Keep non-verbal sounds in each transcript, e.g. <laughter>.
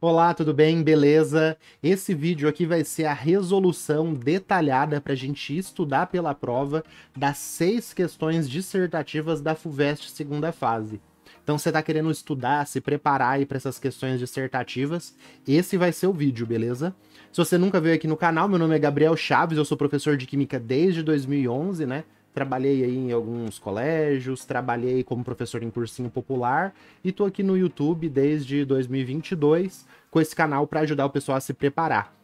Olá, tudo bem? Beleza? Esse vídeo aqui vai ser a resolução detalhada para a gente estudar pela prova das seis questões dissertativas da FUVEST segunda fase. Então, você está querendo estudar, se preparar aí para essas questões dissertativas, esse vai ser o vídeo, beleza? Se você nunca veio aqui no canal, meu nome é Gabriel Chaves, eu sou professor de Química desde 2011, né? Trabalhei aí em alguns colégios, trabalhei como professor em cursinho popular e tô aqui no YouTube desde 2022 com esse canal para ajudar o pessoal a se preparar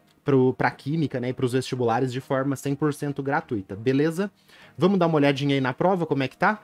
para química, né, e para os vestibulares de forma 100% gratuita. Beleza? Vamos dar uma olhadinha aí na prova, como é que tá?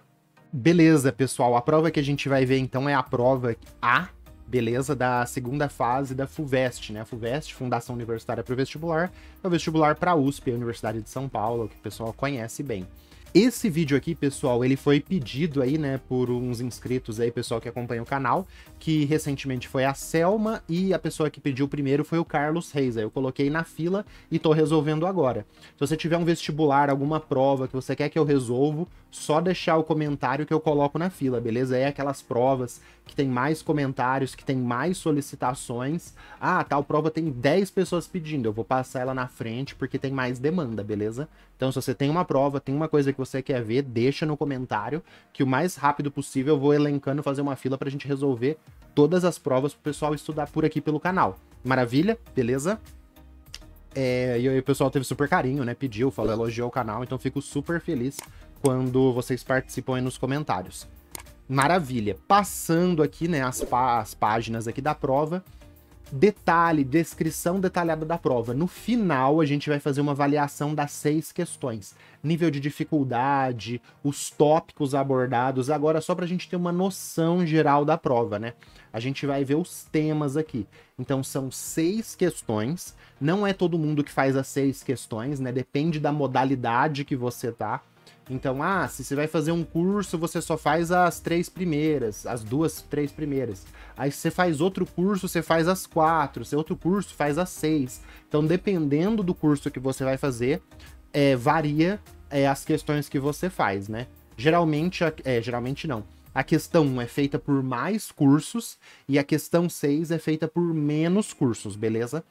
Beleza, pessoal. A prova que a gente vai ver então é a prova A beleza, da segunda fase da FUVEST, né? A FUVEST, Fundação Universitária para o Vestibular, é o vestibular para a USP, a Universidade de São Paulo, que o pessoal conhece bem. Esse vídeo aqui, pessoal, ele foi pedido aí, né, por uns inscritos aí, pessoal que acompanha o canal, que recentemente foi a Selma e a pessoa que pediu primeiro foi o Carlos Reis. Aí eu coloquei na fila e tô resolvendo agora. Se você tiver um vestibular, alguma prova que você quer que eu resolvo, só deixar o comentário que eu coloco na fila, beleza? É aquelas provas que tem mais comentários, que tem mais solicitações. Ah, tal prova tem 10 pessoas pedindo, eu vou passar ela na frente porque tem mais demanda, beleza? Então, se você tem uma prova, tem uma coisa que você quer ver, deixa no comentário, que o mais rápido possível eu vou elencando, fazer uma fila pra gente resolver todas as provas pro pessoal estudar por aqui pelo canal. Maravilha? Beleza? É, e aí o pessoal teve super carinho, né? Pediu, falou, elogiou o canal, então fico super feliz quando vocês participam aí nos comentários. Maravilha. Passando aqui, né, as, pá as páginas aqui da prova, detalhe, descrição detalhada da prova. No final, a gente vai fazer uma avaliação das seis questões. Nível de dificuldade, os tópicos abordados. Agora, só para a gente ter uma noção geral da prova, né? A gente vai ver os temas aqui. Então, são seis questões. Não é todo mundo que faz as seis questões, né? Depende da modalidade que você tá. Então, ah, se você vai fazer um curso, você só faz as três primeiras, as duas, três primeiras. Aí você faz outro curso, você faz as quatro, se outro curso faz as seis. Então, dependendo do curso que você vai fazer, é, varia é, as questões que você faz, né? Geralmente, é, geralmente não. A questão 1 é feita por mais cursos e a questão 6 é feita por menos cursos, beleza?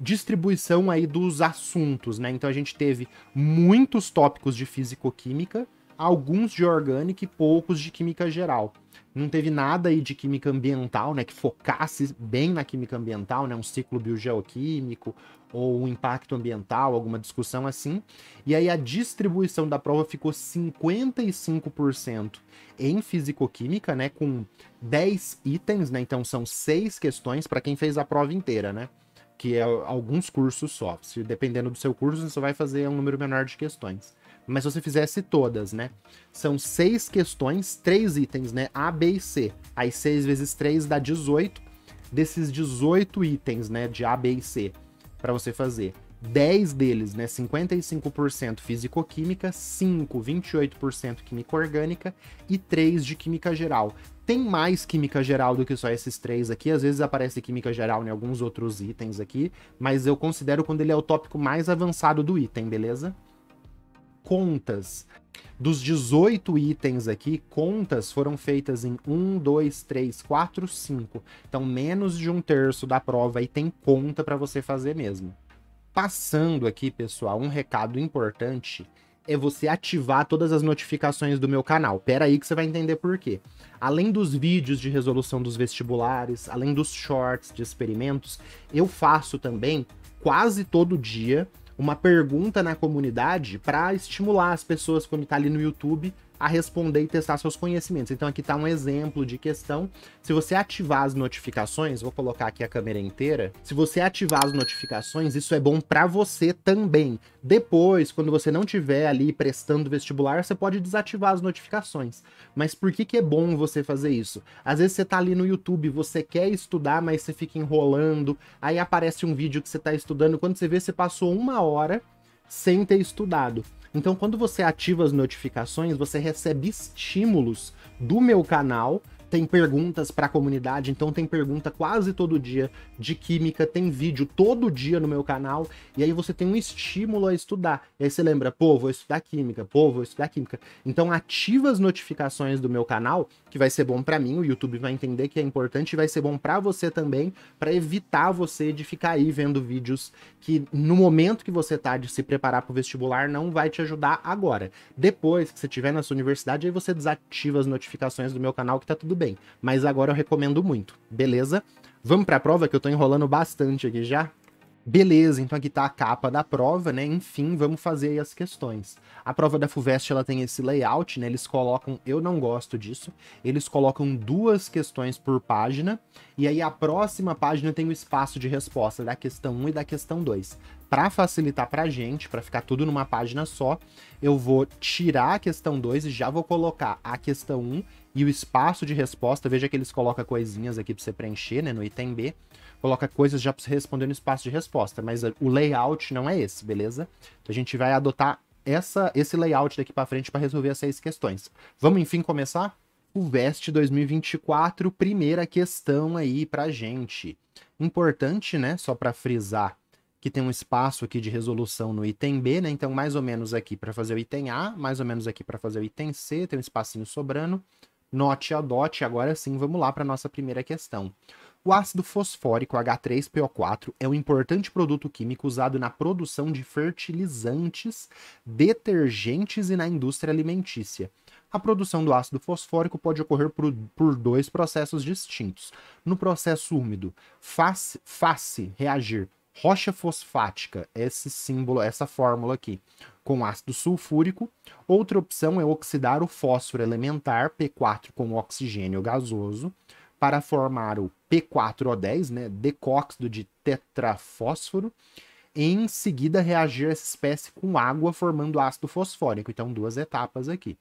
distribuição aí dos assuntos, né? Então a gente teve muitos tópicos de físico-química, alguns de orgânica e poucos de química geral. Não teve nada aí de química ambiental, né, que focasse bem na química ambiental, né, um ciclo biogeoquímico ou um impacto ambiental, alguma discussão assim. E aí a distribuição da prova ficou 55% em fisicoquímica, né, com 10 itens, né? Então são seis questões para quem fez a prova inteira, né? que é alguns cursos só. Se, dependendo do seu curso, você vai fazer um número menor de questões. Mas se você fizesse todas, né? São seis questões, três itens, né? A, B e C. Aí seis vezes três dá 18. Desses 18 itens, né? De A, B e C, para você fazer. 10 deles, né, 55% físico-química, 5, 28% química orgânica e 3 de química geral tem mais química geral do que só esses três aqui. Às vezes aparece química geral em alguns outros itens aqui, mas eu considero quando ele é o tópico mais avançado do item, beleza? Contas. Dos 18 itens aqui, contas foram feitas em 1, 2, 3, 4, 5. Então, menos de um terço da prova e tem conta para você fazer mesmo. Passando aqui, pessoal, um recado importante é você ativar todas as notificações do meu canal. Pera aí que você vai entender por quê. Além dos vídeos de resolução dos vestibulares, além dos shorts de experimentos, eu faço também quase todo dia uma pergunta na comunidade para estimular as pessoas quando tá ali no YouTube a responder e testar seus conhecimentos. Então aqui está um exemplo de questão. Se você ativar as notificações, vou colocar aqui a câmera inteira. Se você ativar as notificações, isso é bom para você também. Depois, quando você não tiver ali prestando vestibular, você pode desativar as notificações. Mas por que que é bom você fazer isso? Às vezes você está ali no YouTube, você quer estudar, mas você fica enrolando, aí aparece um vídeo que você está estudando, quando você vê, você passou uma hora sem ter estudado. Então, quando você ativa as notificações, você recebe estímulos do meu canal tem perguntas para a comunidade, então tem pergunta quase todo dia de química, tem vídeo todo dia no meu canal, e aí você tem um estímulo a estudar. E aí você lembra, pô, vou estudar química, pô, vou estudar química. Então ativa as notificações do meu canal, que vai ser bom para mim, o YouTube vai entender que é importante e vai ser bom para você também, para evitar você de ficar aí vendo vídeos que no momento que você tá de se preparar para o vestibular não vai te ajudar agora. Depois que você tiver na sua universidade, aí você desativa as notificações do meu canal que tá tudo bem. Mas agora eu recomendo muito, beleza? Vamos para a prova que eu estou enrolando bastante aqui já. Beleza, então aqui está a capa da prova, né? Enfim, vamos fazer aí as questões. A prova da FUVEST, ela tem esse layout, né? Eles colocam, eu não gosto disso, eles colocam duas questões por página, e aí a próxima página tem o espaço de resposta da questão 1 e da questão 2. Para facilitar para a gente, para ficar tudo numa página só, eu vou tirar a questão 2 e já vou colocar a questão 1 e o espaço de resposta, veja que eles colocam coisinhas aqui para você preencher, né, no item B, coloca coisas já para você responder no espaço de resposta, mas ah, o layout não é esse, beleza? Então a gente vai adotar essa, esse layout daqui para frente para resolver as seis questões. Vamos enfim começar? O VEST 2024, primeira questão aí para gente. Importante, né, só para frisar que tem um espaço aqui de resolução no item B, né? Então, mais ou menos aqui para fazer o item A, mais ou menos aqui para fazer o item C, tem um espacinho sobrando. Note a dote, agora sim, vamos lá para nossa primeira questão. O ácido fosfórico H3PO4 é um importante produto químico usado na produção de fertilizantes, detergentes e na indústria alimentícia. A produção do ácido fosfórico pode ocorrer por, por dois processos distintos. No processo úmido, faz-se faz reagir rocha fosfática, esse símbolo, essa fórmula aqui, com ácido sulfúrico. Outra opção é oxidar o fósforo elementar, P4, com oxigênio gasoso para formar o P4O10, né, decóxido de tetrafósforo, em seguida reagir essa espécie com água formando ácido fosfórico. Então, duas etapas aqui.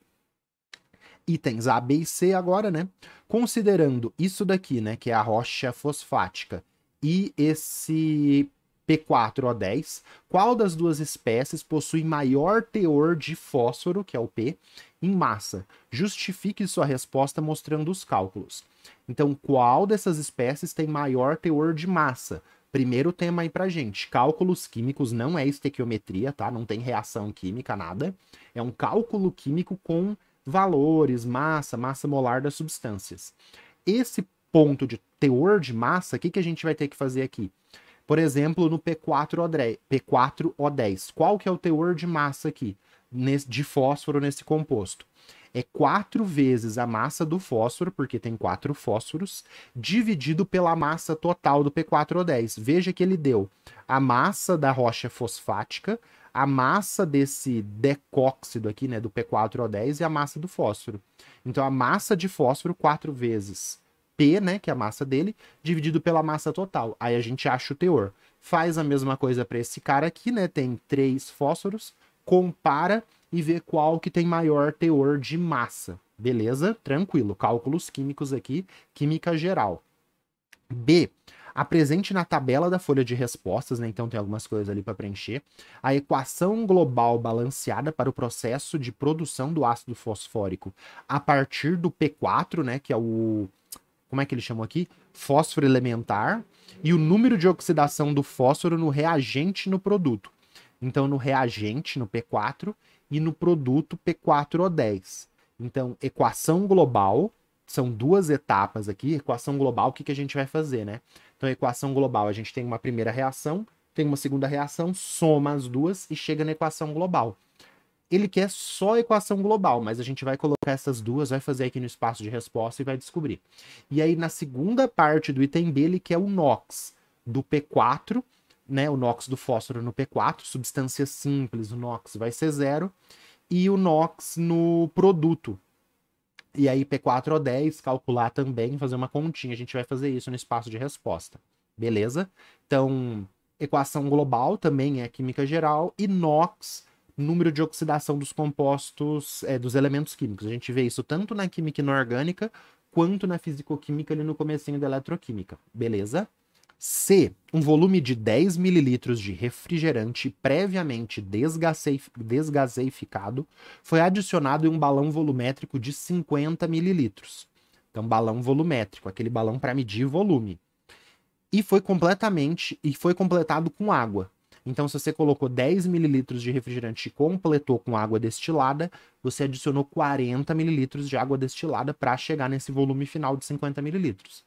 Itens A, B e C agora, né? Considerando isso daqui, né, que é a rocha fosfática, e esse P4O10, qual das duas espécies possui maior teor de fósforo, que é o P, em massa? Justifique sua resposta mostrando os cálculos. Então, qual dessas espécies tem maior teor de massa? Primeiro tema aí pra gente. Cálculos químicos não é estequiometria, tá? Não tem reação química, nada. É um cálculo químico com valores, massa, massa molar das substâncias. Esse ponto de teor de massa, o que, que a gente vai ter que fazer aqui? Por exemplo, no P4O10, qual que é o teor de massa aqui, de fósforo nesse composto? É quatro vezes a massa do fósforo, porque tem quatro fósforos, dividido pela massa total do P4O10. Veja que ele deu a massa da rocha fosfática, a massa desse decóxido aqui, né, do P4O10, e a massa do fósforo. Então, a massa de fósforo, quatro vezes P, né, que é a massa dele, dividido pela massa total. Aí a gente acha o teor. Faz a mesma coisa para esse cara aqui, né? Tem três fósforos, compara e vê qual que tem maior teor de massa. Beleza? Tranquilo. Cálculos químicos aqui, química geral. B. Apresente na tabela da folha de respostas, né? Então tem algumas coisas ali para preencher. A equação global balanceada para o processo de produção do ácido fosfórico a partir do P4, né? Que é o como é que ele chamou aqui? Fósforo elementar e o número de oxidação do fósforo no reagente no produto. Então, no reagente, no P4, e no produto P4O10. Então, equação global, são duas etapas aqui. Equação global, o que, que a gente vai fazer, né? Então, equação global, a gente tem uma primeira reação, tem uma segunda reação, soma as duas e chega na equação global ele quer só equação global, mas a gente vai colocar essas duas, vai fazer aqui no espaço de resposta e vai descobrir. E aí, na segunda parte do item B, ele quer o NOx do P4, né, o NOx do fósforo no P4, substância simples, o NOx vai ser zero, e o NOx no produto. E aí, P4O10, calcular também, fazer uma continha. A gente vai fazer isso no espaço de resposta. Beleza? Então, equação global também é química geral, e NOx número de oxidação dos compostos, é, dos elementos químicos. A gente vê isso tanto na química inorgânica quanto na fisicoquímica ali no comecinho da eletroquímica, beleza? C, um volume de 10 ml de refrigerante previamente desgaseificado foi adicionado em um balão volumétrico de 50 ml. Então, balão volumétrico, aquele balão para medir volume. E foi completamente e foi completado com água. Então, se você colocou 10 mililitros de refrigerante e completou com água destilada, você adicionou 40 mililitros de água destilada para chegar nesse volume final de 50 mililitros. O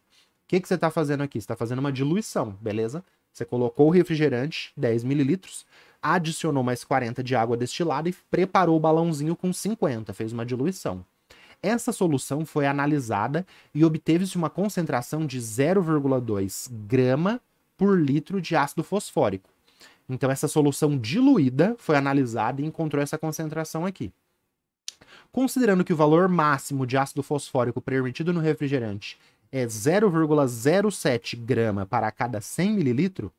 que, que você está fazendo aqui? Você está fazendo uma diluição, beleza? Você colocou o refrigerante, 10 mililitros, adicionou mais 40 de água destilada e preparou o balãozinho com 50, fez uma diluição. Essa solução foi analisada e obteve-se uma concentração de 0,2 grama por litro de ácido fosfórico. Então, essa solução diluída foi analisada e encontrou essa concentração aqui. Considerando que o valor máximo de ácido fosfórico permitido no refrigerante é 0,07 grama para cada 100 mililitros,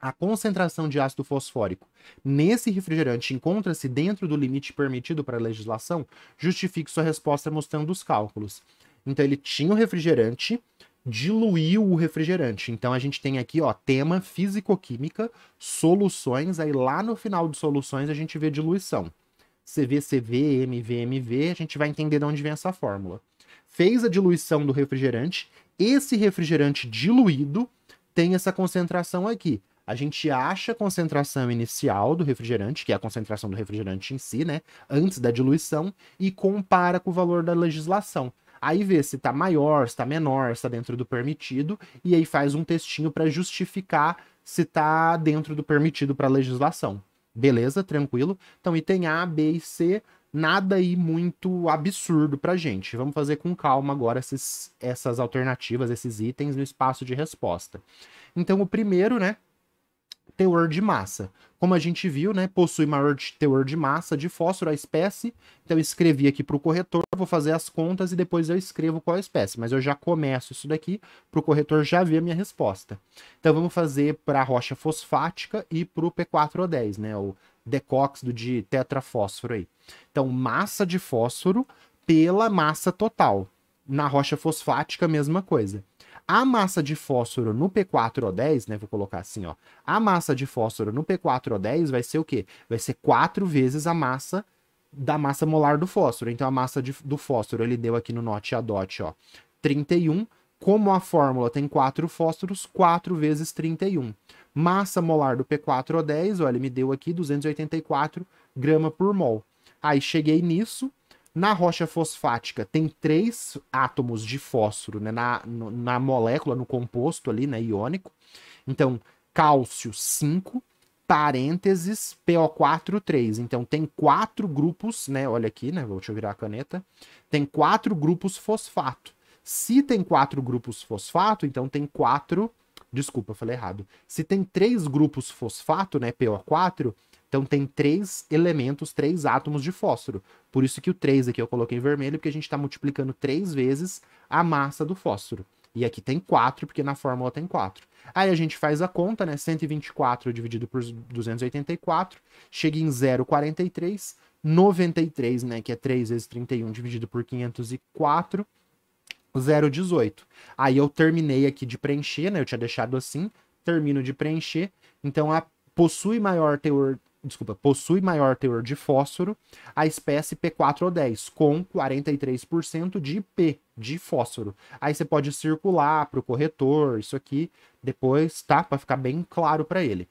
a concentração de ácido fosfórico nesse refrigerante encontra-se dentro do limite permitido para a legislação, justifique sua resposta mostrando os cálculos. Então ele tinha o refrigerante, diluiu o refrigerante. Então a gente tem aqui, ó, tema físico-química, soluções, aí lá no final de soluções a gente vê diluição. CV, CV, MV, MV, a gente vai entender de onde vem essa fórmula. Fez a diluição do refrigerante, esse refrigerante diluído tem essa concentração aqui. A gente acha a concentração inicial do refrigerante, que é a concentração do refrigerante em si, né, antes da diluição, e compara com o valor da legislação. Aí vê se tá maior, se tá menor, se tá dentro do permitido, e aí faz um textinho para justificar se tá dentro do permitido para legislação. Beleza? Tranquilo? Então, item A, B e C, nada aí muito absurdo pra gente. Vamos fazer com calma agora esses, essas alternativas, esses itens no espaço de resposta. Então, o primeiro, né, teor de massa. Como a gente viu, né, possui maior teor de massa de fósforo a espécie. Então eu escrevi aqui para o corretor, vou fazer as contas e depois eu escrevo qual é a espécie. Mas eu já começo isso daqui para o corretor já ver a minha resposta. Então vamos fazer para a rocha fosfática e para o P4O10, né, o decóxido de tetrafósforo aí. Então massa de fósforo pela massa total. Na rocha fosfática, mesma coisa. A massa de fósforo no P4O10, né, vou colocar assim, ó, a massa de fósforo no P4O10 vai ser o quê? Vai ser quatro vezes a massa da massa molar do fósforo. Então a massa de, do fósforo ele deu aqui no note a dot, ó, 31. Como a fórmula tem quatro fósforos, 4 vezes 31. Massa molar do P4O10, ó, ele me deu aqui 284 grama por mol. Aí cheguei nisso, na rocha fosfática tem três átomos de fósforo né, na, no, na molécula, no composto ali, né, iônico. Então, cálcio 5, parênteses PO4 3. Então, tem quatro grupos, né? Olha aqui, né? Vou, deixa eu virar a caneta. Tem quatro grupos fosfato. Se tem quatro grupos fosfato, então tem quatro. Desculpa, falei errado. Se tem três grupos fosfato, né? PO4, então tem três elementos, três átomos de fósforo. Por isso que o 3 aqui eu coloquei em vermelho, porque a gente está multiplicando três vezes a massa do fósforo. E aqui tem 4, porque na fórmula tem 4. Aí a gente faz a conta, né? 124 dividido por 284, chega em 0,43. 93, né? Que é 3 vezes 31 dividido por 504. 018. Aí eu terminei aqui de preencher, né? Eu tinha deixado assim, termino de preencher. Então, a possui maior teor desculpa, possui maior teor de fósforo, a espécie P4O10, com 43% de P de fósforo. Aí você pode circular para o corretor, isso aqui depois, tá? Para ficar bem claro para ele.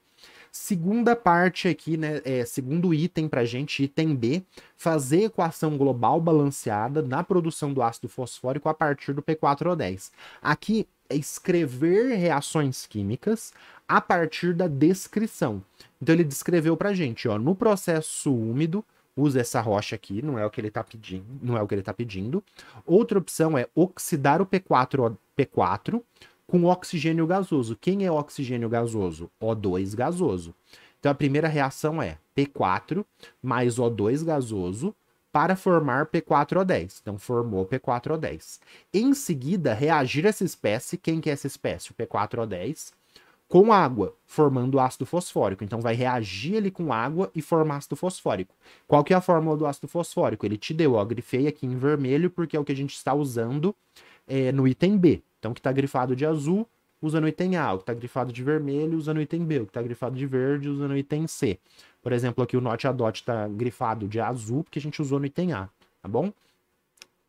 Segunda parte aqui, né? É, segundo item para gente, item B, fazer equação global balanceada na produção do ácido fosfórico a partir do P4O10. Aqui é escrever reações químicas a partir da descrição. Então ele descreveu pra gente, ó, no processo úmido, usa essa rocha aqui, não é o que ele tá pedindo, não é o que ele tá pedindo. Outra opção é oxidar o P4, P4 com oxigênio gasoso. Quem é oxigênio gasoso? O2 gasoso. Então a primeira reação é P4 mais O2 gasoso para formar P4O10. Então formou P4O10. Em seguida, reagir essa espécie, quem que é essa espécie? O P4O10 com água, formando ácido fosfórico. Então vai reagir ele com água e formar ácido fosfórico. Qual que é a fórmula do ácido fosfórico? Ele te deu, ó, grifei aqui em vermelho porque é o que a gente está usando é, no item B. Então o que está grifado de azul usa no item A, o que está grifado de vermelho usa no item B, o que está grifado de verde usa no item C. Por exemplo, aqui o note a dot está grifado de azul porque a gente usou no item A, tá bom?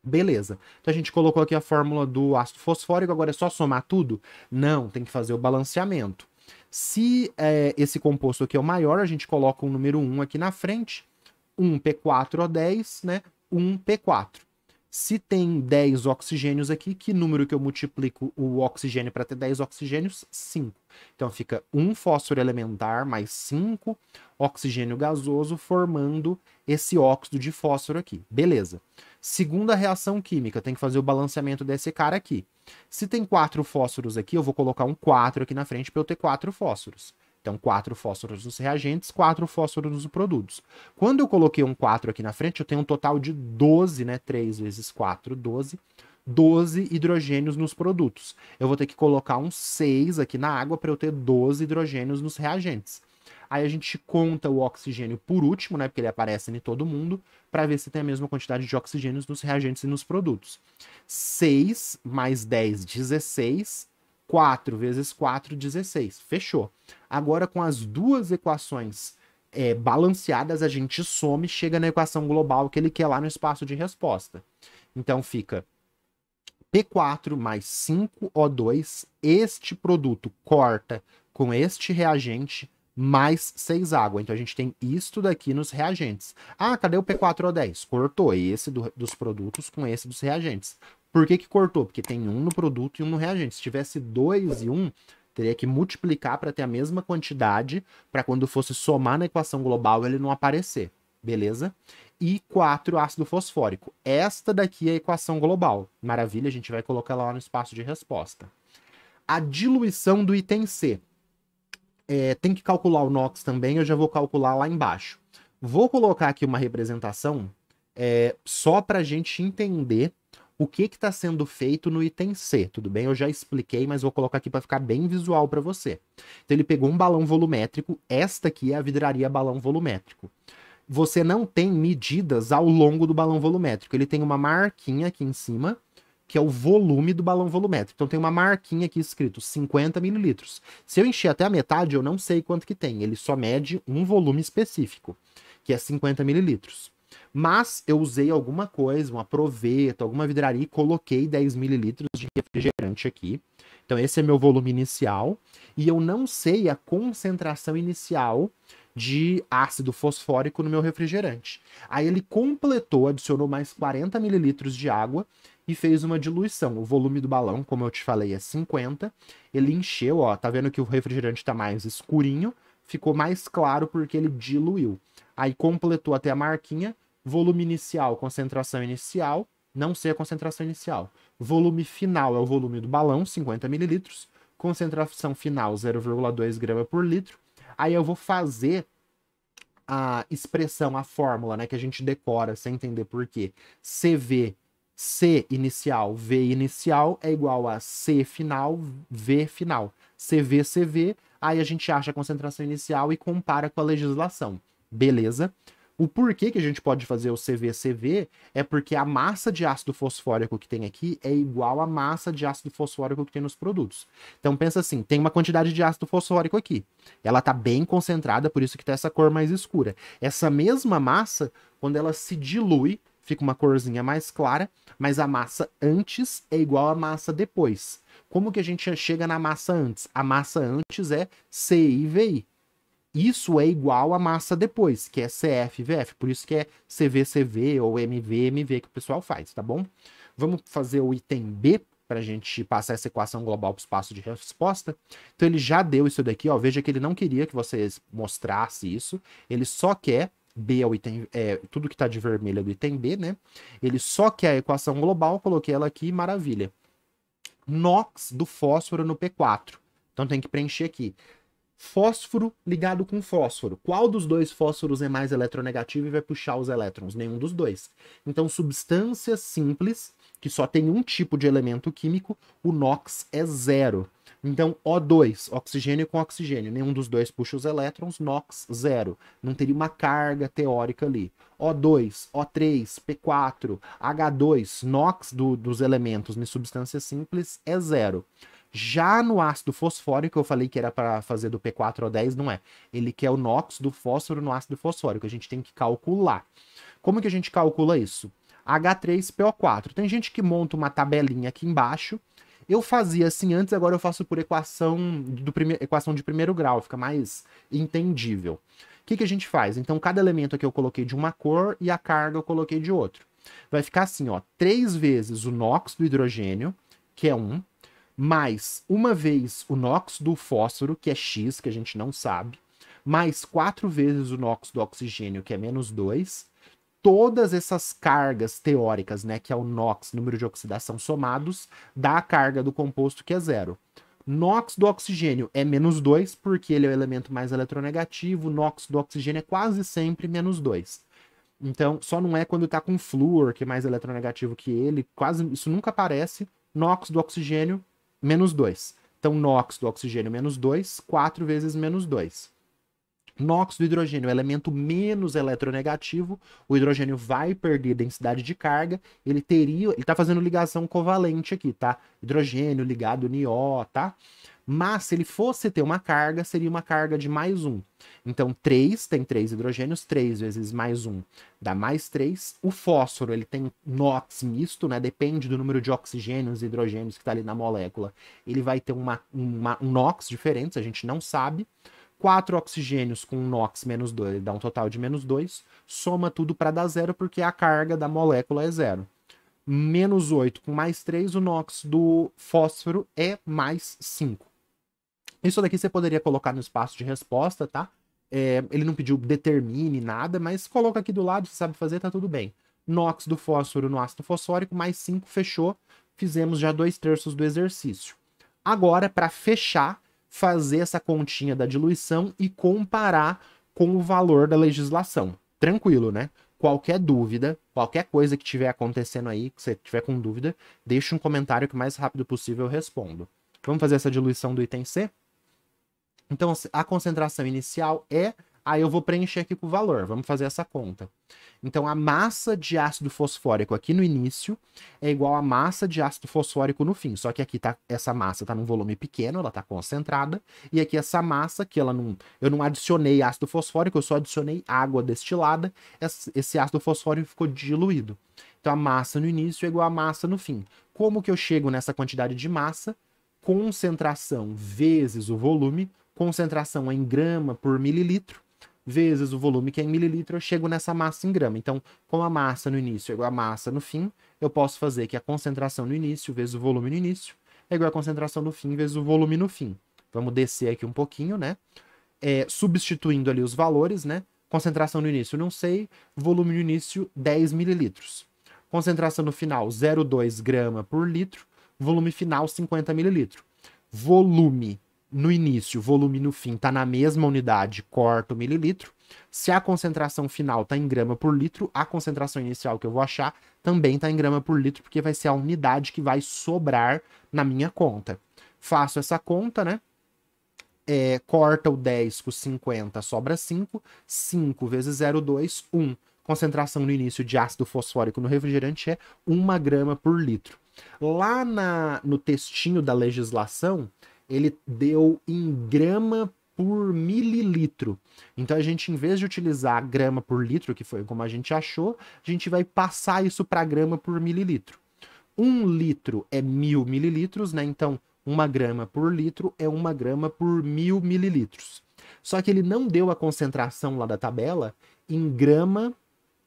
Beleza. Então a gente colocou aqui a fórmula do ácido fosfórico, agora é só somar tudo? Não, tem que fazer o balanceamento. Se é, esse composto aqui é o maior, a gente coloca o número 1 aqui na frente, 1P4O10, né? 1P4. Se tem 10 oxigênios aqui, que número que eu multiplico o oxigênio para ter 10 oxigênios? 5. Então fica 1 fósforo elementar mais 5 oxigênio gasoso formando esse óxido de fósforo aqui. Beleza. Segunda reação química, Tem que fazer o balanceamento desse cara aqui. Se tem quatro fósforos aqui, eu vou colocar um 4 aqui na frente para eu ter quatro fósforos. Então, quatro fósforos nos reagentes, quatro fósforos nos produtos. Quando eu coloquei um 4 aqui na frente, eu tenho um total de 12, né? 3 vezes 4, 12. 12 hidrogênios nos produtos. Eu vou ter que colocar um 6 aqui na água para eu ter 12 hidrogênios nos reagentes. Aí a gente conta o oxigênio por último, né? Porque ele aparece em todo mundo, para ver se tem a mesma quantidade de oxigênio nos reagentes e nos produtos. 6 mais 10, 16. 4 vezes 4, 16. Fechou. Agora, com as duas equações é, balanceadas, a gente some e chega na equação global que ele quer lá no espaço de resposta. Então fica P4 mais 5O2, este produto corta com este reagente, mais 6 água. Então a gente tem isto daqui nos reagentes. Ah, cadê o P4O10? Cortou esse do, dos produtos com esse dos reagentes. Por que, que cortou? Porque tem um no produto e um no reagente. Se tivesse 2 e 1, um, teria que multiplicar para ter a mesma quantidade, para quando fosse somar na equação global ele não aparecer. Beleza? E 4 ácido fosfórico. Esta daqui é a equação global. Maravilha, a gente vai colocar ela lá no espaço de resposta. A diluição do item C é, tem que calcular o NOx também, eu já vou calcular lá embaixo. Vou colocar aqui uma representação é, só para a gente entender o que está sendo feito no item C, tudo bem? Eu já expliquei, mas vou colocar aqui para ficar bem visual para você. Então ele pegou um balão volumétrico, esta aqui é a vidraria balão volumétrico. Você não tem medidas ao longo do balão volumétrico, ele tem uma marquinha aqui em cima que é o volume do balão volumétrico. Então tem uma marquinha aqui escrito 50 mililitros. Se eu encher até a metade, eu não sei quanto que tem. Ele só mede um volume específico, que é 50 mililitros. Mas eu usei alguma coisa, uma proveta, alguma vidraria e coloquei 10 mililitros de refrigerante aqui. Então esse é meu volume inicial. E eu não sei a concentração inicial de ácido fosfórico no meu refrigerante. Aí ele completou, adicionou mais 40 mililitros de água e fez uma diluição. O volume do balão, como eu te falei, é 50. Ele encheu, ó, tá vendo que o refrigerante tá mais escurinho, ficou mais claro porque ele diluiu. Aí completou até a marquinha, volume inicial, concentração inicial, não sei a concentração inicial. Volume final é o volume do balão, 50 mililitros. Concentração final, 0,2 grama por litro. Aí eu vou fazer a expressão, a fórmula, né, que a gente decora sem entender por quê. CV C inicial, V inicial é igual a C final, V final. CV, CV, aí a gente acha a concentração inicial e compara com a legislação. Beleza? O porquê que a gente pode fazer o CV-CV é porque a massa de ácido fosfórico que tem aqui é igual à massa de ácido fosfórico que tem nos produtos. Então pensa assim, tem uma quantidade de ácido fosfórico aqui. Ela está bem concentrada, por isso que está essa cor mais escura. Essa mesma massa, quando ela se dilui, fica uma corzinha mais clara, mas a massa antes é igual à massa depois. Como que a gente chega na massa antes? A massa antes é CIVI. Isso é igual à massa depois, que é CFVF, por isso que é CVCV ou MVMV que o pessoal faz, tá bom? Vamos fazer o item B para a gente passar essa equação global para o espaço de resposta. Então ele já deu isso daqui, ó. Veja que ele não queria que vocês mostrasse isso. Ele só quer B ao item, é, tudo que está de vermelho é do item B, né? Ele só quer a equação global, coloquei ela aqui, maravilha. Nox do fósforo no P4. Então tem que preencher aqui. Fósforo ligado com fósforo. Qual dos dois fósforos é mais eletronegativo e vai puxar os elétrons? Nenhum dos dois. Então, substância simples, que só tem um tipo de elemento químico, o NOx é zero. Então, O2, oxigênio com oxigênio, nenhum dos dois puxa os elétrons, NOx, zero. Não teria uma carga teórica ali. O2, O3, P4, H2, NOx do, dos elementos em substância simples é zero. Já no ácido fosfórico, eu falei que era para fazer do P4O10, não é. Ele quer o NOx do fósforo no ácido fosfórico, a gente tem que calcular. Como que a gente calcula isso? H3PO4. Tem gente que monta uma tabelinha aqui embaixo, eu fazia assim antes, agora eu faço por equação, do prime... equação de primeiro grau, fica mais entendível. O que, que a gente faz? Então, cada elemento aqui eu coloquei de uma cor e a carga eu coloquei de outro. Vai ficar assim, ó, três vezes o NOx do hidrogênio, que é 1, mais uma vez o NOx do fósforo, que é X, que a gente não sabe, mais quatro vezes o NOx do oxigênio, que é menos 2, todas essas cargas teóricas, né, que é o NOx, número de oxidação somados, dá a carga do composto que é zero. NOx do oxigênio é menos 2, porque ele é o elemento mais eletronegativo, NOx do oxigênio é quase sempre menos 2. Então, só não é quando está com flúor, que é mais eletronegativo que ele, quase isso nunca aparece. NOx do oxigênio, menos 2. Então, NOx do oxigênio, menos 2, 4 vezes menos 2. Nox do hidrogênio, elemento menos eletronegativo, o hidrogênio vai perder densidade de carga, ele teria, ele tá fazendo ligação covalente aqui, tá? Hidrogênio ligado NO, tá? Mas se ele fosse ter uma carga, seria uma carga de mais um. Então, 3 tem 3 hidrogênios, 3 vezes mais um dá mais 3. O fósforo, ele tem NOx misto, né? Depende do número de oxigênios e hidrogênios que está ali na molécula. Ele vai ter uma, uma, um NOx diferente, a gente não sabe. 4 oxigênios com NOx menos 2, ele dá um total de menos 2, soma tudo para dar zero, porque a carga da molécula é zero. Menos 8 com mais 3, o NOx do fósforo é mais 5. Isso daqui você poderia colocar no espaço de resposta, tá? É, ele não pediu determine nada, mas coloca aqui do lado, você sabe fazer, tá tudo bem. NOx do fósforo no ácido fosfórico, mais 5, fechou. Fizemos já dois terços do exercício. Agora, para fechar, fazer essa continha da diluição e comparar com o valor da legislação. Tranquilo, né? Qualquer dúvida, qualquer coisa que tiver acontecendo aí, que você tiver com dúvida, deixe um comentário que o mais rápido possível eu respondo. Vamos fazer essa diluição do item C? Então, a concentração inicial é Aí eu vou preencher aqui com o valor, vamos fazer essa conta. Então a massa de ácido fosfórico aqui no início é igual à massa de ácido fosfórico no fim, só que aqui tá, essa massa está num volume pequeno, ela está concentrada, e aqui essa massa que ela não, eu não adicionei ácido fosfórico, eu só adicionei água destilada, esse ácido fosfórico ficou diluído. Então a massa no início é igual à massa no fim. Como que eu chego nessa quantidade de massa? Concentração vezes o volume, concentração em grama por mililitro, vezes o volume que é em mililitro, eu chego nessa massa em grama. Então, com a massa no início é igual a massa no fim, eu posso fazer que a concentração no início vezes o volume no início é igual a concentração no fim vezes o volume no fim. Vamos descer aqui um pouquinho, né? É, substituindo ali os valores, né? Concentração no início, não sei. Volume no início, 10 mililitros. Concentração no final, 0,2 grama por litro. Volume final, 50 mililitro. Volume no início, volume no fim está na mesma unidade, corta o mililitro. Se a concentração final está em grama por litro, a concentração inicial que eu vou achar também está em grama por litro, porque vai ser a unidade que vai sobrar na minha conta. Faço essa conta, né? É, corta o 10 com 50, sobra 5. 5 vezes 0,2, 1. Concentração no início de ácido fosfórico no refrigerante é 1 grama por litro. Lá na, no textinho da legislação, ele deu em grama por mililitro. Então a gente, em vez de utilizar grama por litro, que foi como a gente achou, a gente vai passar isso para grama por mililitro. Um litro é mil mililitros, né? Então uma grama por litro é uma grama por mil mililitros. Só que ele não deu a concentração lá da tabela em grama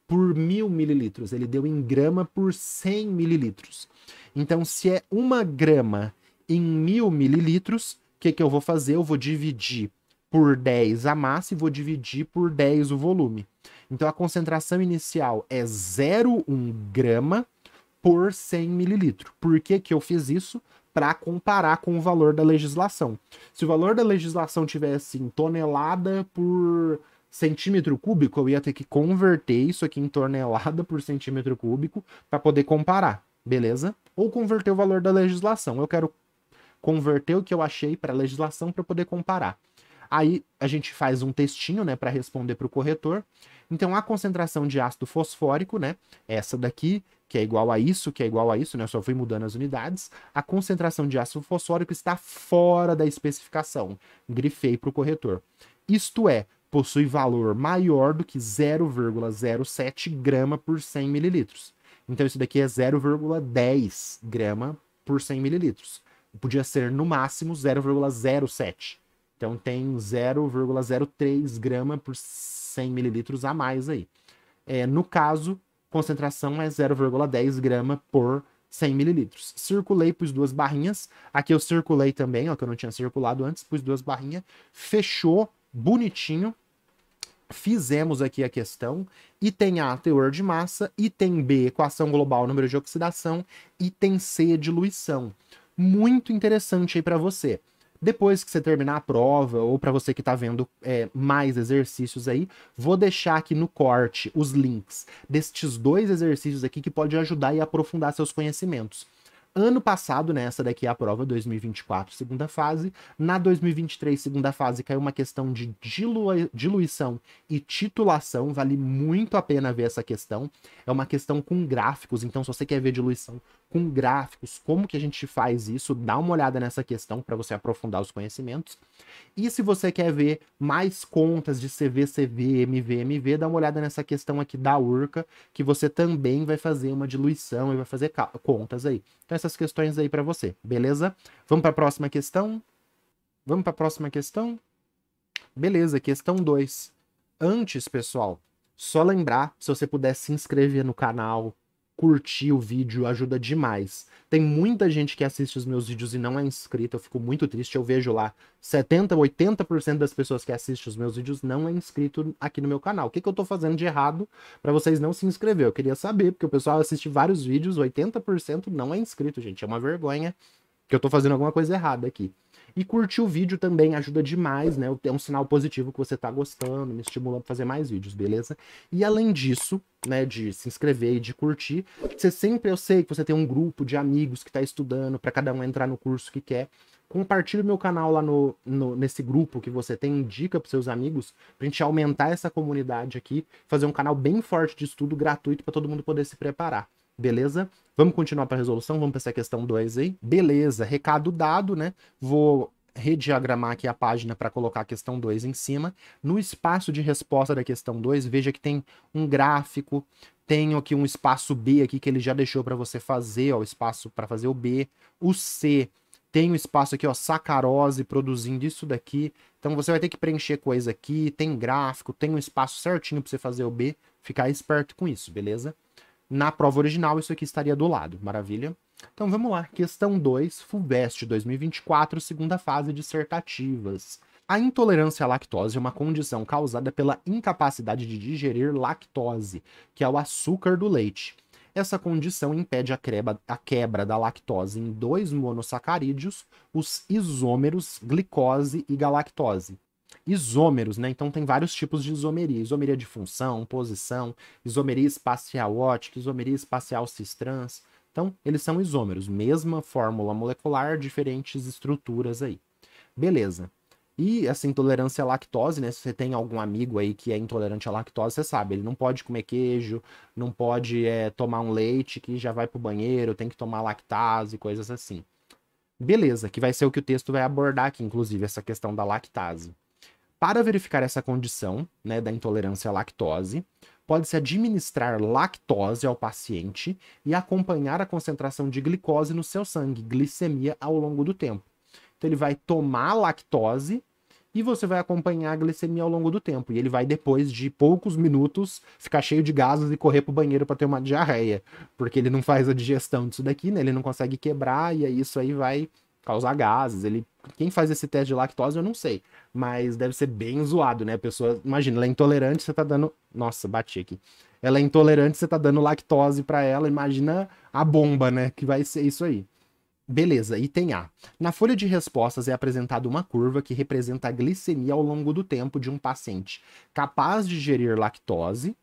por mil mililitros, ele deu em grama por cem mililitros. Então, se é uma grama em mil mililitros. O que, que eu vou fazer? Eu vou dividir por 10 a massa e vou dividir por 10 o volume. Então a concentração inicial é 0,1 grama por 100 mililitro. Por que, que eu fiz isso? Para comparar com o valor da legislação. Se o valor da legislação tivesse em tonelada por centímetro cúbico, eu ia ter que converter isso aqui em tonelada por centímetro cúbico para poder comparar, beleza? Ou converter o valor da legislação. Eu quero converter o que eu achei para legislação para poder comparar. Aí a gente faz um textinho, né, para responder para o corretor. Então a concentração de ácido fosfórico, né, essa daqui, que é igual a isso, que é igual a isso, né, eu só fui mudando as unidades. A concentração de ácido fosfórico está fora da especificação. Grifei para o corretor. Isto é, possui valor maior do que 0,07 grama por 100 mililitros. Então isso daqui é 0,10 grama por 100 mililitros podia ser no máximo 0,07. Então tem 0,03 grama por 100 mililitros a mais aí. É, no caso, concentração é 0,10 grama por 100 mililitros. Circulei, pus duas barrinhas. Aqui eu circulei também, ó, que eu não tinha circulado antes, pus duas barrinhas. Fechou, bonitinho. Fizemos aqui a questão. Item A, teor de massa. Item B, equação global, número de oxidação. Item C, diluição muito interessante aí para você. Depois que você terminar a prova, ou para você que está vendo é, mais exercícios aí, vou deixar aqui no corte os links destes dois exercícios aqui que pode ajudar e aprofundar seus conhecimentos. Ano passado, né, essa daqui é a prova 2024, segunda fase. Na 2023, segunda fase, caiu uma questão de diluição e titulação. Vale muito a pena ver essa questão. É uma questão com gráficos, então se você quer ver diluição com gráficos, como que a gente faz isso, dá uma olhada nessa questão para você aprofundar os conhecimentos. E se você quer ver mais contas de CV, CV, MV, MV, dá uma olhada nessa questão aqui da URCA, que você também vai fazer uma diluição e vai fazer contas aí. Então essas questões aí para você, beleza? Vamos para a próxima questão? Vamos para a próxima questão? Beleza, questão 2. Antes, pessoal, só lembrar, se você puder se inscrever no canal, curtir o vídeo ajuda demais. Tem muita gente que assiste os meus vídeos e não é inscrito eu fico muito triste. Eu vejo lá 70, 80% das pessoas que assistem os meus vídeos não é inscrito aqui no meu canal. O que, que eu tô fazendo de errado para vocês não se inscrever? Eu queria saber, porque o pessoal assiste vários vídeos, 80% não é inscrito, gente. É uma vergonha que eu tô fazendo alguma coisa errada aqui. E curtir o vídeo também ajuda demais, né? É um sinal positivo que você tá gostando, me estimula pra fazer mais vídeos, beleza? E além disso, né, de se inscrever e de curtir, você sempre, eu sei que você tem um grupo de amigos que tá estudando, para cada um entrar no curso que quer. Compartilhe o meu canal lá no, no, nesse grupo que você tem, indica pros seus amigos, pra gente aumentar essa comunidade aqui, fazer um canal bem forte de estudo gratuito para todo mundo poder se preparar. Beleza? Vamos continuar para a resolução, vamos para essa questão 2 aí. Beleza, recado dado, né? Vou rediagramar aqui a página para colocar a questão 2 em cima. No espaço de resposta da questão 2, veja que tem um gráfico, tenho aqui um espaço B aqui que ele já deixou para você fazer, ó, o espaço para fazer o B, o C, tem um espaço aqui, ó, sacarose produzindo isso daqui. Então você vai ter que preencher coisa aqui, tem gráfico, tem um espaço certinho para você fazer o B. Ficar esperto com isso, beleza? Na prova original, isso aqui estaria do lado, maravilha? Então vamos lá, questão 2, FUVEST 2024, segunda fase dissertativas. A intolerância à lactose é uma condição causada pela incapacidade de digerir lactose, que é o açúcar do leite. Essa condição impede a, creba, a quebra da lactose em dois monossacarídeos, os isômeros glicose e galactose isômeros, né? Então tem vários tipos de isomeria: isomeria de função, posição, isomeria espacial ótica, isomeria espacial cis-trans. Então, eles são isômeros, mesma fórmula molecular, diferentes estruturas aí. Beleza. E essa intolerância à lactose, né? Se você tem algum amigo aí que é intolerante à lactose, você sabe, ele não pode comer queijo, não pode é, tomar um leite que já vai pro banheiro, tem que tomar lactase, coisas assim. Beleza, que vai ser o que o texto vai abordar aqui, inclusive, essa questão da lactase. Para verificar essa condição né, da intolerância à lactose, pode-se administrar lactose ao paciente e acompanhar a concentração de glicose no seu sangue, glicemia, ao longo do tempo. Então, ele vai tomar lactose e você vai acompanhar a glicemia ao longo do tempo. E ele vai, depois de poucos minutos, ficar cheio de gases e correr pro banheiro para ter uma diarreia, porque ele não faz a digestão disso daqui, né? Ele não consegue quebrar, e aí isso aí vai causar gases. Ele, quem faz esse teste de lactose eu não sei, mas deve ser bem zoado, né? A pessoa, imagina, ela é intolerante, você tá dando, nossa, bati aqui. Ela é intolerante, você tá dando lactose para ela, imagina a bomba, né, que vai ser isso aí. Beleza, item A. Na folha de respostas é apresentada uma curva que representa a glicemia ao longo do tempo de um paciente capaz de gerir lactose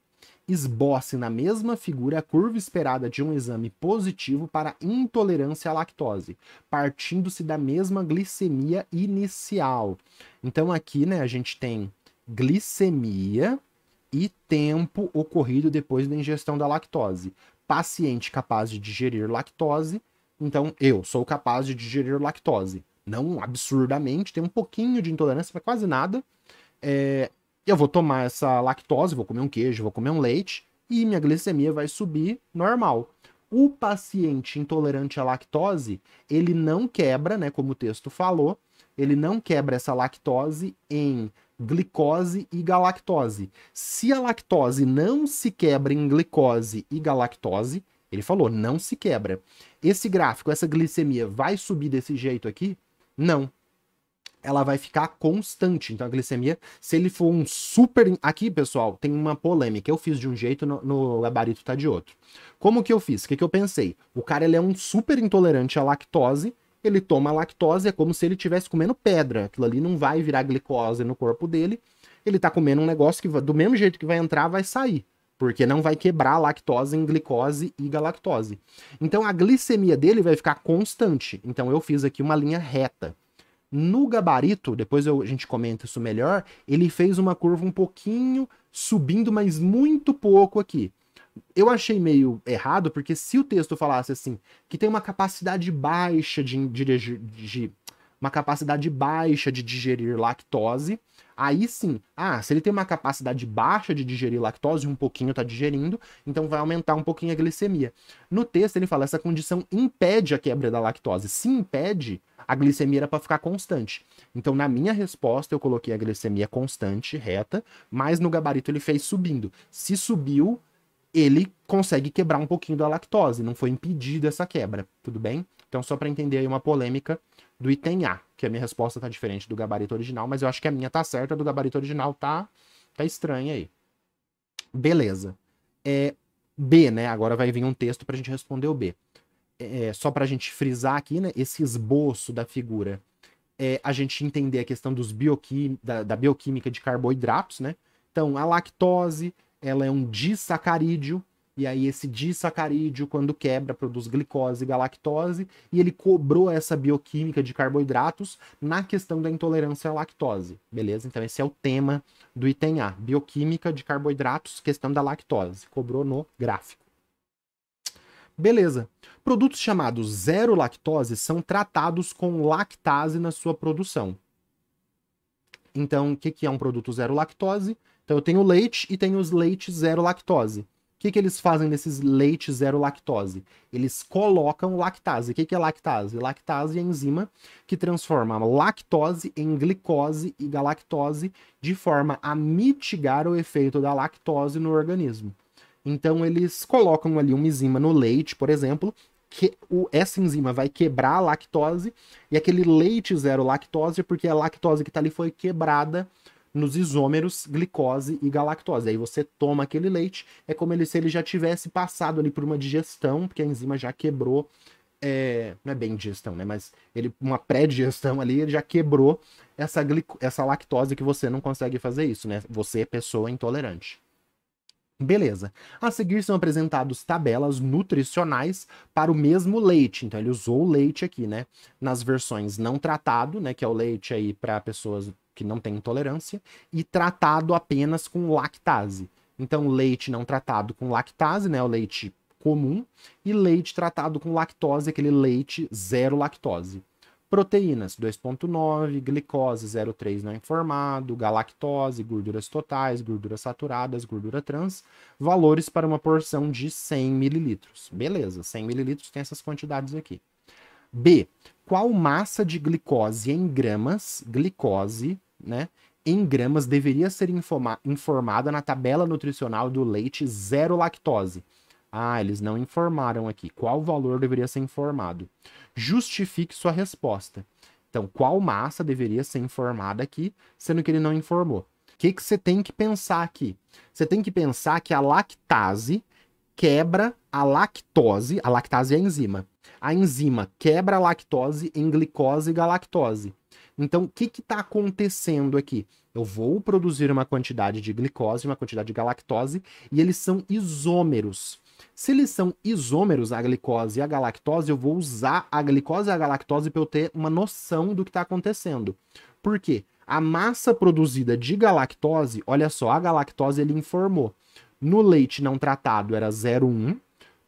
esboce na mesma figura a curva esperada de um exame positivo para intolerância à lactose, partindo-se da mesma glicemia inicial. Então aqui, né, a gente tem glicemia e tempo ocorrido depois da ingestão da lactose. Paciente capaz de digerir lactose, então eu sou capaz de digerir lactose. Não absurdamente, tem um pouquinho de intolerância, mas quase nada. É, eu vou tomar essa lactose, vou comer um queijo, vou comer um leite, e minha glicemia vai subir normal. O paciente intolerante à lactose, ele não quebra, né, como o texto falou, ele não quebra essa lactose em glicose e galactose. Se a lactose não se quebra em glicose e galactose, ele falou, não se quebra. Esse gráfico, essa glicemia vai subir desse jeito aqui? Não ela vai ficar constante. Então a glicemia, se ele for um super. Aqui, pessoal, tem uma polêmica. Eu fiz de um jeito, no, no gabarito tá de outro. Como que eu fiz? O que, que eu pensei? O cara ele é um super intolerante à lactose ele toma lactose, é como se ele estivesse comendo pedra. Aquilo ali não vai virar glicose no corpo dele. Ele tá comendo um negócio que, do mesmo jeito que vai entrar, vai sair. Porque não vai quebrar a lactose em glicose e galactose. Então a glicemia dele vai ficar constante. Então eu fiz aqui uma linha reta. No gabarito, depois eu, a gente comenta isso melhor, ele fez uma curva um pouquinho subindo, mas muito pouco aqui. Eu achei meio errado, porque se o texto falasse assim, que tem uma capacidade baixa de, de, de uma capacidade baixa de digerir lactose, Aí sim, ah, se ele tem uma capacidade baixa de digerir lactose, um pouquinho tá digerindo, então vai aumentar um pouquinho a glicemia. No texto ele fala essa condição impede a quebra da lactose. Se impede, a glicemia era para ficar constante. Então na minha resposta eu coloquei a glicemia constante, reta, mas no gabarito ele fez subindo. Se subiu, ele consegue quebrar um pouquinho da lactose, não foi impedida essa quebra, tudo bem? Então só para entender aí uma polêmica do item A, que a minha resposta tá diferente do gabarito original, mas eu acho que a minha tá certa, a do gabarito original tá, tá estranha aí. Beleza. É, B, né? Agora vai vir um texto pra gente responder o B. É, é só pra gente frisar aqui, né? Esse esboço da figura é a gente entender a questão dos bioquim, da, da bioquímica de carboidratos, né? Então, a lactose, ela é um disacarídeo, e aí esse disacarídeo, quando quebra, produz glicose e galactose, e ele cobrou essa bioquímica de carboidratos na questão da intolerância à lactose, beleza? Então esse é o tema do item A, bioquímica de carboidratos, questão da lactose, cobrou no gráfico. Beleza. Produtos chamados zero lactose são tratados com lactase na sua produção. Então, o que, que é um produto zero lactose? Então, eu tenho leite e tenho os leites zero lactose. O que, que eles fazem nesses leites zero lactose? Eles colocam lactase. O que, que é lactase? Lactase é a enzima que transforma lactose em glicose e galactose de forma a mitigar o efeito da lactose no organismo. Então eles colocam ali uma enzima no leite, por exemplo, que o, essa enzima vai quebrar a lactose e aquele leite zero lactose, porque é a lactose que está ali foi quebrada nos isômeros glicose e galactose. Aí você toma aquele leite, é como ele, se ele já tivesse passado ali por uma digestão, porque a enzima já quebrou. É, não é bem digestão, né? Mas ele, uma pré-digestão ali, ele já quebrou essa, glico, essa lactose que você não consegue fazer isso, né? Você é pessoa intolerante. Beleza. A seguir são apresentados tabelas nutricionais para o mesmo leite. Então ele usou o leite aqui, né? Nas versões não tratado, né? Que é o leite aí para pessoas que não tem intolerância, e tratado apenas com lactase. Então, leite não tratado com lactase, né? O leite comum, e leite tratado com lactose, aquele leite zero lactose. Proteínas 2,9, glicose 0,3 não informado, galactose, gorduras totais, gorduras saturadas, gordura trans, valores para uma porção de 100 mililitros. Beleza, 100 mililitros tem essas quantidades aqui. B. Qual massa de glicose em gramas, glicose né, em gramas deveria ser informa informada na tabela nutricional do leite zero lactose. Ah, eles não informaram aqui. Qual valor deveria ser informado? Justifique sua resposta. Então, qual massa deveria ser informada aqui, sendo que ele não informou? O que, que você tem que pensar aqui? Você tem que pensar que a lactase quebra a lactose, a lactase é a enzima. A enzima quebra a lactose em glicose e galactose. Então, o que está acontecendo aqui? Eu vou produzir uma quantidade de glicose, uma quantidade de galactose, e eles são isômeros. Se eles são isômeros, a glicose e a galactose, eu vou usar a glicose e a galactose para eu ter uma noção do que está acontecendo. Por quê? A massa produzida de galactose, olha só, a galactose ele informou. No leite não tratado era 0,1,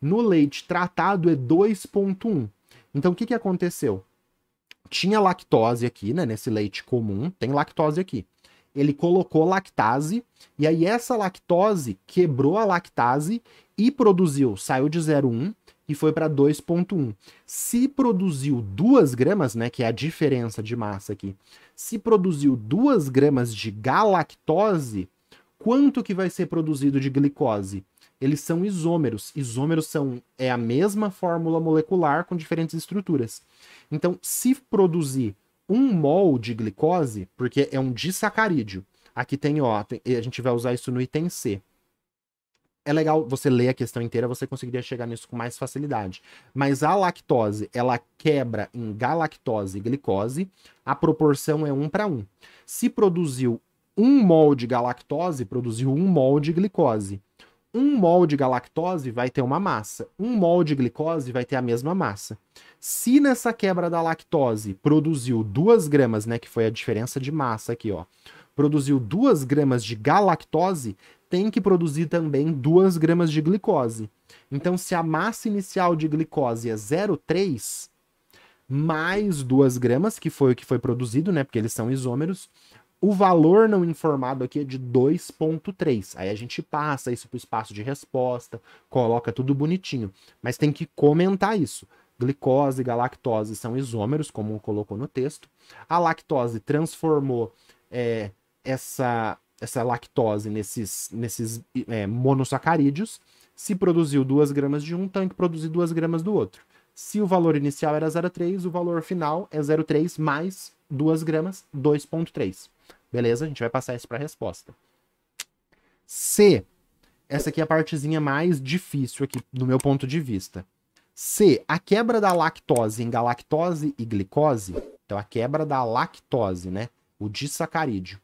no leite tratado é 2,1. Então o que, que aconteceu? tinha lactose aqui, né? Nesse leite comum, tem lactose aqui. Ele colocou lactase, e aí essa lactose quebrou a lactase e produziu, saiu de 0,1 e foi para 2,1. Se produziu 2 gramas, né? Que é a diferença de massa aqui. Se produziu 2 gramas de galactose, quanto que vai ser produzido de glicose? eles são isômeros. Isômeros são é a mesma fórmula molecular com diferentes estruturas. Então, se produzir um mol de glicose, porque é um disacarídeo, aqui tem ó, tem, a gente vai usar isso no item C. É legal você ler a questão inteira, você conseguiria chegar nisso com mais facilidade. Mas a lactose, ela quebra em galactose e glicose, a proporção é 1 para 1. Se produziu um mol de galactose, produziu um mol de glicose um mol de galactose vai ter uma massa, um mol de glicose vai ter a mesma massa. Se nessa quebra da lactose produziu 2 gramas, né, que foi a diferença de massa aqui, ó, produziu 2 gramas de galactose, tem que produzir também 2 gramas de glicose. Então, se a massa inicial de glicose é 0,3, mais 2 gramas, que foi o que foi produzido, né, porque eles são isômeros, o valor não informado aqui é de 2.3. Aí a gente passa isso para o espaço de resposta, coloca tudo bonitinho. Mas tem que comentar isso. Glicose e galactose são isômeros, como colocou no texto. A lactose transformou é, essa, essa lactose nesses, nesses é, monossacarídeos. Se produziu 2 gramas de um, tem que produzir 2 gramas do outro. Se o valor inicial era 0,3, o valor final é 0,3 mais 2 gramas, 2,3. Beleza? A gente vai passar isso para a resposta. C. Essa aqui é a partezinha mais difícil aqui, no meu ponto de vista. C. A quebra da lactose em galactose e glicose. Então, a quebra da lactose, né? O disacarídeo.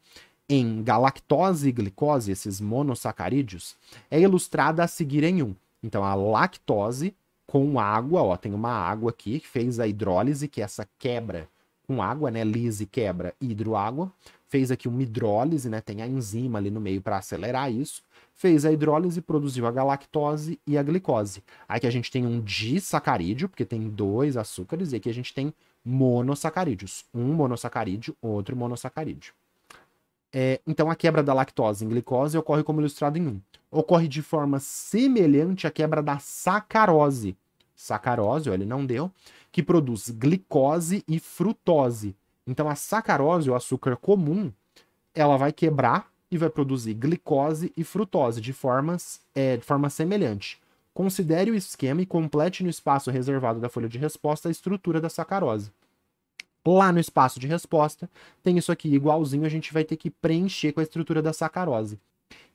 Em galactose e glicose, esses monossacarídeos, é ilustrada a seguir em um. Então, a lactose com água, ó, tem uma água aqui que fez a hidrólise, que é essa quebra com água, né? Lise quebra hidroágua fez aqui uma hidrólise, né? Tem a enzima ali no meio para acelerar isso. Fez a hidrólise, produziu a galactose e a glicose. Aqui a gente tem um disacarídeo, porque tem dois açúcares, e aqui a gente tem monossacarídeos. Um monossacarídeo, outro monossacarídeo. É, então, a quebra da lactose em glicose ocorre como ilustrado em 1. Ocorre de forma semelhante à quebra da sacarose. Sacarose, olha, não deu. Que produz glicose e frutose. Então a sacarose, o açúcar comum, ela vai quebrar e vai produzir glicose e frutose de, formas, é, de forma semelhante. Considere o esquema e complete no espaço reservado da folha de resposta a estrutura da sacarose. Lá no espaço de resposta, tem isso aqui igualzinho, a gente vai ter que preencher com a estrutura da sacarose.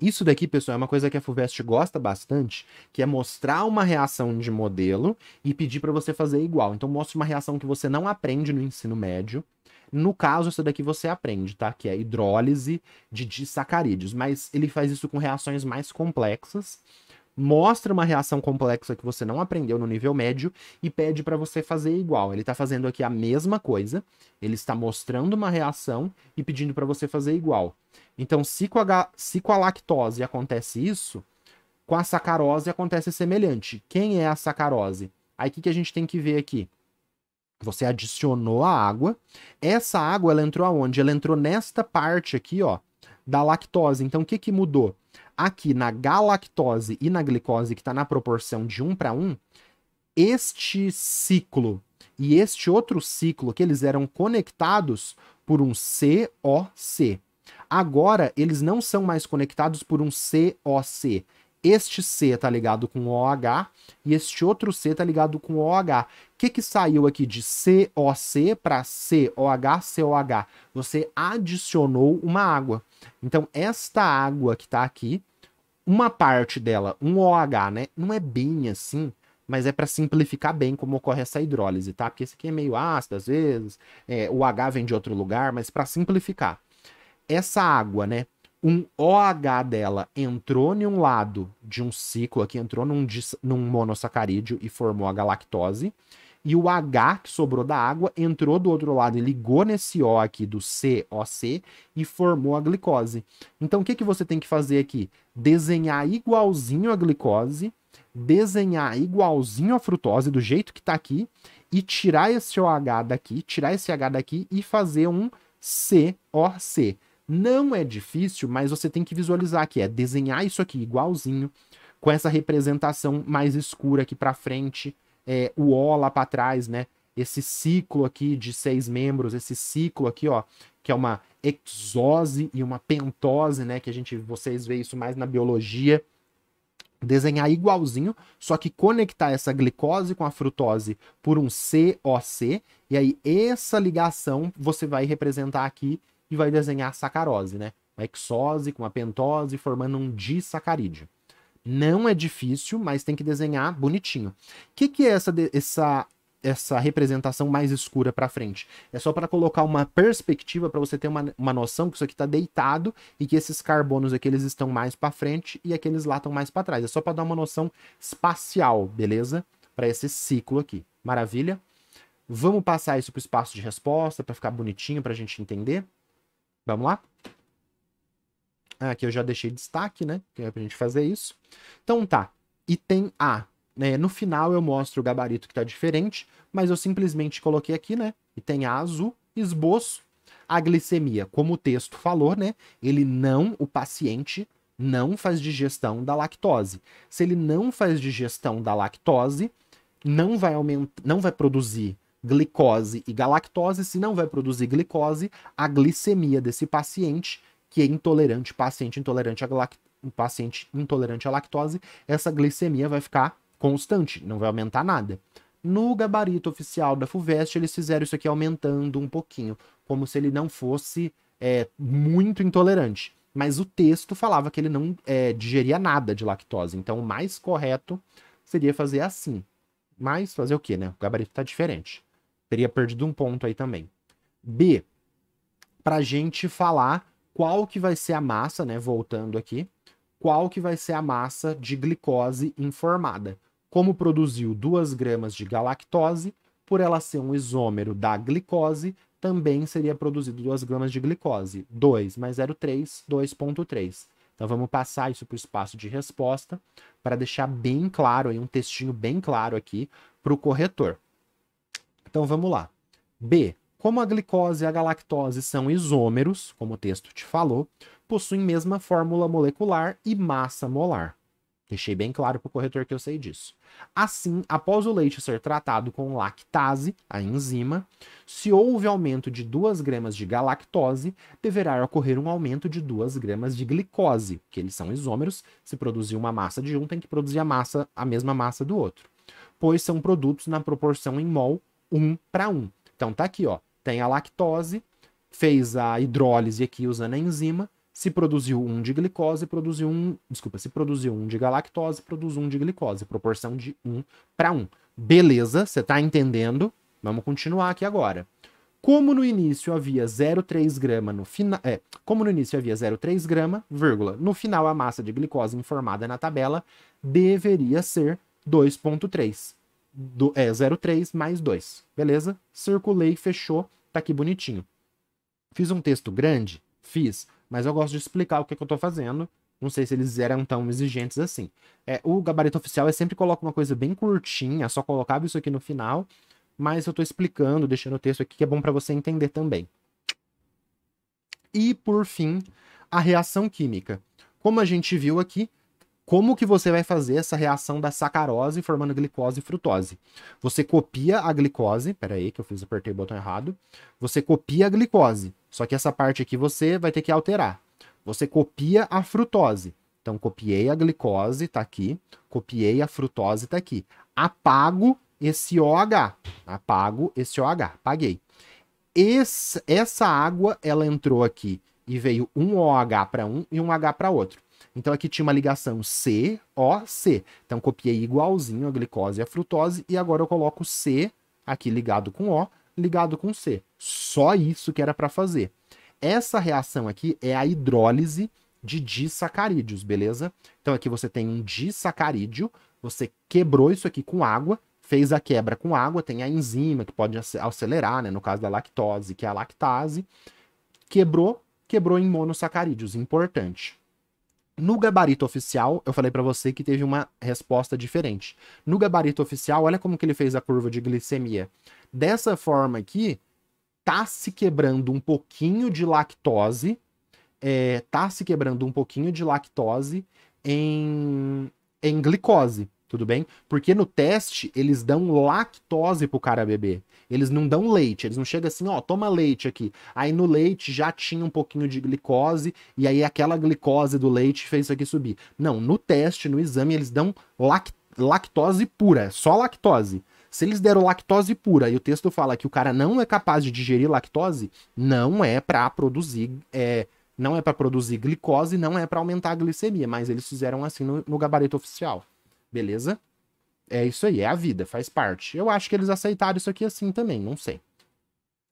Isso daqui, pessoal, é uma coisa que a FUVEST gosta bastante, que é mostrar uma reação de modelo e pedir para você fazer igual. Então, mostra uma reação que você não aprende no ensino médio, no caso, isso daqui você aprende, tá? Que é hidrólise de disacarídeos. Mas ele faz isso com reações mais complexas mostra uma reação complexa que você não aprendeu no nível médio e pede para você fazer igual. Ele está fazendo aqui a mesma coisa, ele está mostrando uma reação e pedindo para você fazer igual. Então, se com, a, se com a lactose acontece isso, com a sacarose acontece semelhante. Quem é a sacarose? Aí o que, que a gente tem que ver aqui? Você adicionou a água. Essa água, ela entrou aonde? Ela entrou nesta parte aqui, ó, da lactose. Então, o que que mudou? Aqui, na galactose e na glicose, que está na proporção de 1 para 1, este ciclo e este outro ciclo, que eles eram conectados por um COC. Agora, eles não são mais conectados por um COC. Este C está ligado com OH e este outro C está ligado com OH. O que, que saiu aqui de COC para COH, COH? Você adicionou uma água. Então, esta água que está aqui, uma parte dela, um OH, né? Não é bem assim, mas é para simplificar bem como ocorre essa hidrólise, tá? Porque esse aqui é meio ácido às vezes, é, o H vem de outro lugar, mas para simplificar. Essa água, né? um OH dela entrou em um lado de um ciclo aqui, entrou num, num monossacarídeo e formou a galactose. E o H que sobrou da água entrou do outro lado e ligou nesse O aqui do COC e formou a glicose. Então o que, que você tem que fazer aqui? Desenhar igualzinho a glicose, desenhar igualzinho a frutose, do jeito que está aqui, e tirar esse OH daqui, tirar esse H daqui e fazer um COC. Não é difícil, mas você tem que visualizar que é desenhar isso aqui igualzinho, com essa representação mais escura aqui para frente, é, o O lá para trás, né? Esse ciclo aqui de seis membros, esse ciclo aqui, ó, que é uma exose e uma pentose, né? Que a gente, vocês vê isso mais na biologia. Desenhar igualzinho, só que conectar essa glicose com a frutose por um COC, e aí essa ligação você vai representar aqui e vai desenhar a sacarose, né? Uma hexose com uma pentose formando um disacarídeo. Não é difícil, mas tem que desenhar bonitinho. O que, que é essa, essa, essa representação mais escura para frente? É só para colocar uma perspectiva para você ter uma, uma noção que isso aqui está deitado e que esses carbonos aqui eles estão mais para frente e aqueles lá estão mais para trás. É só para dar uma noção espacial, beleza? Para esse ciclo aqui. Maravilha? Vamos passar isso para o espaço de resposta para ficar bonitinho para a gente entender? Vamos lá? Ah, aqui eu já deixei destaque, né? Que é pra gente fazer isso. Então tá, item A. Né? No final eu mostro o gabarito que tá diferente, mas eu simplesmente coloquei aqui, né? Item A azul, esboço. A glicemia, como o texto falou, né? Ele não, o paciente não faz digestão da lactose. Se ele não faz digestão da lactose, não vai aumentar, não vai produzir glicose e galactose. Se não vai produzir glicose, a glicemia desse paciente, que é intolerante, paciente intolerante a galactose, um paciente intolerante à lactose, essa glicemia vai ficar constante, não vai aumentar nada. No gabarito oficial da FUVEST, eles fizeram isso aqui aumentando um pouquinho, como se ele não fosse é, muito intolerante. Mas o texto falava que ele não é, digeria nada de lactose. Então, o mais correto seria fazer assim. Mas fazer o quê, né? O gabarito está diferente. Teria perdido um ponto aí também. B, para a gente falar qual que vai ser a massa, né? Voltando aqui, qual que vai ser a massa de glicose informada. Como produziu 2 gramas de galactose, por ela ser um isômero da glicose, também seria produzido 2 gramas de glicose. 2 mais 0,3, 2,3. Então vamos passar isso para o espaço de resposta para deixar bem claro, aí, um textinho bem claro aqui para o corretor. Então vamos lá. B. Como a glicose e a galactose são isômeros, como o texto te falou, possuem mesma fórmula molecular e massa molar. Deixei bem claro para o corretor que eu sei disso. Assim, após o leite ser tratado com lactase, a enzima, se houve aumento de 2 gramas de galactose, deverá ocorrer um aumento de 2 gramas de glicose, que eles são isômeros, se produzir uma massa de um, tem que produzir a massa, a mesma massa do outro, pois são produtos na proporção em mol um para um. Então tá aqui, ó. Tem a lactose, fez a hidrólise aqui usando a enzima, se produziu um de glicose, produziu um, desculpa, se produziu um de galactose, produz um de glicose, proporção de um para um. Beleza, você tá entendendo? Vamos continuar aqui agora. Como no início havia 0,3 grama no final, é, como no início havia 0,3 grama, vírgula, no final a massa de glicose informada na tabela deveria ser 2,3 do, é, 0,3 mais 2. Beleza? Circulei, fechou, tá aqui bonitinho. Fiz um texto grande? Fiz, mas eu gosto de explicar o que, é que eu tô fazendo. Não sei se eles eram tão exigentes assim. É, o gabarito oficial é sempre coloca uma coisa bem curtinha, só colocava isso aqui no final, mas eu tô explicando, deixando o texto aqui que é bom para você entender também. E por fim, a reação química. Como a gente viu aqui, como que você vai fazer essa reação da sacarose formando glicose e frutose? Você copia a glicose, peraí que eu fiz, apertei o botão errado. Você copia a glicose, só que essa parte aqui você vai ter que alterar. Você copia a frutose. Então, copiei a glicose, tá aqui. Copiei a frutose, tá aqui. Apago esse OH. Apago esse OH. Apaguei. Esse, essa água, ela entrou aqui e veio um OH para um e um H para outro. Então aqui tinha uma ligação C, O, C. Então copiei igualzinho a glicose e a frutose e agora eu coloco C aqui ligado com O, ligado com C. Só isso que era para fazer. Essa reação aqui é a hidrólise de disacarídeos, beleza? Então aqui você tem um disacarídeo, você quebrou isso aqui com água, fez a quebra com água, tem a enzima que pode acelerar, né, no caso da lactose, que é a lactase. Quebrou, quebrou em monossacarídeos, importante. No gabarito oficial, eu falei para você que teve uma resposta diferente. No gabarito oficial, olha como que ele fez a curva de glicemia. Dessa forma aqui, tá se quebrando um pouquinho de lactose, é, tá se quebrando um pouquinho de lactose em, em glicose tudo bem? Porque no teste eles dão lactose pro cara beber. Eles não dão leite, eles não chegam assim, ó, toma leite aqui. Aí no leite já tinha um pouquinho de glicose e aí aquela glicose do leite fez isso aqui subir. Não, no teste, no exame eles dão lact lactose pura, só lactose. Se eles deram lactose pura e o texto fala que o cara não é capaz de digerir lactose, não é para produzir é, não é para produzir glicose, não é para aumentar a glicemia, mas eles fizeram assim no, no gabarito oficial beleza? É isso aí, é a vida, faz parte. Eu acho que eles aceitaram isso aqui assim também, não sei.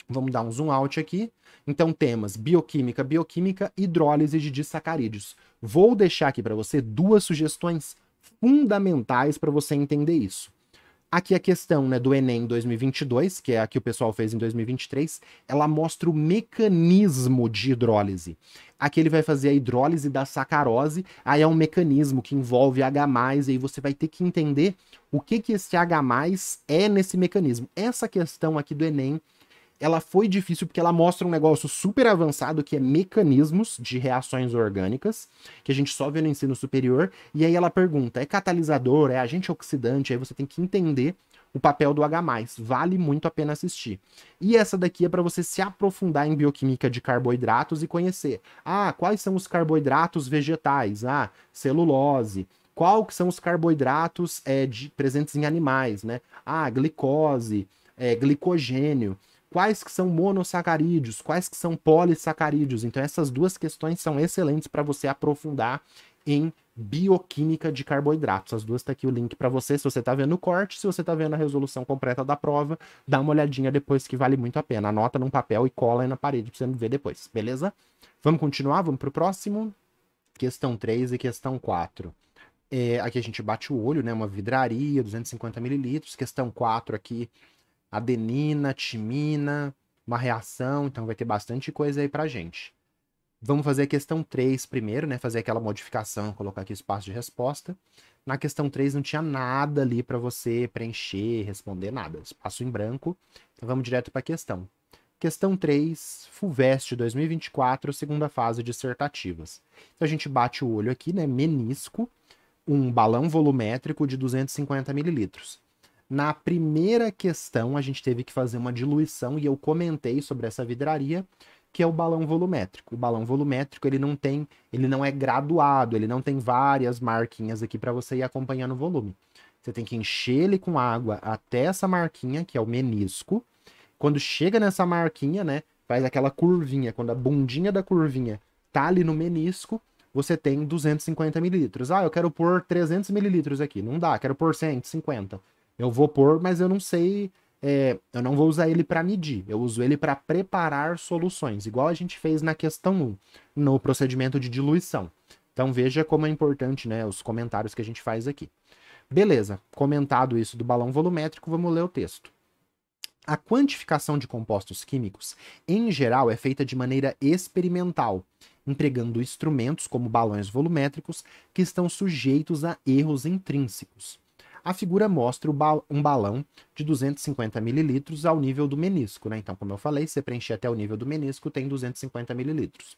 Vamos dar um zoom out aqui. Então, temas bioquímica, bioquímica, hidrólise de disacarídeos. Vou deixar aqui para você duas sugestões fundamentais para você entender isso. Aqui a questão né, do Enem 2022, que é a que o pessoal fez em 2023, ela mostra o mecanismo de hidrólise. Aqui ele vai fazer a hidrólise da sacarose, aí é um mecanismo que envolve H+, e aí você vai ter que entender o que, que esse H+, é nesse mecanismo. Essa questão aqui do Enem ela foi difícil porque ela mostra um negócio super avançado que é mecanismos de reações orgânicas, que a gente só vê no ensino superior, e aí ela pergunta: é catalisador, é agente oxidante, aí você tem que entender o papel do H+, vale muito a pena assistir. E essa daqui é para você se aprofundar em bioquímica de carboidratos e conhecer. Ah, quais são os carboidratos vegetais? Ah, celulose, qual que são os carboidratos é, de, presentes em animais, né? Ah, glicose, é, glicogênio quais que são monossacarídeos, quais que são polissacarídeos. Então essas duas questões são excelentes para você aprofundar em bioquímica de carboidratos. As duas tá aqui o link para você, se você está vendo o corte, se você está vendo a resolução completa da prova, dá uma olhadinha depois que vale muito a pena. Anota num papel e cola aí na parede para você ver depois, beleza? Vamos continuar, vamos pro próximo. Questão 3 e questão 4. É, aqui a gente bate o olho, né? Uma vidraria, 250 mililitros. Questão 4 aqui, adenina, timina, uma reação, então vai ter bastante coisa aí pra gente. Vamos fazer a questão 3 primeiro, né? Fazer aquela modificação, colocar aqui espaço de resposta. Na questão 3 não tinha nada ali para você preencher, responder nada, espaço em branco. Então vamos direto para a questão. Questão 3, Fulvestre 2024, segunda fase dissertativas. Então a gente bate o olho aqui, né? Menisco, um balão volumétrico de 250 mililitros. Na primeira questão, a gente teve que fazer uma diluição e eu comentei sobre essa vidraria, que é o balão volumétrico. O balão volumétrico, ele não tem, ele não é graduado, ele não tem várias marquinhas aqui para você ir acompanhando o volume. Você tem que encher ele com água até essa marquinha, que é o menisco. Quando chega nessa marquinha, né, faz aquela curvinha, quando a bundinha da curvinha tá ali no menisco, você tem 250 mililitros. Ah, eu quero pôr 300 mililitros aqui. Não dá, quero pôr 150. Eu vou pôr, mas eu não sei. É, eu não vou usar ele para medir, eu uso ele para preparar soluções, igual a gente fez na questão 1, no procedimento de diluição. Então veja como é importante né, os comentários que a gente faz aqui. Beleza, comentado isso do balão volumétrico, vamos ler o texto. A quantificação de compostos químicos, em geral, é feita de maneira experimental, empregando instrumentos como balões volumétricos que estão sujeitos a erros intrínsecos. A figura mostra ba um balão de 250 mililitros ao nível do menisco, né? Então, como eu falei, você preencher até o nível do menisco, tem 250 mililitros.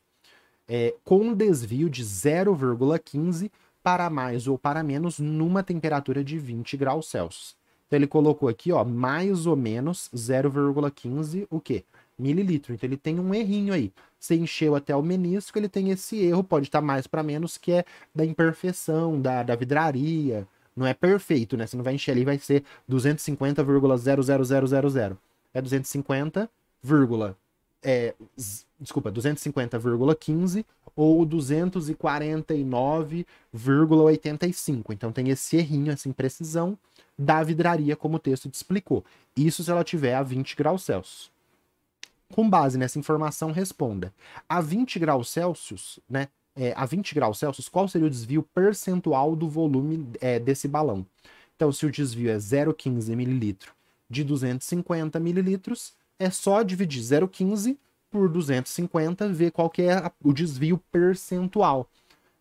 É, com um desvio de 0,15 para mais ou para menos numa temperatura de 20 graus Celsius. Então ele colocou aqui, ó, mais ou menos 0,15 o quê? Mililitro. Então ele tem um errinho aí. Você encheu até o menisco, ele tem esse erro, pode estar tá mais para menos, que é da imperfeição, da, da vidraria, não é perfeito, né? Você não vai encher ali, vai ser 250,00000. É 250, é, desculpa, 250,15 ou 249,85. Então tem esse errinho, essa imprecisão da vidraria, como o texto te explicou. Isso se ela tiver a 20 graus Celsius. Com base nessa informação, responda. A 20 graus Celsius, né, é, a 20 graus Celsius, qual seria o desvio percentual do volume é, desse balão? Então, se o desvio é 0,15 mililitro de 250 mililitros, é só dividir 0,15 por 250, ver qual que é a, o desvio percentual.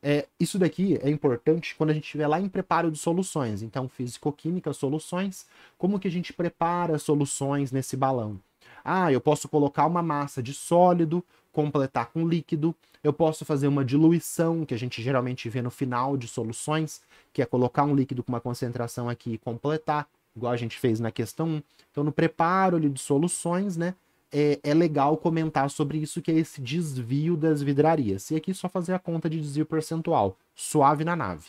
É, isso daqui é importante quando a gente estiver lá em preparo de soluções. Então, físico-química, soluções, como que a gente prepara soluções nesse balão? Ah, eu posso colocar uma massa de sólido completar com líquido, eu posso fazer uma diluição, que a gente geralmente vê no final de soluções, que é colocar um líquido com uma concentração aqui e completar, igual a gente fez na questão 1. Então, no preparo ali de soluções, né, é, é legal comentar sobre isso, que é esse desvio das vidrarias. E aqui só fazer a conta de desvio percentual, suave na nave.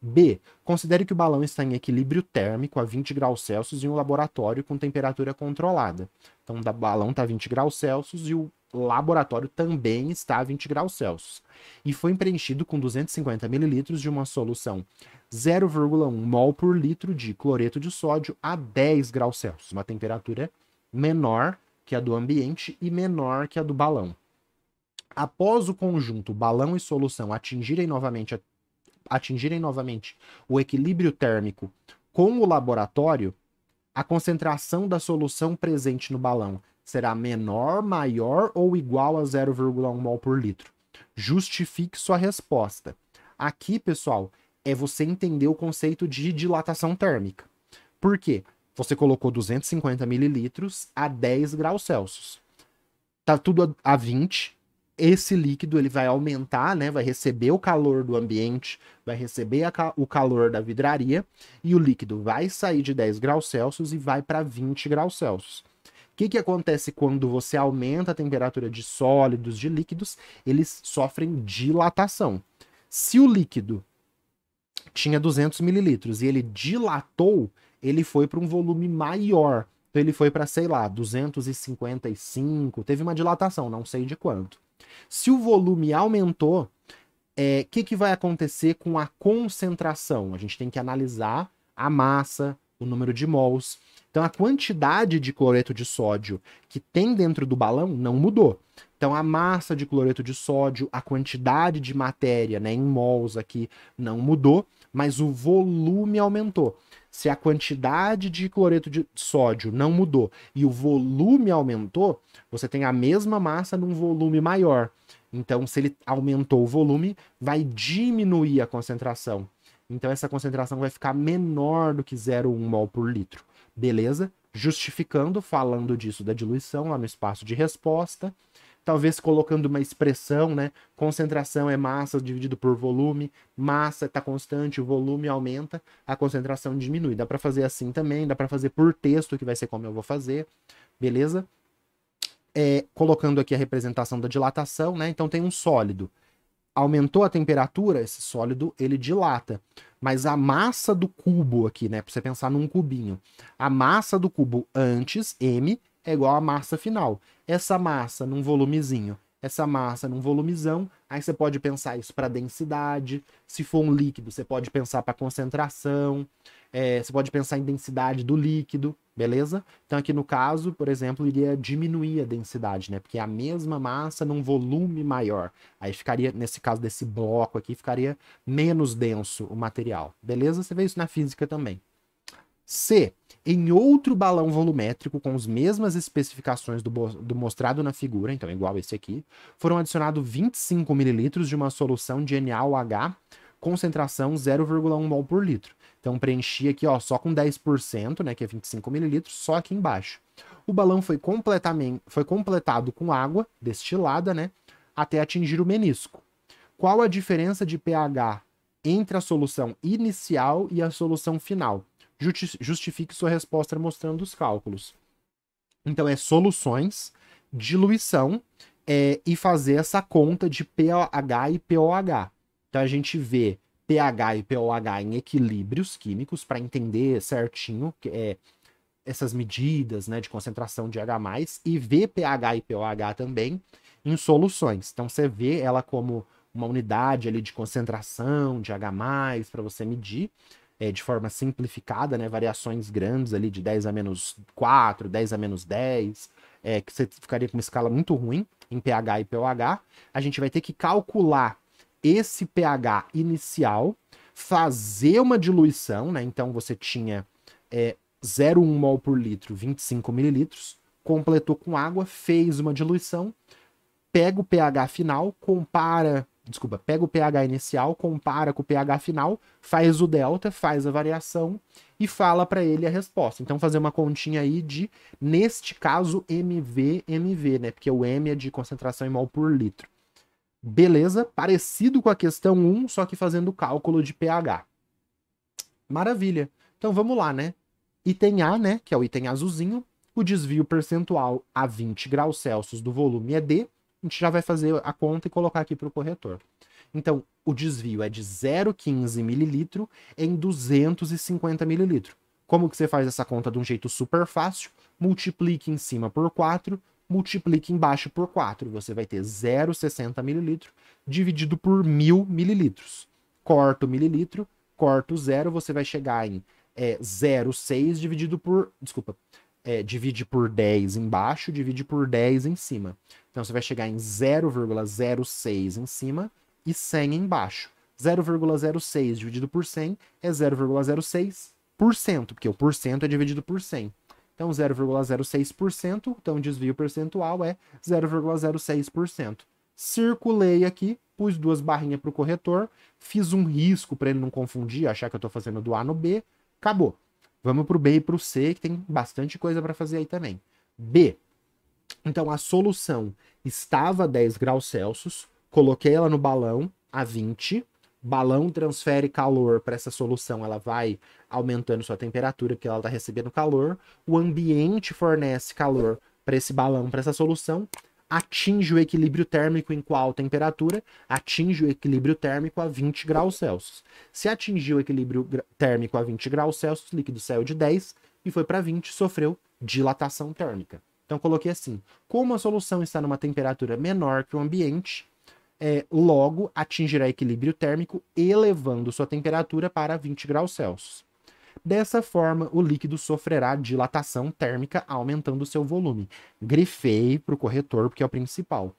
B. Considere que o balão está em equilíbrio térmico a 20 graus Celsius em um laboratório com temperatura controlada. Então, o balão está a 20 graus Celsius e o laboratório também está a 20 graus Celsius e foi preenchido com 250 mililitros de uma solução 0,1 mol por litro de cloreto de sódio a 10 graus Celsius, uma temperatura menor que a do ambiente e menor que a do balão. Após o conjunto balão e solução atingirem novamente, atingirem novamente o equilíbrio térmico com o laboratório, a concentração da solução presente no balão será menor, maior ou igual a 0,1 mol por litro? Justifique sua resposta. Aqui, pessoal, é você entender o conceito de dilatação térmica. Por quê? Você colocou 250 mililitros a 10 graus Celsius. Tá tudo a 20, esse líquido ele vai aumentar, né? Vai receber o calor do ambiente, vai receber a, o calor da vidraria e o líquido vai sair de 10 graus Celsius e vai para 20 graus Celsius que, que acontece quando você aumenta a temperatura de sólidos, de líquidos? Eles sofrem dilatação. Se o líquido tinha 200 mililitros e ele dilatou, ele foi para um volume maior. Então ele foi para, sei lá, 255, teve uma dilatação, não sei de quanto. Se o volume aumentou, o é, que, que vai acontecer com a concentração? A gente tem que analisar a massa, o número de mols. Então a quantidade de cloreto de sódio que tem dentro do balão não mudou. Então a massa de cloreto de sódio, a quantidade de matéria, né, em mols aqui não mudou, mas o volume aumentou. Se a quantidade de cloreto de sódio não mudou e o volume aumentou, você tem a mesma massa num volume maior. Então, se ele aumentou o volume, vai diminuir a concentração. Então, essa concentração vai ficar menor do que 0,1 mol por litro beleza? Justificando, falando disso da diluição lá no espaço de resposta, talvez colocando uma expressão, né? Concentração é massa dividido por volume, massa está constante, o volume aumenta, a concentração diminui. Dá para fazer assim também, dá para fazer por texto, que vai ser como eu vou fazer, beleza? É, colocando aqui a representação da dilatação, né? Então tem um sólido aumentou a temperatura, esse sólido ele dilata. Mas a massa do cubo aqui, né? Para você pensar num cubinho. A massa do cubo antes, M, é igual à massa final. Essa massa num volumezinho, essa massa num volumezão. Aí você pode pensar isso para densidade. Se for um líquido, você pode pensar para concentração. É, você pode pensar em densidade do líquido beleza? Então aqui no caso, por exemplo, iria diminuir a densidade, né? Porque é a mesma massa num volume maior. Aí ficaria, nesse caso desse bloco aqui, ficaria menos denso o material, beleza? Você vê isso na física também. C. Em outro balão volumétrico com as mesmas especificações do, do mostrado na figura, então igual esse aqui, foram adicionados 25 ml de uma solução de NaOH, concentração 0,1 mol por litro. Então preenchi aqui, ó, só com 10%, né, que é 25 mililitros, só aqui embaixo. O balão foi completamente foi completado com água destilada, né, até atingir o menisco. Qual a diferença de pH entre a solução inicial e a solução final? Justifique sua resposta mostrando os cálculos. Então é soluções, diluição é, e fazer essa conta de pH e POH. Então a gente vê pH e pOH em equilíbrios químicos para entender certinho é, essas medidas né, de concentração de H+, e ver pH e pOH também em soluções. Então você vê ela como uma unidade ali de concentração de H+, para você medir é, de forma simplificada, né, variações grandes ali de 10 a menos 4, 10 a menos 10, é, eh, que você ficaria com uma escala muito ruim em pH e pOH. A gente vai ter que calcular esse pH inicial, fazer uma diluição, né? Então você tinha é, 0,1 mol por litro, 25 mililitros, completou com água, fez uma diluição, pega o pH final, compara, desculpa, pega o pH inicial, compara com o pH final, faz o delta, faz a variação e fala para ele a resposta. Então fazer uma continha aí de, neste caso, MV, MV, né? Porque o M é de concentração em mol por litro. Beleza, parecido com a questão 1, só que fazendo cálculo de pH. Maravilha. Então vamos lá, né? Item A, né, que é o item azulzinho, o desvio percentual a 20 graus Celsius do volume é D. A gente já vai fazer a conta e colocar aqui para o corretor. Então, o desvio é de 0,15 mililitro em 250 mililitro. Como que você faz essa conta de um jeito super fácil? Multiplique em cima por 4, multiplique embaixo por 4. Você vai ter 0,60 ml dividido por 1.000 ml. Corta o mililitro, corta o zero, você vai chegar em é, 0,6 dividido por... Desculpa. É, divide por 10 embaixo, divide por 10 em cima. Então você vai chegar em 0,06 em cima e 100 embaixo. 0,06 dividido por 100 é 0,06%, porque o porcento é dividido por 100. Então, 0,06%, então o desvio percentual é 0,06%. Circulei aqui, pus duas barrinhas para o corretor, fiz um risco para ele não confundir, achar que eu estou fazendo do A no B, acabou. Vamos para o B e para o C, que tem bastante coisa para fazer aí também. B. Então, a solução estava a 10 graus Celsius, coloquei ela no balão a 20 balão transfere calor para essa solução, ela vai aumentando sua temperatura porque ela está recebendo calor, o ambiente fornece calor para esse balão, para essa solução, atinge o equilíbrio térmico em qual temperatura? Atinge o equilíbrio térmico a 20 graus Celsius. Se atingiu o equilíbrio térmico a 20 graus Celsius, o líquido saiu de 10 e foi para 20, sofreu dilatação térmica. Então coloquei assim: como a solução está numa temperatura menor que o ambiente, é, logo atingirá equilíbrio térmico, elevando sua temperatura para 20 graus Celsius. Dessa forma, o líquido sofrerá dilatação térmica, aumentando seu volume. Grifei para o corretor, porque é o principal.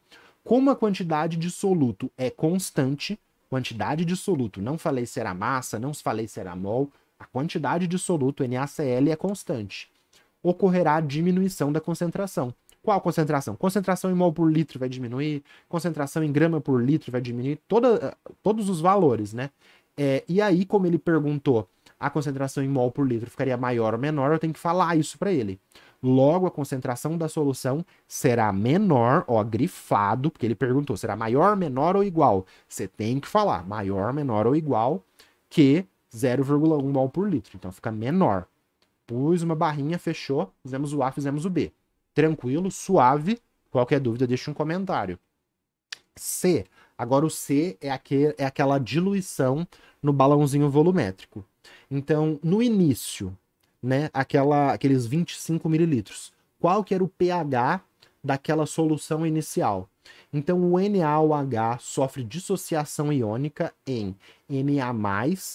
Como a quantidade de soluto é constante, quantidade de soluto, não falei será massa, não falei será mol, a quantidade de soluto NaCl é constante. Ocorrerá diminuição da concentração. Qual concentração? Concentração em mol por litro vai diminuir, concentração em grama por litro vai diminuir, toda, todos os valores, né? É, e aí, como ele perguntou, a concentração em mol por litro ficaria maior ou menor, eu tenho que falar isso para ele. Logo, a concentração da solução será menor, ó, grifado, porque ele perguntou, será maior, menor ou igual? Você tem que falar maior, menor ou igual que 0,1 mol por litro. Então fica menor. Pus uma barrinha, fechou, fizemos o A, fizemos o B tranquilo, suave. Qualquer dúvida, deixa um comentário. C. Agora o C é, aquele, é aquela diluição no balãozinho volumétrico. Então, no início, né, aquela, aqueles 25 mililitros, qual que era o pH daquela solução inicial? Então, o NaOH sofre dissociação iônica em Na+,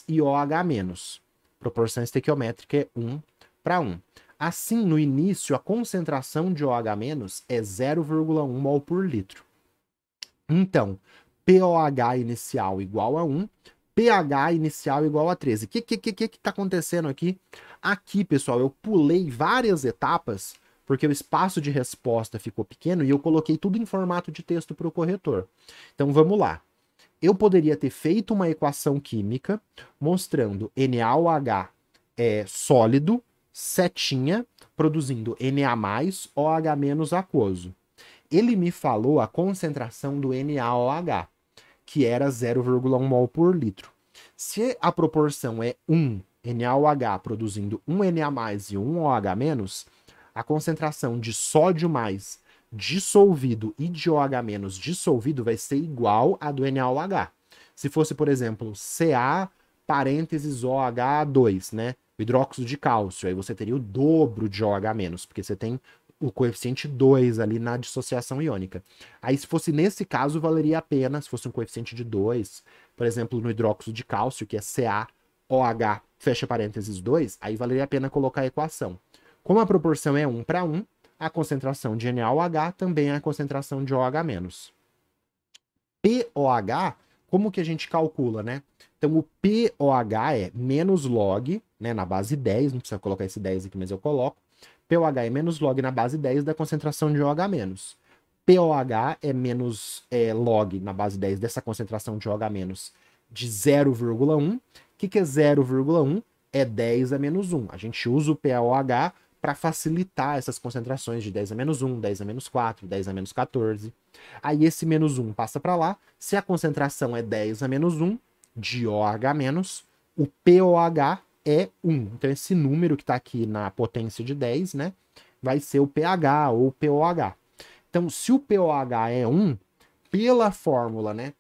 e OH-. Proporção estequiométrica é 1 para 1. Assim, no início, a concentração de OH- é 0,1 mol por litro. Então, pOH inicial igual a 1, pH inicial igual a 13. O que, que, que, que tá acontecendo aqui? Aqui, pessoal, eu pulei várias etapas porque o espaço de resposta ficou pequeno e eu coloquei tudo em formato de texto para o corretor. Então vamos lá. Eu poderia ter feito uma equação química mostrando NaOH é sólido setinha, produzindo Na+, OH- aquoso. Ele me falou a concentração do NaOH, que era 0,1 mol por litro. Se a proporção é 1 NaOH produzindo 1 Na+, e 1 OH-, a concentração de sódio mais dissolvido e de OH- dissolvido vai ser igual à do NaOH. Se fosse, por exemplo, Ca parênteses OH2, né? o hidróxido de cálcio, aí você teria o dobro de OH-, porque você tem o coeficiente 2 ali na dissociação iônica. Aí, se fosse nesse caso, valeria a pena, se fosse um coeficiente de 2, por exemplo, no hidróxido de cálcio, que é CaOH, fecha parênteses 2, aí valeria a pena colocar a equação. Como a proporção é 1 para 1, a concentração de NaOH também é a concentração de OH-. POH, como que a gente calcula, né? Então, o POH é menos log né, na base 10, não precisa colocar esse 10 aqui, mas eu coloco. pOH é menos log na base 10 da concentração de OH-. pOH é menos é, log na base 10 dessa concentração de OH- de 0,1. O que, que é 0,1? É 10 a menos 1. A gente usa o pOH para facilitar essas concentrações de 10 a menos 1, 10 a menos 4, 10 a menos 14. Aí esse menos 1 passa para lá. Se a concentração é 10 a menos 1 de OH-, o pOH é 1. Então, esse número que está aqui na potência de 10, né? Vai ser o pH ou o POH. Então, se o POH é 1, pela fórmula, né?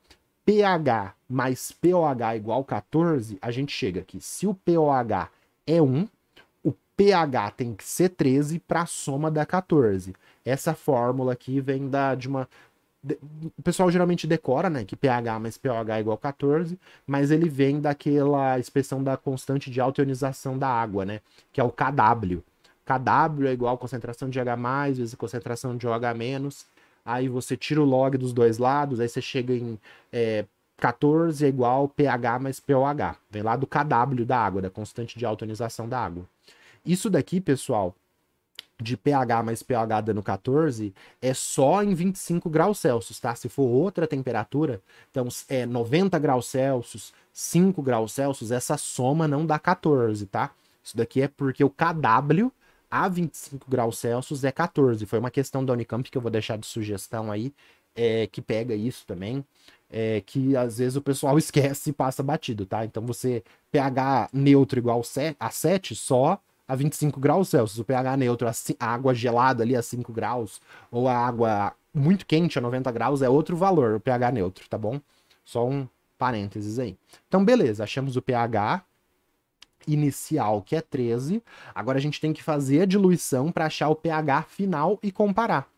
pH mais POH igual 14, a gente chega aqui. Se o POH é 1, o pH tem que ser 13 para a soma da 14. Essa fórmula aqui vem da, de uma o pessoal geralmente decora, né, que pH mais pOH é igual 14, mas ele vem daquela expressão da constante de autoionização da água, né, que é o KW. KW é igual a concentração de H+, vezes a concentração de OH-, menos aí você tira o log dos dois lados, aí você chega em é, 14 é igual pH mais pOH. Vem lá do KW da água, da constante de autoionização da água. Isso daqui, pessoal, de pH mais pH dando 14 é só em 25 graus Celsius, tá? Se for outra temperatura, então é 90 graus Celsius, 5 graus Celsius, essa soma não dá 14, tá? Isso daqui é porque o KW a 25 graus Celsius é 14. Foi uma questão da Unicamp que eu vou deixar de sugestão aí, é, que pega isso também, é, que às vezes o pessoal <laughs> esquece e passa batido, tá? Então você pH neutro igual a 7 só a 25 graus Celsius, o pH neutro, a, água gelada ali a 5 graus, ou a água muito quente a 90 graus, é outro valor, o pH neutro, tá bom? Só um parênteses aí. Então, beleza, achamos o pH inicial, que é 13. Agora a gente tem que fazer a diluição para achar o pH final e comparar.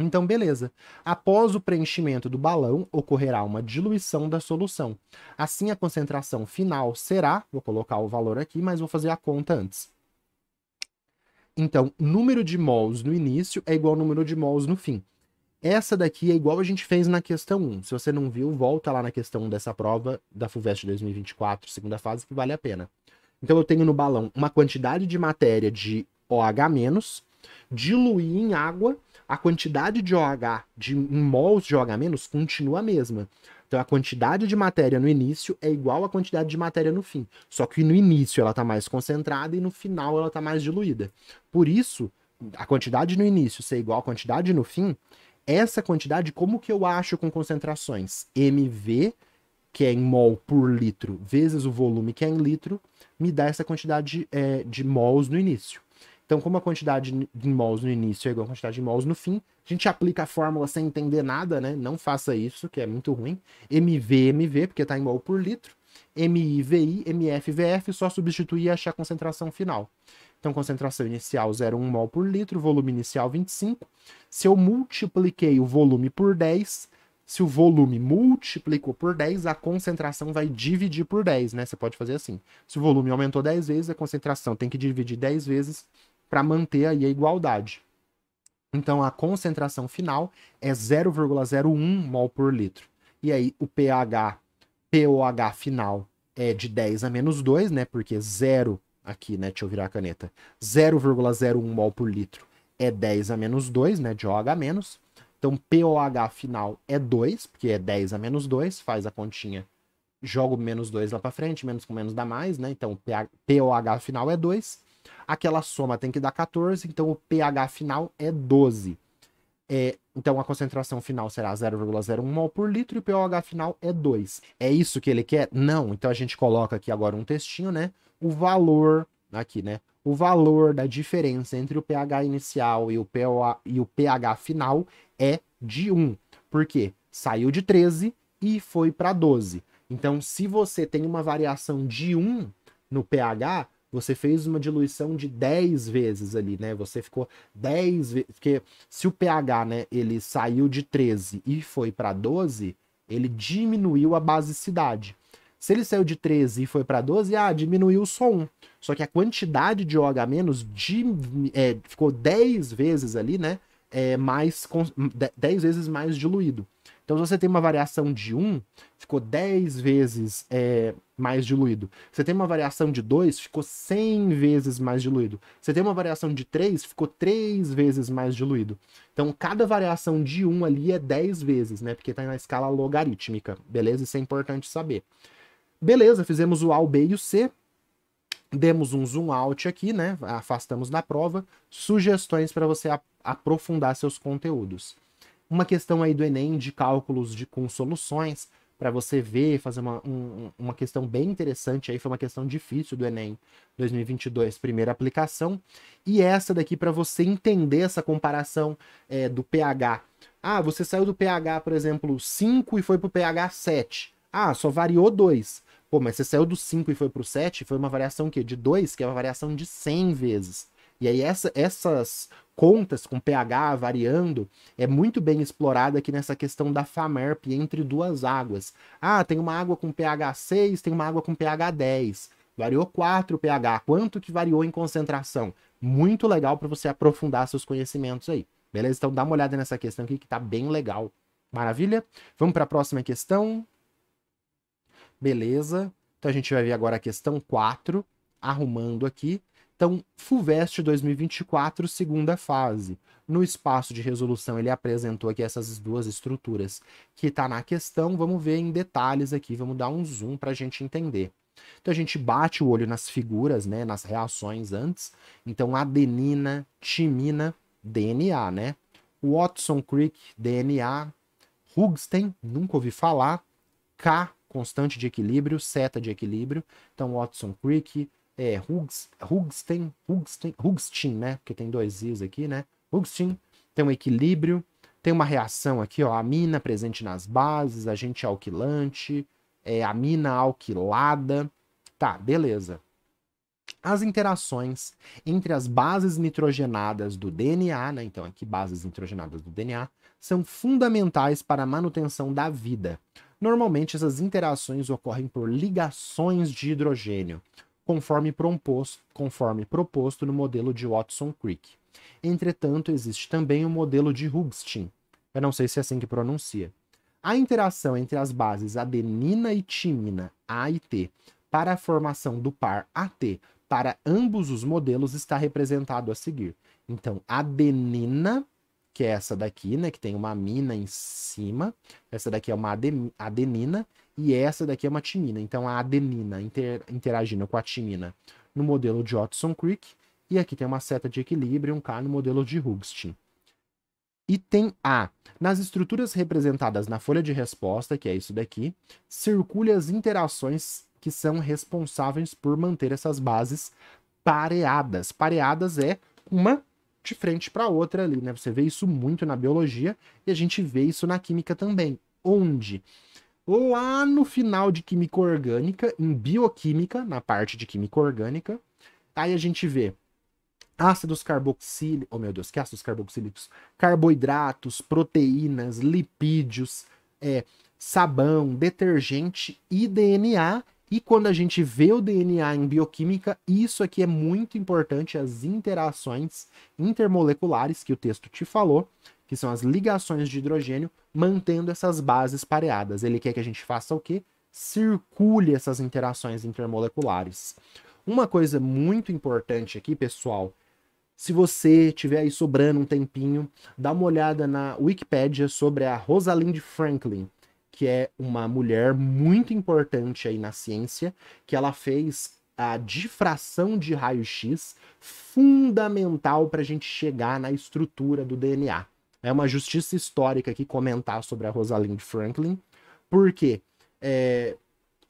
Então, beleza. Após o preenchimento do balão, ocorrerá uma diluição da solução. Assim, a concentração final será, vou colocar o valor aqui, mas vou fazer a conta antes. Então, número de mols no início é igual ao número de mols no fim. Essa daqui é igual a gente fez na questão 1. Se você não viu, volta lá na questão 1 dessa prova da FUVEST 2024, segunda fase, que vale a pena. Então, eu tenho no balão uma quantidade de matéria de OH-, diluir em água a quantidade de OH de, em mols de OH- continua a mesma. Então a quantidade de matéria no início é igual à quantidade de matéria no fim. Só que no início ela está mais concentrada e no final ela está mais diluída. Por isso, a quantidade no início ser igual à quantidade no fim, essa quantidade, como que eu acho com concentrações? MV, que é em mol por litro, vezes o volume que é em litro, me dá essa quantidade é, de mols no início. Então, como a quantidade de mols no início é igual à quantidade de mols no fim, a gente aplica a fórmula sem entender nada, né? Não faça isso, que é muito ruim. MV, MV, porque está em mol por litro. MI, VI, MF, VF, só substituir e achar a concentração final. Então, concentração inicial 0,1 mol por litro, volume inicial 25. Se eu multipliquei o volume por 10, se o volume multiplicou por 10, a concentração vai dividir por 10, né? Você pode fazer assim. Se o volume aumentou 10 vezes, a concentração tem que dividir 10 vezes para manter aí a igualdade. Então a concentração final é 0,01 mol por litro. E aí o pH, pOH final é de 10 a menos 2, né? Porque 0 aqui, né? Deixa eu virar a caneta. 0,01 mol por litro é 10 a menos 2, né? De OH menos. Então pOH final é 2, porque é 10 a menos 2, faz a continha, joga o menos 2 lá para frente, menos com menos dá mais, né? Então pOH final é 2. Aquela soma tem que dar 14, então o pH final é 12. É, então a concentração final será 0,01 mol por litro e o pH final é 2. É isso que ele quer? Não. Então a gente coloca aqui agora um textinho, né? O valor, aqui, né? O valor da diferença entre o pH inicial e o, POA, e o pH final é de 1. Por quê? Saiu de 13 e foi para 12. Então, se você tem uma variação de 1 no pH, você fez uma diluição de 10 vezes ali, né? Você ficou 10 vezes. Porque se o pH, né, ele saiu de 13 e foi para 12, ele diminuiu a basicidade. Se ele saiu de 13 e foi para 12, ah, diminuiu só um. Só que a quantidade de OH- de, é, ficou 10 vezes ali, né? É, mais, 10 vezes mais diluído. Então, se você tem uma variação de 1, ficou 10 vezes é, mais diluído. Você tem uma variação de 2, ficou 100 vezes mais diluído. Você tem uma variação de 3, ficou 3 vezes mais diluído. Então, cada variação de 1 ali é 10 vezes, né? Porque está na escala logarítmica, beleza? Isso é importante saber. Beleza, fizemos o A, o B e o C. Demos um zoom out aqui, né? Afastamos da prova. Sugestões para você aprofundar seus conteúdos. Uma questão aí do Enem de cálculos de, com soluções, para você ver, fazer uma, um, uma questão bem interessante aí, foi uma questão difícil do Enem 2022, primeira aplicação. E essa daqui para você entender essa comparação é, do pH. Ah, você saiu do pH, por exemplo, 5 e foi pro pH 7. Ah, só variou 2. Pô, mas você saiu do 5 e foi pro 7, foi uma variação que de 2, que é uma variação de 100 vezes. E aí essa, essas contas com pH variando é muito bem explorada aqui nessa questão da FAMERP entre duas águas. Ah, tem uma água com pH 6, tem uma água com pH 10. Variou 4 pH. Quanto que variou em concentração? Muito legal para você aprofundar seus conhecimentos aí. Beleza? Então dá uma olhada nessa questão aqui que tá bem legal. Maravilha? Vamos para a próxima questão. Beleza. Então a gente vai ver agora a questão 4, arrumando aqui. Então, Fulvest 2024, segunda fase. No espaço de resolução, ele apresentou aqui essas duas estruturas que está na questão. Vamos ver em detalhes aqui, vamos dar um zoom para a gente entender. Então, a gente bate o olho nas figuras, né, nas reações antes. Então, adenina, timina, DNA, né? Watson Crick, DNA. Hugsten, nunca ouvi falar. K, constante de equilíbrio, seta de equilíbrio. Então, Watson Crick, é, Hugsten, Hugstein, Hugstein, né? Porque tem dois Is aqui, né? Hugsten tem um equilíbrio, tem uma reação aqui, ó, amina presente nas bases, agente alquilante, é, amina alquilada. Tá, beleza. As interações entre as bases nitrogenadas do DNA, né? Então, aqui bases nitrogenadas do DNA, são fundamentais para a manutenção da vida. Normalmente, essas interações ocorrem por ligações de hidrogênio, conforme proposto, conforme proposto no modelo de Watson Crick. Entretanto, existe também o modelo de Rubinstein. Eu não sei se é assim que pronuncia. A interação entre as bases adenina e timina, A e T, para a formação do par AT para ambos os modelos está representado a seguir. Então, adenina, que é essa daqui, né, que tem uma amina em cima, essa daqui é uma adenina, e essa daqui é uma timina. Então a adenina inter, interagindo com a timina no modelo de Otson-Crick. E aqui tem uma seta de equilíbrio, um K no modelo de Hugstein. Item A. Nas estruturas representadas na folha de resposta, que é isso daqui, circule as interações que são responsáveis por manter essas bases pareadas. Pareadas é uma de frente para outra ali, né? Você vê isso muito na biologia e a gente vê isso na química também. Onde lá no final de química orgânica, em bioquímica, na parte de química orgânica. Aí a gente vê ácidos carboxílicos, oh meu Deus, que ácidos carboxílicos? Carboidratos, proteínas, lipídios, é, sabão, detergente e DNA. E quando a gente vê o DNA em bioquímica, isso aqui é muito importante, as interações intermoleculares que o texto te falou, que são as ligações de hidrogênio, mantendo essas bases pareadas. Ele quer que a gente faça o quê? Circule essas interações intermoleculares. Uma coisa muito importante aqui, pessoal, se você tiver aí sobrando um tempinho, dá uma olhada na Wikipedia sobre a Rosalind Franklin, que é uma mulher muito importante aí na ciência, que ela fez a difração de raio-x fundamental para a gente chegar na estrutura do DNA. É uma justiça histórica aqui comentar sobre a Rosalind Franklin, porque é,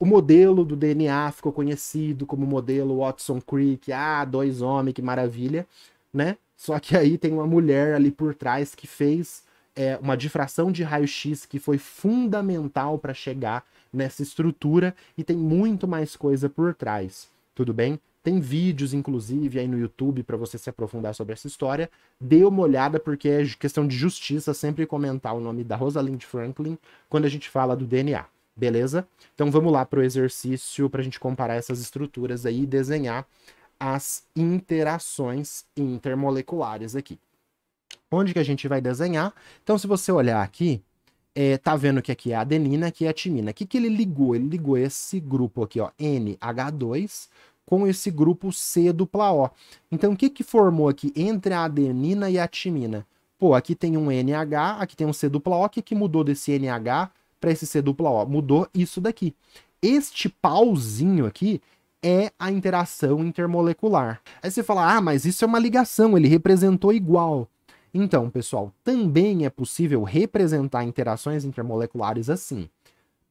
o modelo do DNA ficou conhecido como modelo Watson Crick, ah, dois homens, que maravilha, né? Só que aí tem uma mulher ali por trás que fez é, uma difração de raio-x que foi fundamental para chegar nessa estrutura e tem muito mais coisa por trás, tudo bem? Tem vídeos, inclusive, aí no YouTube para você se aprofundar sobre essa história. Dê uma olhada, porque é questão de justiça sempre comentar o nome da Rosalind Franklin quando a gente fala do DNA, beleza? Então vamos lá para o exercício para a gente comparar essas estruturas aí e desenhar as interações intermoleculares aqui. Onde que a gente vai desenhar? Então, se você olhar aqui, é, tá vendo que aqui é a adenina, aqui é a timina. O que, que ele ligou? Ele ligou esse grupo aqui, ó, NH2, com esse grupo C dupla O. Então, o que, que formou aqui entre a adenina e a timina? Pô, aqui tem um NH, aqui tem um C dupla O. O que, que mudou desse NH para esse C dupla O? Mudou isso daqui. Este pauzinho aqui é a interação intermolecular. Aí você fala, ah, mas isso é uma ligação, ele representou igual. Então, pessoal, também é possível representar interações intermoleculares assim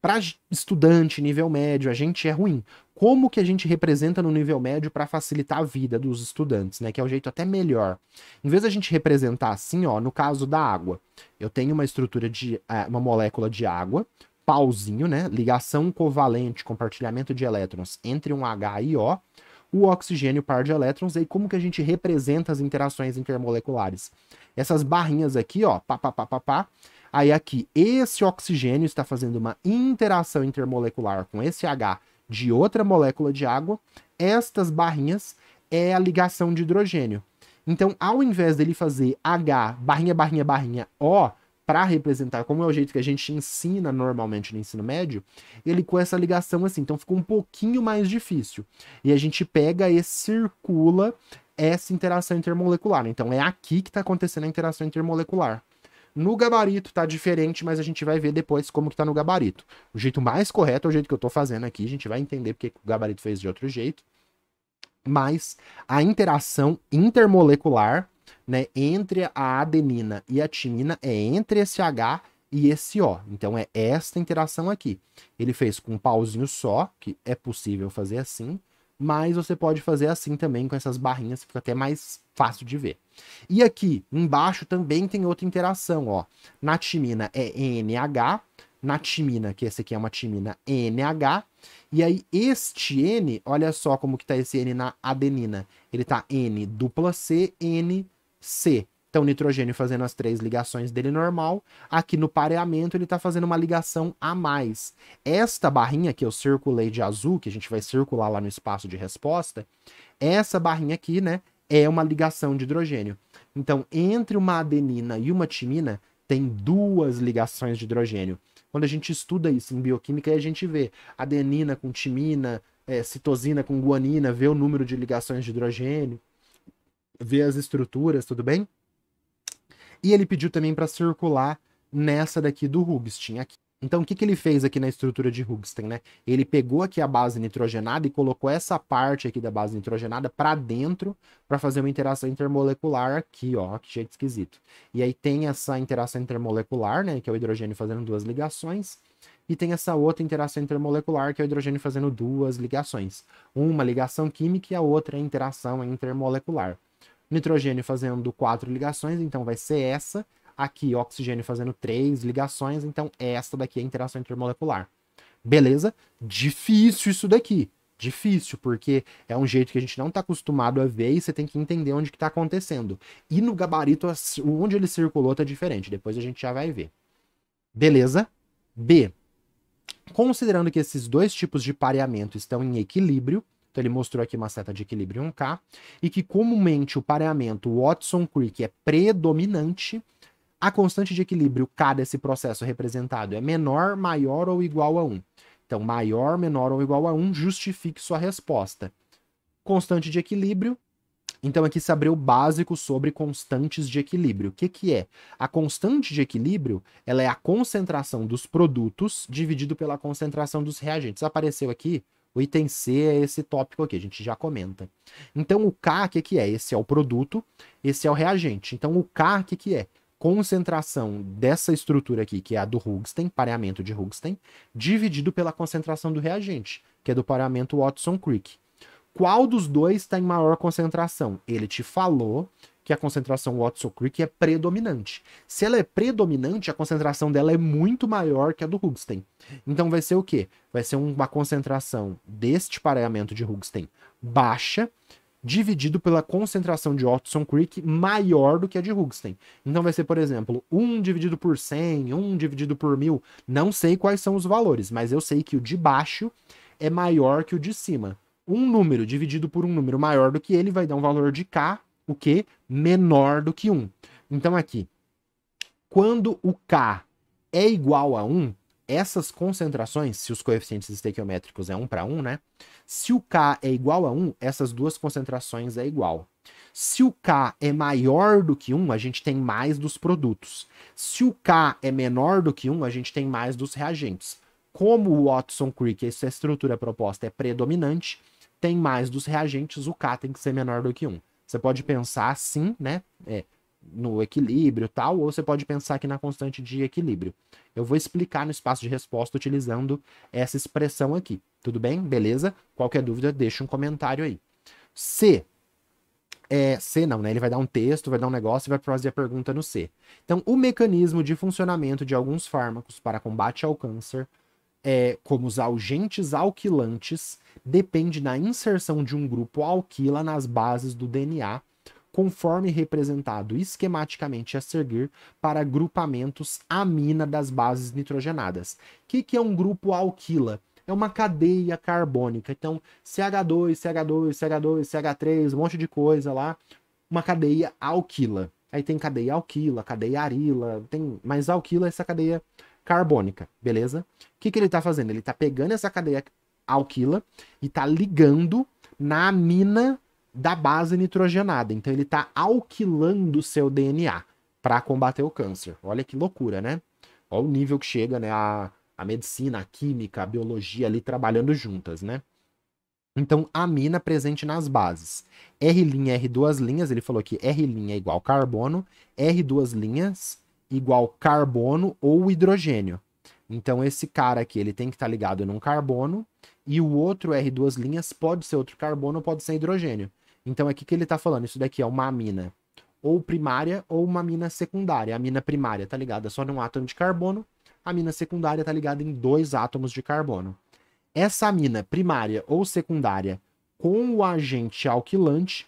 para estudante, nível médio, a gente é ruim. Como que a gente representa no nível médio para facilitar a vida dos estudantes, né? Que é o jeito até melhor. Em vez da gente representar assim, ó, no caso da água, eu tenho uma estrutura de é, uma molécula de água, pauzinho, né? Ligação covalente, compartilhamento de elétrons entre um H e O, o oxigênio, par de elétrons, e como que a gente representa as interações intermoleculares. Essas barrinhas aqui, ó, pá, pá, pá, pá, pá, Aí aqui, esse oxigênio está fazendo uma interação intermolecular com esse H de outra molécula de água. Estas barrinhas é a ligação de hidrogênio. Então, ao invés dele fazer H, barrinha, barrinha, barrinha, O, para representar, como é o jeito que a gente ensina normalmente no ensino médio, ele com essa ligação assim, então ficou um pouquinho mais difícil. E a gente pega e circula essa interação intermolecular. Então é aqui que está acontecendo a interação intermolecular. No gabarito tá diferente, mas a gente vai ver depois como que tá no gabarito. O jeito mais correto é o jeito que eu tô fazendo aqui, a gente vai entender porque o gabarito fez de outro jeito. Mas a interação intermolecular, né, entre a adenina e a timina é entre esse H e esse O. Então é esta interação aqui. Ele fez com um pauzinho só, que é possível fazer assim, mas você pode fazer assim também com essas barrinhas, fica até mais fácil de ver. E aqui embaixo também tem outra interação, ó. Na timina é NH, na timina, que esse aqui é uma timina NH, e aí este N, olha só como que tá esse N na adenina. Ele tá N dupla C, N C. Então, o nitrogênio fazendo as três ligações dele normal. Aqui no pareamento, ele está fazendo uma ligação a mais. Esta barrinha que eu circulei de azul, que a gente vai circular lá no espaço de resposta, essa barrinha aqui, né, é uma ligação de hidrogênio. Então, entre uma adenina e uma timina, tem duas ligações de hidrogênio. Quando a gente estuda isso em bioquímica, a gente vê adenina com timina, é, citosina com guanina, vê o número de ligações de hidrogênio, vê as estruturas, tudo bem? E ele pediu também para circular nessa daqui do Hugstein aqui. Então, o que, que ele fez aqui na estrutura de Hugstein, né? Ele pegou aqui a base nitrogenada e colocou essa parte aqui da base nitrogenada para dentro para fazer uma interação intermolecular aqui, ó, que jeito esquisito. E aí tem essa interação intermolecular, né, que é o hidrogênio fazendo duas ligações, e tem essa outra interação intermolecular, que é o hidrogênio fazendo duas ligações. Uma ligação química e a outra é interação intermolecular nitrogênio fazendo quatro ligações, então vai ser essa. Aqui, oxigênio fazendo três ligações, então essa daqui é a interação intermolecular. Beleza? Difícil isso daqui. Difícil, porque é um jeito que a gente não está acostumado a ver e você tem que entender onde que está acontecendo. E no gabarito, onde ele circulou tá diferente. Depois a gente já vai ver. Beleza? B. Considerando que esses dois tipos de pareamento estão em equilíbrio, então ele mostrou aqui uma seta de equilíbrio 1K e que comumente o pareamento Watson Crick é predominante. A constante de equilíbrio K desse processo representado é menor, maior ou igual a 1. Então, maior, menor ou igual a 1, justifique sua resposta. Constante de equilíbrio. Então, aqui saber o básico sobre constantes de equilíbrio. O que, que é? A constante de equilíbrio ela é a concentração dos produtos dividido pela concentração dos reagentes. Apareceu aqui o item C é esse tópico aqui, a gente já comenta. Então o K, o que, que é? Esse é o produto, esse é o reagente. Então o K, o que, que é? Concentração dessa estrutura aqui, que é a do Hugsten, pareamento de Hugsten, dividido pela concentração do reagente, que é do pareamento Watson-Crick. Qual dos dois está em maior concentração? Ele te falou que a concentração Watson Creek é predominante. Se ela é predominante, a concentração dela é muito maior que a do Hugstein. Então vai ser o quê? Vai ser uma concentração deste pareamento de Hugstein baixa, dividido pela concentração de Watson Creek maior do que a de Hugstein. Então vai ser, por exemplo, 1 dividido por 100, 1 dividido por 1000. Não sei quais são os valores, mas eu sei que o de baixo é maior que o de cima. Um número dividido por um número maior do que ele vai dar um valor de K o que? Menor do que 1. Então aqui, quando o K é igual a 1, essas concentrações, se os coeficientes estequiométricos é 1 para 1, né? Se o K é igual a 1, essas duas concentrações é igual. Se o K é maior do que 1, a gente tem mais dos produtos. Se o K é menor do que 1, a gente tem mais dos reagentes. Como o Watson Crick, essa estrutura proposta é predominante, tem mais dos reagentes, o K tem que ser menor do que 1. Você pode pensar assim, né? É, no equilíbrio tal, ou você pode pensar aqui na constante de equilíbrio. Eu vou explicar no espaço de resposta utilizando essa expressão aqui. Tudo bem? Beleza? Qualquer dúvida, deixa um comentário aí. C. É, C não, né? Ele vai dar um texto, vai dar um negócio e vai fazer a pergunta no C. Então, o mecanismo de funcionamento de alguns fármacos para combate ao câncer é, como os algentes alquilantes, depende da inserção de um grupo alquila nas bases do DNA, conforme representado esquematicamente a seguir para grupamentos amina das bases nitrogenadas. O que, que é um grupo alquila? é uma cadeia carbônica. Então, CH2, CH2, CH2, CH3, um monte de coisa lá, uma cadeia alquila. Aí tem cadeia alquila, cadeia arila, tem, mas alquila é essa cadeia carbônica, beleza? O que, que ele está fazendo? Ele está pegando essa cadeia alquila e está ligando na amina da base nitrogenada. Então ele está alquilando o seu DNA para combater o câncer. Olha que loucura, né? Olha o nível que chega, né? A, a medicina, a química, a biologia ali trabalhando juntas, né? Então, amina presente nas bases. R' R duas linhas, ele falou que R' é igual carbono, R duas linhas igual carbono ou hidrogênio. Então esse cara aqui, ele tem que estar tá ligado num carbono e o outro r duas linhas pode ser outro carbono, pode ser hidrogênio. Então o é que ele está falando, isso daqui é uma amina ou primária ou uma amina secundária. A amina primária está ligada só num átomo de carbono, a amina secundária está ligada em dois átomos de carbono. Essa amina primária ou secundária com o agente alquilante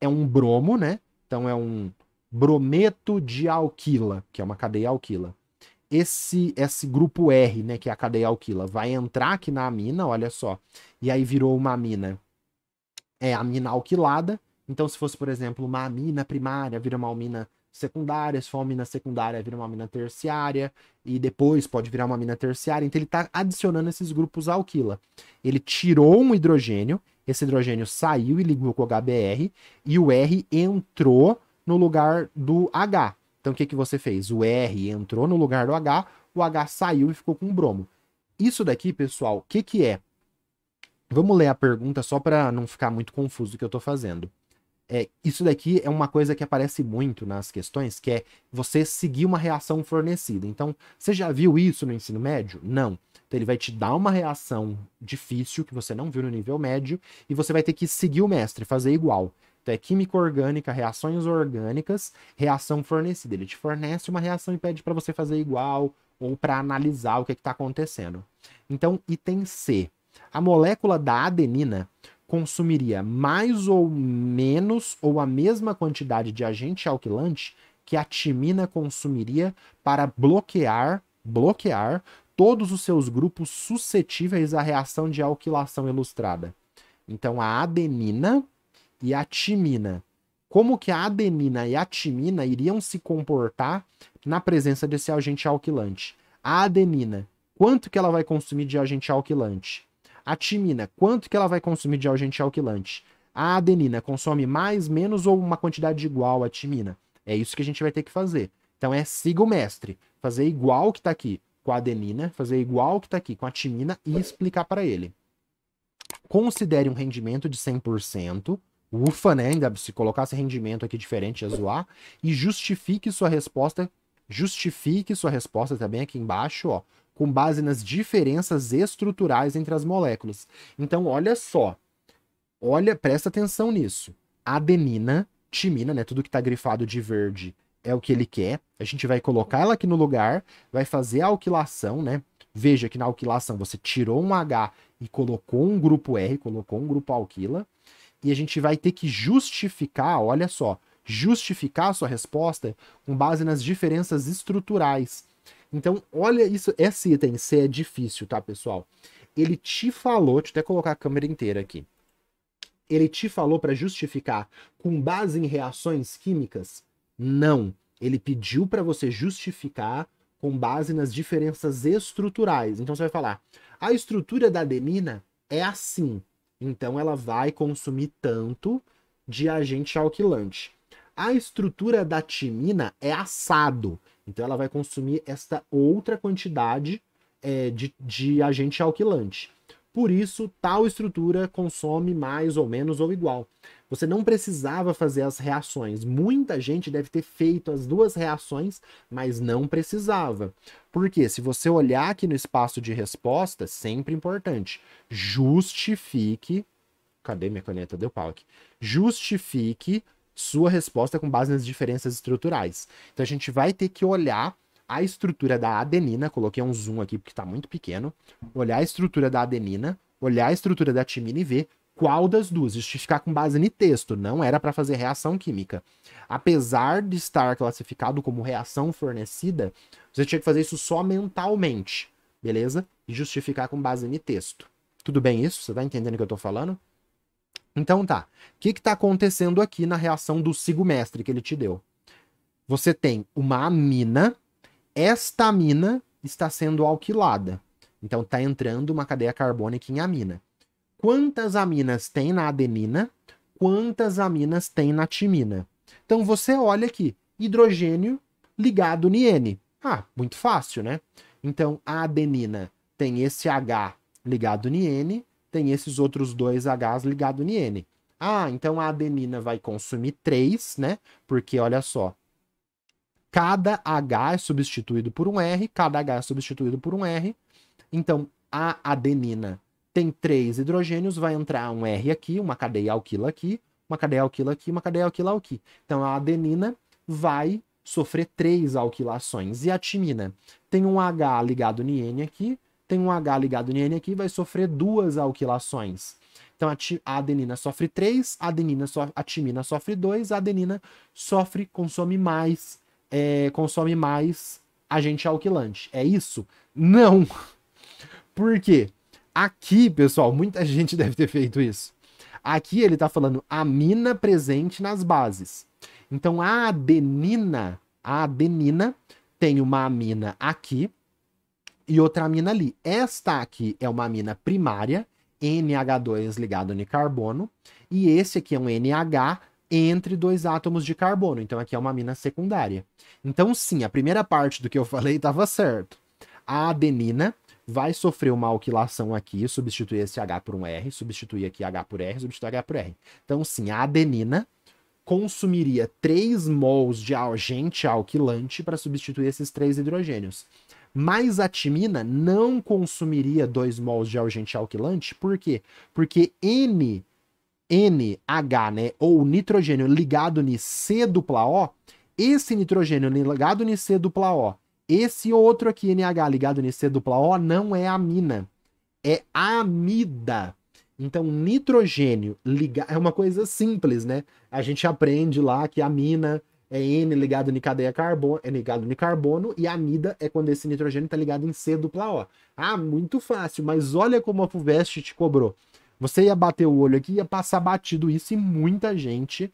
é um bromo, né? Então é um brometo de alquila, que é uma cadeia alquila. Esse esse grupo R, né, que é a cadeia alquila, vai entrar aqui na amina, olha só. E aí virou uma amina. É amina alquilada. Então se fosse, por exemplo, uma amina primária, vira uma amina secundária, se for uma amina secundária, vira uma amina terciária, e depois pode virar uma amina terciária. Então ele está adicionando esses grupos alquila. Ele tirou um hidrogênio, esse hidrogênio saiu e ligou com o HBr, e o R entrou no lugar do H. Então o que, que você fez? O R entrou no lugar do H, o H saiu e ficou com o bromo. Isso daqui, pessoal, o que, que é? Vamos ler a pergunta só para não ficar muito confuso o que eu estou fazendo. É, isso daqui é uma coisa que aparece muito nas questões, que é você seguir uma reação fornecida. Então, você já viu isso no ensino médio? Não. Então, ele vai te dar uma reação difícil que você não viu no nível médio e você vai ter que seguir o mestre, fazer igual. Então é química orgânica, reações orgânicas, reação fornecida. Ele te fornece uma reação e pede para você fazer igual ou para analisar o que é está acontecendo. Então, item C. A molécula da adenina consumiria mais ou menos ou a mesma quantidade de agente alquilante que a timina consumiria para bloquear, bloquear todos os seus grupos suscetíveis à reação de alquilação ilustrada. Então, a adenina e a timina. Como que a adenina e a timina iriam se comportar na presença desse agente alquilante? A adenina, quanto que ela vai consumir de agente alquilante? A timina, quanto que ela vai consumir de agente alquilante? A adenina consome mais, menos ou uma quantidade igual à timina? É isso que a gente vai ter que fazer. Então é siga o mestre, fazer igual que está aqui com a adenina, fazer igual que está aqui com a timina e explicar para ele. Considere um rendimento de 100%, ufa, né? Ainda se colocasse rendimento aqui diferente, ia é zoar. E justifique sua resposta, justifique sua resposta também aqui embaixo, ó, com base nas diferenças estruturais entre as moléculas. Então, olha só. Olha, presta atenção nisso. Adenina, timina, né? Tudo que tá grifado de verde é o que ele quer. A gente vai colocar ela aqui no lugar, vai fazer a alquilação, né? Veja que na alquilação você tirou um H e colocou um grupo R, colocou um grupo alquila e a gente vai ter que justificar, olha só, justificar a sua resposta com base nas diferenças estruturais. Então, olha isso, esse item C é difícil, tá, pessoal? Ele te falou, deixa eu até colocar a câmera inteira aqui. Ele te falou para justificar com base em reações químicas? Não. Ele pediu para você justificar com base nas diferenças estruturais. Então você vai falar: a estrutura da adenina é assim. Então ela vai consumir tanto de agente alquilante. A estrutura da timina é assado, então ela vai consumir esta outra quantidade é, de, de agente alquilante. Por isso, tal estrutura consome mais ou menos ou igual. Você não precisava fazer as reações. Muita gente deve ter feito as duas reações, mas não precisava. Porque se você olhar aqui no espaço de resposta, sempre importante, justifique. Cadê minha caneta? Deu pau aqui. Justifique sua resposta com base nas diferenças estruturais. Então a gente vai ter que olhar a estrutura da adenina, coloquei um zoom aqui porque está muito pequeno, olhar a estrutura da adenina, olhar a estrutura da timina e ver qual das duas, justificar com base no texto, não era para fazer reação química. Apesar de estar classificado como reação fornecida, você tinha que fazer isso só mentalmente, beleza? E justificar com base no texto. Tudo bem isso? Você está entendendo o que eu estou falando? Então tá, o que está acontecendo aqui na reação do sigo-mestre que ele te deu? Você tem uma amina esta amina está sendo alquilada. Então está entrando uma cadeia carbônica em amina. Quantas aminas tem na adenina? Quantas aminas tem na timina? Então você olha aqui, hidrogênio ligado N. Ah, muito fácil, né? Então a adenina tem esse H ligado N, tem esses outros dois Hs ligado N. Ah, então a adenina vai consumir 3, né? Porque olha só, Cada H é substituído por um R, cada H é substituído por um R. Então, a adenina tem três hidrogênios, vai entrar um R aqui, uma cadeia alquila aqui, uma cadeia alquila aqui, uma cadeia alquila aqui. Então, a adenina vai sofrer três alquilações. E a timina tem um H ligado em N aqui, tem um H ligado em N aqui, vai sofrer duas alquilações. Então a, a adenina sofre 3, a, adenina so a timina sofre 2, a adenina sofre, consome mais é, consome mais agente alquilante. É isso? Não! <laughs> Por quê? Aqui, pessoal, muita <laughs> gente deve ter feito isso. Aqui ele está falando amina presente nas bases. Então a adenina, a adenina tem uma amina aqui e outra amina ali. Esta aqui é uma amina primária, NH2 ligado a carbono e esse aqui é um NH entre dois átomos de carbono. Então aqui é uma amina secundária. Então sim, a primeira parte do que eu falei estava certo. A adenina vai sofrer uma alquilação aqui, substituir esse H por um R, substituir aqui H por R, substituir H por R. Então sim, a adenina consumiria 3 mols de agente alquilante para substituir esses três hidrogênios. Mas a timina não consumiria 2 mols de agente alquilante, por quê? Porque N NH, né, ou nitrogênio ligado em C dupla O, esse nitrogênio ligado em C dupla O, esse outro aqui, NH ligado em C dupla O, não é amina, é amida. Então, nitrogênio ligado. É uma coisa simples, né? A gente aprende lá que amina é N ligado em cadeia carbono, é ligado em carbono, e amida é quando esse nitrogênio está ligado em C dupla O. Ah, muito fácil, mas olha como a FUVEST te cobrou. Você ia bater o olho aqui, ia passar batido isso, e muita gente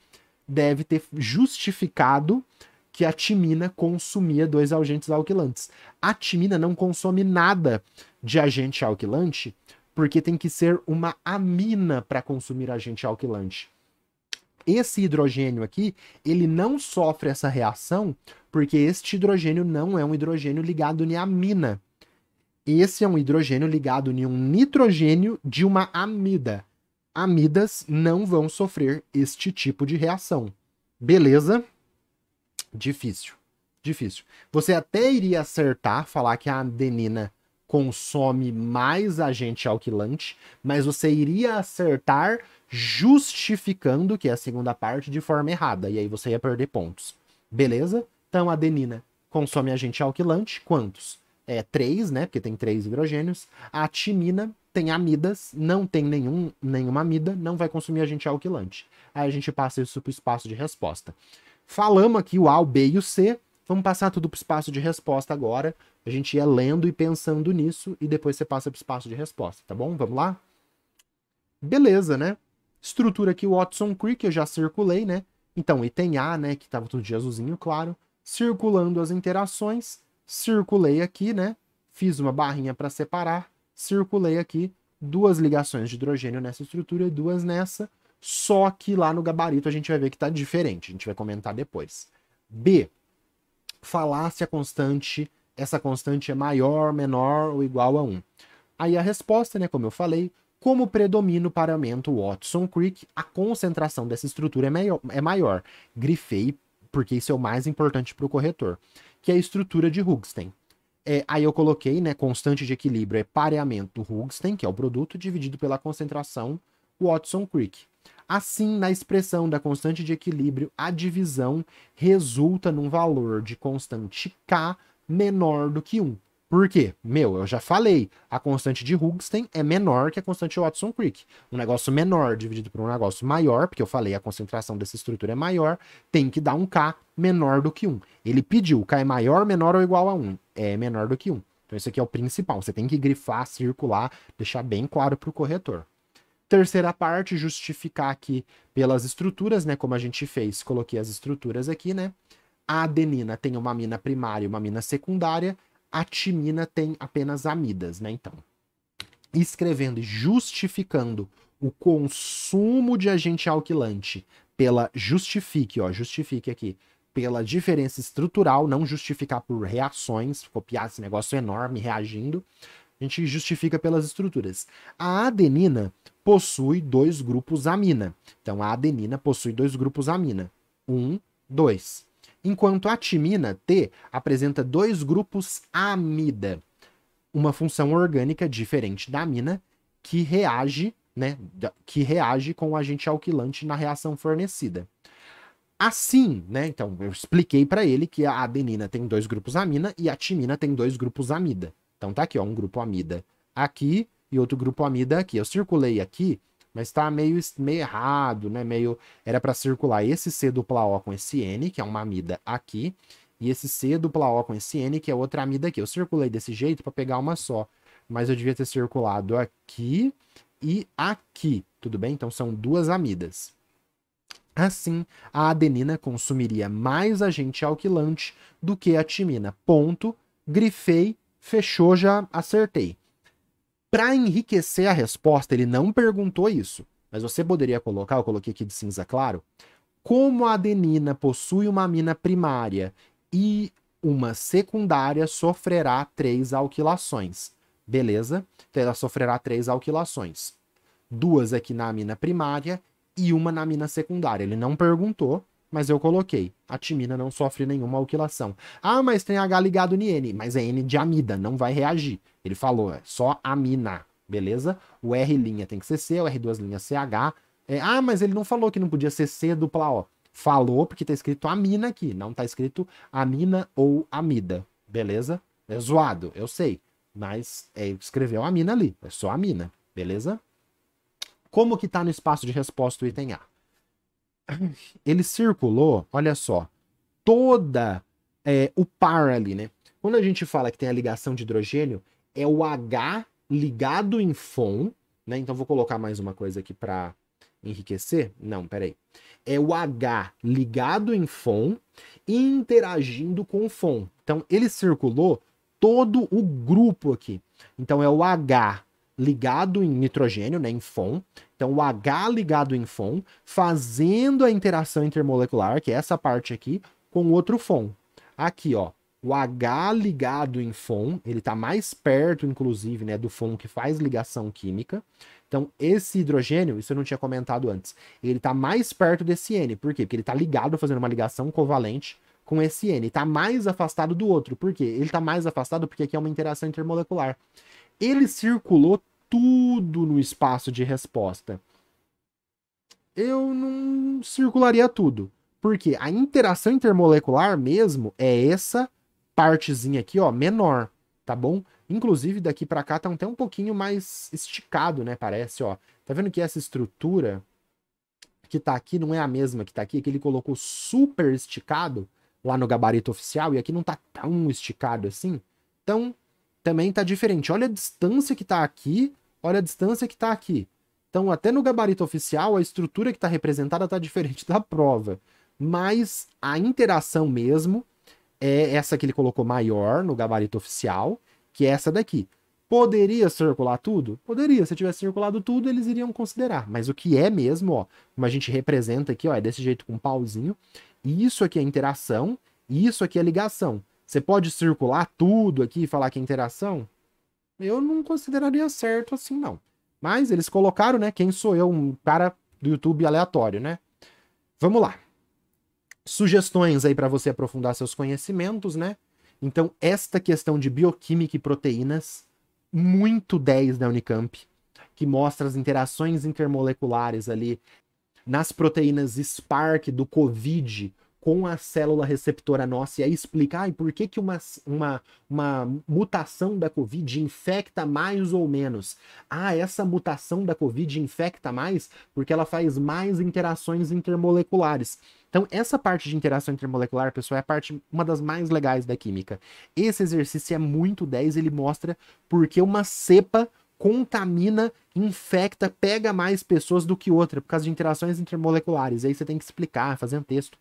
deve ter justificado que a timina consumia dois agentes alquilantes. A timina não consome nada de agente alquilante, porque tem que ser uma amina para consumir agente alquilante. Esse hidrogênio aqui, ele não sofre essa reação, porque este hidrogênio não é um hidrogênio ligado em amina. Esse é um hidrogênio ligado em um nitrogênio de uma amida. Amidas não vão sofrer este tipo de reação. Beleza? Difícil. Difícil. Você até iria acertar, falar que a adenina consome mais agente alquilante, mas você iria acertar justificando, que é a segunda parte, de forma errada, e aí você ia perder pontos. Beleza? Então, a adenina consome agente alquilante, quantos? é, três, né? Porque tem três hidrogênios. A timina tem amidas, não tem nenhum, nenhuma amida, não vai consumir agente alquilante. Aí a gente passa isso para o espaço de resposta. Falamos aqui o A, o B e o C. Vamos passar tudo para o espaço de resposta agora. A gente ia lendo e pensando nisso e depois você passa para o espaço de resposta, tá bom? Vamos lá? Beleza, né? Estrutura aqui, Watson Creek, eu já circulei, né? Então, item A, né, que estava tudo de azulzinho, claro. Circulando as interações, circulei aqui, né? Fiz uma barrinha para separar, circulei aqui duas ligações de hidrogênio nessa estrutura e duas nessa, só que lá no gabarito a gente vai ver que está diferente, a gente vai comentar depois. B. Falácia constante, essa constante é maior, menor ou igual a 1. Aí a resposta, né, como eu falei, como predomina o paramento Watson Crick, a concentração dessa estrutura é, maior. É maior. Grifei, porque isso é o mais importante para o corretor que é a estrutura de Hugstein. É, aí eu coloquei, né, constante de equilíbrio é pareamento do Hugstein, que é o produto, dividido pela concentração Watson-Crick. Assim, na expressão da constante de equilíbrio, a divisão resulta num valor de constante K menor do que 1. Por quê? Meu, eu já falei, a constante de Hugsten é menor que a constante de Watson Crick. Um negócio menor dividido por um negócio maior, porque eu falei a concentração dessa estrutura é maior, tem que dar um K menor do que 1. Ele pediu, K é maior, menor ou igual a 1. É menor do que 1. Então isso aqui é o principal. Você tem que grifar, circular, deixar bem claro para o corretor. Terceira parte, justificar aqui pelas estruturas, né? Como a gente fez, coloquei as estruturas aqui, né? A adenina tem uma amina primária e uma amina secundária, a timina tem apenas amidas, né? Então, escrevendo e justificando o consumo de agente alquilante pela justifique, ó, justifique aqui, pela diferença estrutural, não justificar por reações, copiar esse negócio enorme reagindo, a gente justifica pelas estruturas. A adenina possui dois grupos amina. Então a adenina possui dois grupos amina. Um, dois enquanto a timina T apresenta dois grupos amida, uma função orgânica diferente da amina que reage, né, que reage com o agente alquilante na reação fornecida. Assim, né? Então, eu expliquei para ele que a adenina tem dois grupos amina e a timina tem dois grupos amida. Então tá aqui, ó, um grupo amida aqui e outro grupo amida aqui. Eu circulei aqui mas tá meio, meio errado, né? Meio era para circular esse C dupla O com esse N, que é uma amida aqui, e esse C dupla O com esse N, que é outra amida aqui. Eu circulei desse jeito para pegar uma só, mas eu devia ter circulado aqui e aqui, tudo bem? Então são duas amidas. Assim, a adenina consumiria mais agente alquilante do que a timina. Ponto. Grifei, fechou, já acertei para enriquecer a resposta, ele não perguntou isso, mas você poderia colocar, eu coloquei aqui de cinza claro, como a adenina possui uma amina primária e uma secundária sofrerá três alquilações. Beleza? Então ela sofrerá três alquilações. Duas aqui na amina primária e uma na amina secundária. Ele não perguntou, mas eu coloquei. A timina não sofre nenhuma alquilação. Ah, mas tem H ligado em N, mas é N de amida, não vai reagir. Ele falou, é só amina, beleza? O R' linha tem que ser C, o r duas linhas CH. É, ah, mas ele não falou que não podia ser C dupla O. Falou porque tá escrito amina aqui, não tá escrito amina ou amida, beleza? É zoado, eu sei, mas é, escreveu amina ali, é só amina, beleza? Como que tá no espaço de resposta o item A? <clears throat> ele circulou, olha só, toda é, o par ali, né? Quando a gente fala que tem a ligação de hidrogênio, é o H ligado em FON, né? Então vou colocar mais uma coisa aqui para enriquecer. Não, peraí. É o H ligado em FON interagindo com FON. Então ele circulou todo o grupo aqui. Então é o H ligado em nitrogênio, né, em FON. Então, o H ligado em FON, fazendo a interação intermolecular, que é essa parte aqui, com outro FON. Aqui, ó, o H ligado em FON, ele está mais perto, inclusive, né, do FON que faz ligação química. Então, esse hidrogênio, isso eu não tinha comentado antes, ele está mais perto desse N. Por quê? Porque ele está ligado, fazendo uma ligação covalente com esse N. Está mais afastado do outro. Por quê? Ele está mais afastado porque aqui é uma interação intermolecular ele circulou tudo no espaço de resposta. Eu não circularia tudo, porque a interação intermolecular mesmo é essa partezinha aqui, ó, menor, tá bom? Inclusive daqui para cá tá até um pouquinho mais esticado, né, parece, ó. Tá vendo que essa estrutura que tá aqui não é a mesma que tá aqui, que ele colocou super esticado lá no gabarito oficial e aqui não tá tão esticado assim. Então, também tá diferente. Olha a distância que tá aqui, olha a distância que tá aqui. Então, até no gabarito oficial, a estrutura que está representada está diferente <laughs> da prova. Mas a interação mesmo é essa que ele colocou maior no gabarito oficial, que é essa daqui. Poderia circular tudo? Poderia. Se tivesse circulado tudo, eles iriam considerar. Mas o que é mesmo, ó, como a gente representa aqui, ó, é desse jeito com um pauzinho. Isso aqui é interação, isso aqui é ligação. Você pode circular tudo aqui e falar que é interação? Eu não consideraria certo assim, não. Mas eles colocaram, né? Quem sou eu, um cara do YouTube aleatório, né? Vamos lá. Sugestões aí para você aprofundar seus conhecimentos, né? Então, esta questão de bioquímica e proteínas, muito 10 da Unicamp, que mostra as interações intermoleculares ali nas proteínas Spark do COVID, com a célula receptora nossa e aí explicar ah, por que, que uma, uma, uma mutação da Covid infecta mais ou menos. Ah, essa mutação da Covid infecta mais porque ela faz mais interações intermoleculares. Então, essa parte de interação intermolecular, pessoal, é a parte uma das mais legais da química. Esse exercício é muito 10, ele mostra porque uma cepa contamina, infecta, pega mais pessoas do que outra por causa de interações intermoleculares. aí você tem que explicar, fazer um texto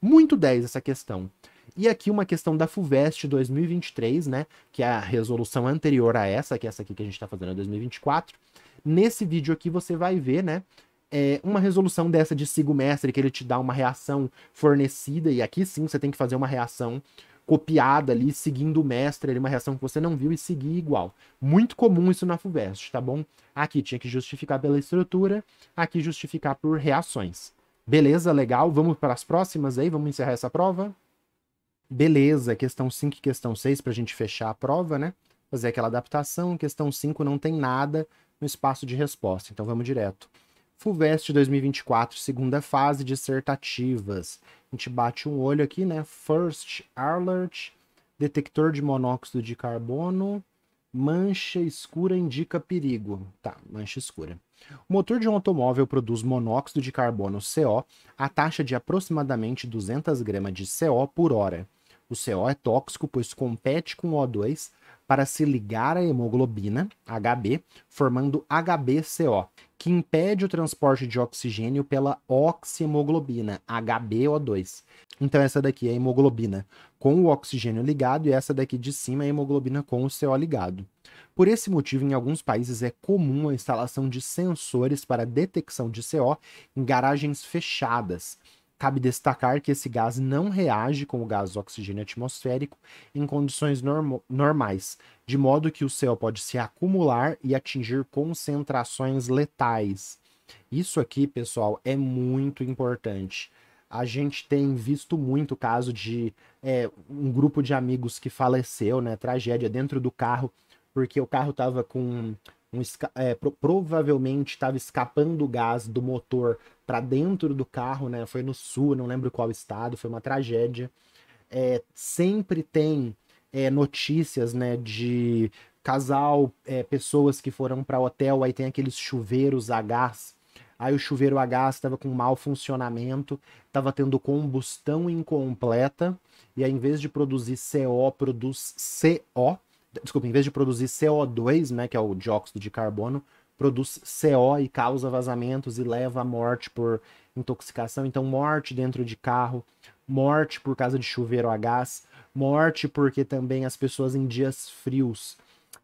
muito 10 essa questão. E aqui uma questão da FUVEST 2023, né? Que é a resolução anterior a essa, que é essa aqui que a gente está fazendo em é 2024. Nesse vídeo aqui você vai ver, né? É uma resolução dessa de sigo mestre, que ele te dá uma reação fornecida, e aqui sim você tem que fazer uma reação copiada ali, seguindo o mestre, ali, uma reação que você não viu e seguir igual. Muito comum isso na FUVEST, tá bom? Aqui tinha que justificar pela estrutura, aqui justificar por reações. Beleza, legal. Vamos para as próximas aí, vamos encerrar essa prova. Beleza, questão 5 e questão 6 para a gente fechar a prova, né? Fazer aquela adaptação. Questão 5 não tem nada no espaço de resposta, então vamos direto. FUVEST 2024, segunda fase, dissertativas. A gente bate um olho aqui, né? First alert, detector de monóxido de carbono, mancha escura indica perigo. Tá, mancha escura. O motor de um automóvel produz monóxido de carbono CO a taxa de aproximadamente 200 gramas de CO por hora. O CO é tóxico, pois compete com o O2 para se ligar à hemoglobina, HB, formando HbCO, que impede o transporte de oxigênio pela oxihemoglobina, HbO2. Então essa daqui é a hemoglobina, com o oxigênio ligado e essa daqui de cima é a hemoglobina com o CO ligado. Por esse motivo, em alguns países é comum a instalação de sensores para detecção de CO em garagens fechadas. Cabe destacar que esse gás não reage com o gás oxigênio atmosférico em condições norm normais, de modo que o CO pode se acumular e atingir concentrações letais. Isso aqui, pessoal, é muito importante a gente tem visto muito caso de é, um grupo de amigos que faleceu, né? Tragédia dentro do carro, porque o carro estava com. Um, é, provavelmente estava escapando o gás do motor para dentro do carro, né? Foi no sul, não lembro qual estado, foi uma tragédia. É, sempre tem é, notícias, né, de casal, é, pessoas que foram para hotel, aí tem aqueles chuveiros a gás Aí o chuveiro a gás estava com mau funcionamento, estava tendo combustão incompleta, e aí, em vez de produzir CO, produz CO. Desculpa, em vez de produzir CO2, né, que é o dióxido de carbono, produz CO e causa vazamentos e leva à morte por intoxicação. Então, morte dentro de carro, morte por causa de chuveiro a gás, morte porque também as pessoas em dias frios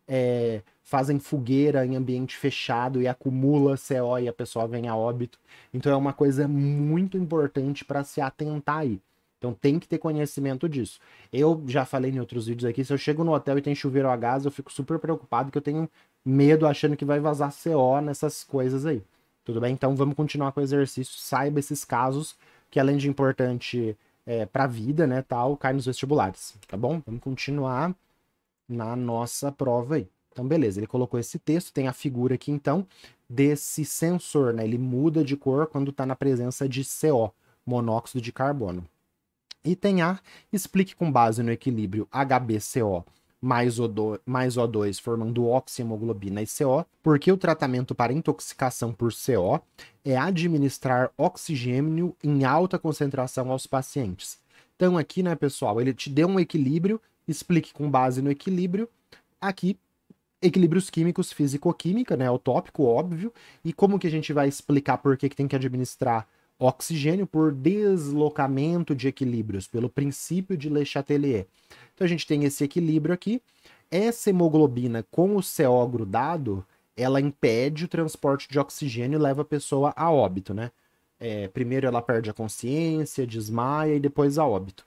é, fazem fogueira em ambiente fechado e acumula CO e a pessoa vem a óbito. Então é uma coisa muito importante para se atentar aí. Então tem que ter conhecimento disso. Eu já falei em outros vídeos aqui, se eu chego no hotel e tem chuveiro a gás, eu fico super preocupado que eu tenho medo achando que vai vazar CO nessas coisas aí. Tudo bem? Então vamos continuar com o exercício. Saiba esses casos que além de importante é, para a vida, né, tal, cai nos vestibulares, tá bom? Vamos continuar na nossa prova aí. Então, beleza, ele colocou esse texto, tem a figura aqui, então, desse sensor, né? Ele muda de cor quando está na presença de CO, monóxido de carbono. Item A, explique com base no equilíbrio HBCO mais, O2, mais O2 formando oxihemoglobina e CO, porque o tratamento para intoxicação por CO é administrar oxigênio em alta concentração aos pacientes. Então aqui, né, pessoal, ele te deu um equilíbrio, explique com base no equilíbrio. Aqui equilíbrios químicos físico-química, né? É o tópico óbvio. E como que a gente vai explicar por que, que tem que administrar oxigênio por deslocamento de equilíbrios, pelo princípio de Le Chatelier. Então a gente tem esse equilíbrio aqui. Essa hemoglobina com o CO grudado, ela impede o transporte de oxigênio e leva a pessoa a óbito, né? É, primeiro ela perde a consciência, desmaia e depois a óbito.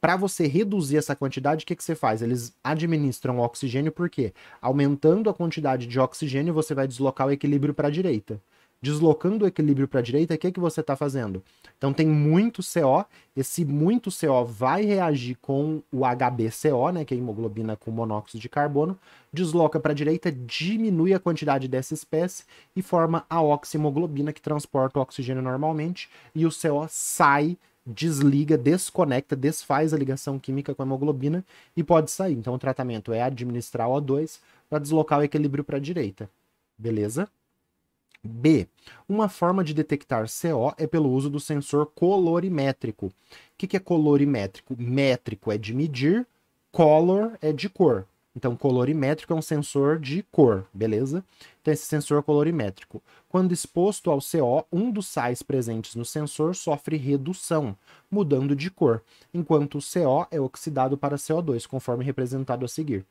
Para você reduzir essa quantidade, o que, que você faz? Eles administram oxigênio, por quê? Aumentando a quantidade de oxigênio, você vai deslocar o equilíbrio para a direita. Deslocando o equilíbrio para a direita, o que, que você está fazendo? Então tem muito CO, esse muito CO vai reagir com o HbCO, né, que é hemoglobina com monóxido de carbono, desloca para a direita, diminui a quantidade dessa espécie e forma a oxihemoglobina, que transporta o oxigênio normalmente, e o CO sai desliga, desconecta, desfaz a ligação química com a hemoglobina e pode sair. Então o tratamento é administrar O2 para deslocar o equilíbrio para a direita. Beleza? B. Uma forma de detectar CO é pelo uso do sensor colorimétrico. O que, que é colorimétrico? Métrico é de medir, color é de cor. Então, colorimétrico é um sensor de cor, beleza? Então, esse sensor colorimétrico. Quando exposto ao CO, um dos sais presentes no sensor sofre redução, mudando de cor, enquanto o CO é oxidado para CO2, conforme representado a seguir.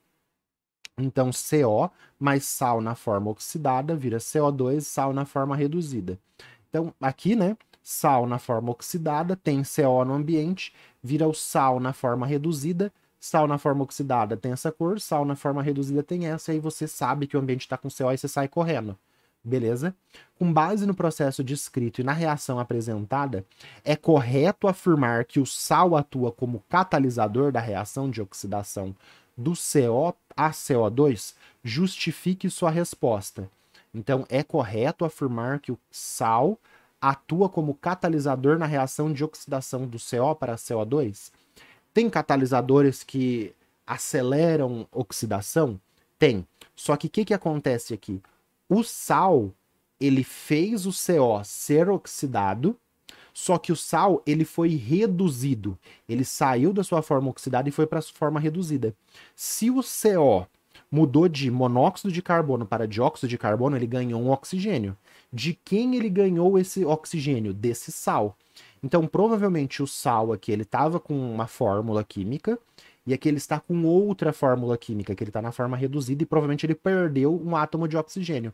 Então, CO mais sal na forma oxidada vira CO2, sal na forma reduzida. Então, aqui, né, sal na forma oxidada tem CO no ambiente, vira o sal na forma reduzida, Sal na forma oxidada tem essa cor, sal na forma reduzida tem essa, e aí você sabe que o ambiente está com CO e você sai correndo. Beleza? Com base no processo descrito e na reação apresentada, é correto afirmar que o sal atua como catalisador da reação de oxidação do CO a CO2? Justifique sua resposta. Então, é correto afirmar que o sal atua como catalisador na reação de oxidação do CO para CO2? Tem catalisadores que aceleram oxidação? Tem. Só que o que, que acontece aqui? O sal, ele fez o CO ser oxidado, só que o sal, ele foi reduzido. Ele saiu da sua forma oxidada e foi para a forma reduzida. Se o CO mudou de monóxido de carbono para dióxido de carbono, ele ganhou um oxigênio. De quem ele ganhou esse oxigênio? Desse sal. Então, provavelmente o sal aqui, ele estava com uma fórmula química, e aqui ele está com outra fórmula química, que ele está na forma reduzida, e provavelmente ele perdeu um átomo de oxigênio.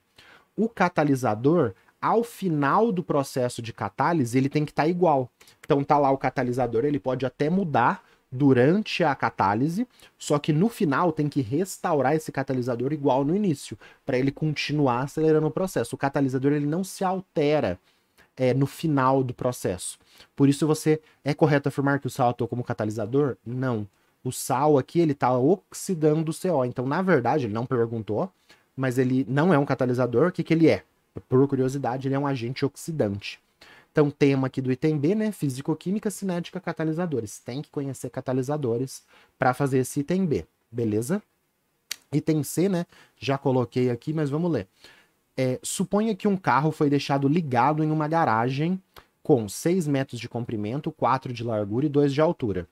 O catalisador, ao final do processo de catálise, ele tem que estar tá igual. Então, tá lá o catalisador, ele pode até mudar durante a catálise, só que no final tem que restaurar esse catalisador igual no início, para ele continuar acelerando o processo. O catalisador ele não se altera é, no final do processo. Por isso você é correto afirmar que o sal atua como catalisador? Não. O sal aqui ele está oxidando o CO. Então, na verdade, ele não perguntou, mas ele não é um catalisador. O que, que ele é? Por curiosidade, ele é um agente oxidante. Então, tema aqui do item B, né? Físico-química, cinética, catalisadores. Tem que conhecer catalisadores para fazer esse item B, beleza? Item C, né? Já coloquei aqui, mas vamos ler. É, suponha que um carro foi deixado ligado em uma garagem com 6 metros de comprimento, 4 de largura e 2 de altura.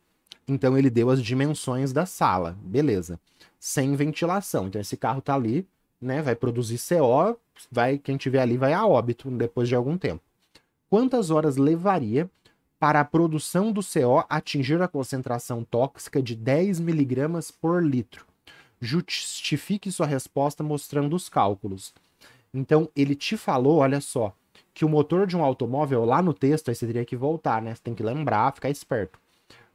Então ele deu as dimensões da sala, beleza. Sem ventilação. Então esse carro tá ali, né? Vai produzir CO, vai quem tiver ali vai a óbito depois de algum tempo. Quantas horas levaria para a produção do CO atingir a concentração tóxica de 10 miligramas por litro? Justifique sua resposta mostrando os cálculos. Então, ele te falou, olha só, que o motor de um automóvel, lá no texto, aí você teria que voltar, né? Você tem que lembrar, ficar esperto.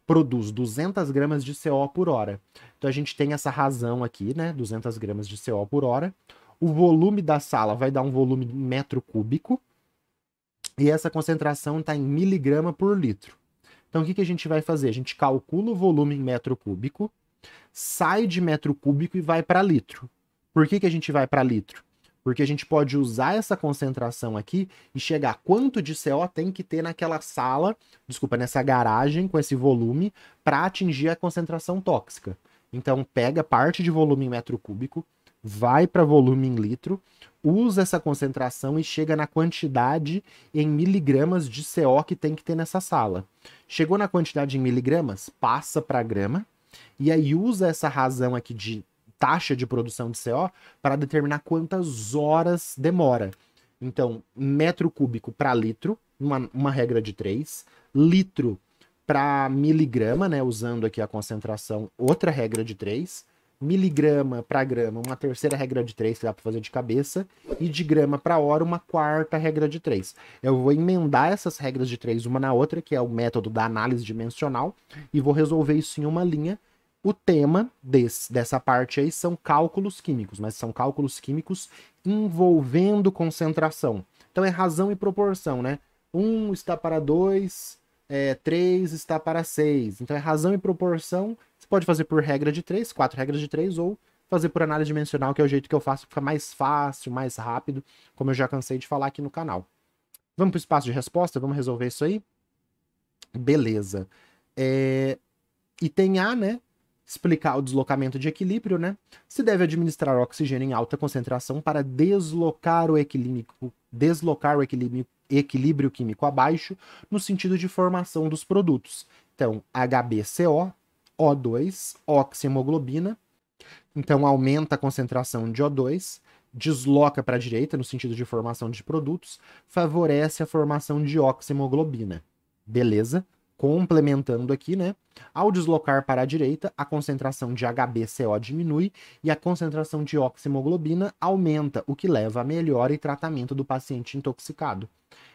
Produz 200 gramas de CO por hora. Então, a gente tem essa razão aqui, né? 200 gramas de CO por hora. O volume da sala vai dar um volume metro cúbico. E essa concentração está em miligrama por litro. Então, o que, que a gente vai fazer? A gente calcula o volume em metro cúbico, sai de metro cúbico e vai para litro. Por que, que a gente vai para litro? Porque a gente pode usar essa concentração aqui e chegar quanto de CO tem que ter naquela sala, desculpa, nessa garagem com esse volume para atingir a concentração tóxica. Então pega parte de volume em metro cúbico, vai para volume em litro, usa essa concentração e chega na quantidade em miligramas de CO que tem que ter nessa sala. Chegou na quantidade em miligramas, passa para grama e aí usa essa razão aqui de taxa de produção de CO para determinar quantas horas demora. Então, metro cúbico para litro, uma, uma regra de 3, litro para miligrama, né, usando aqui a concentração, outra regra de 3, miligrama para grama, uma terceira regra de 3 que dá para fazer de cabeça, e de grama para hora, uma quarta regra de 3. Eu vou emendar essas regras de 3 uma na outra, que é o método da análise dimensional, e vou resolver isso em uma linha o tema desse, dessa parte aí são cálculos químicos, mas são cálculos químicos envolvendo concentração. Então é razão e proporção, né? 1 um está para 2, é, está para 6. Então é razão e proporção. Você pode fazer por regra de 3, 4 regras de 3, ou fazer por análise dimensional, que é o jeito que eu faço, fica mais fácil, mais rápido, como eu já cansei de falar aqui no canal. Vamos para o espaço de resposta? Vamos resolver isso aí? Beleza. É... Item A, né? explicar o deslocamento de equilíbrio, né? Se deve administrar oxigênio em alta concentração para deslocar o equilíbrio, deslocar o equilíbrio, equilíbrio químico abaixo no sentido de formação dos produtos. Então, HbCO, O2, oxihemoglobina. Então, aumenta a concentração de O2, desloca para a direita no sentido de formação de produtos, favorece a formação de oxihemoglobina. Beleza? complementando aqui, né? Ao deslocar para a direita, a concentração de HbCO diminui e a concentração de oximoglobina aumenta, o que leva a melhora e tratamento do paciente intoxicado.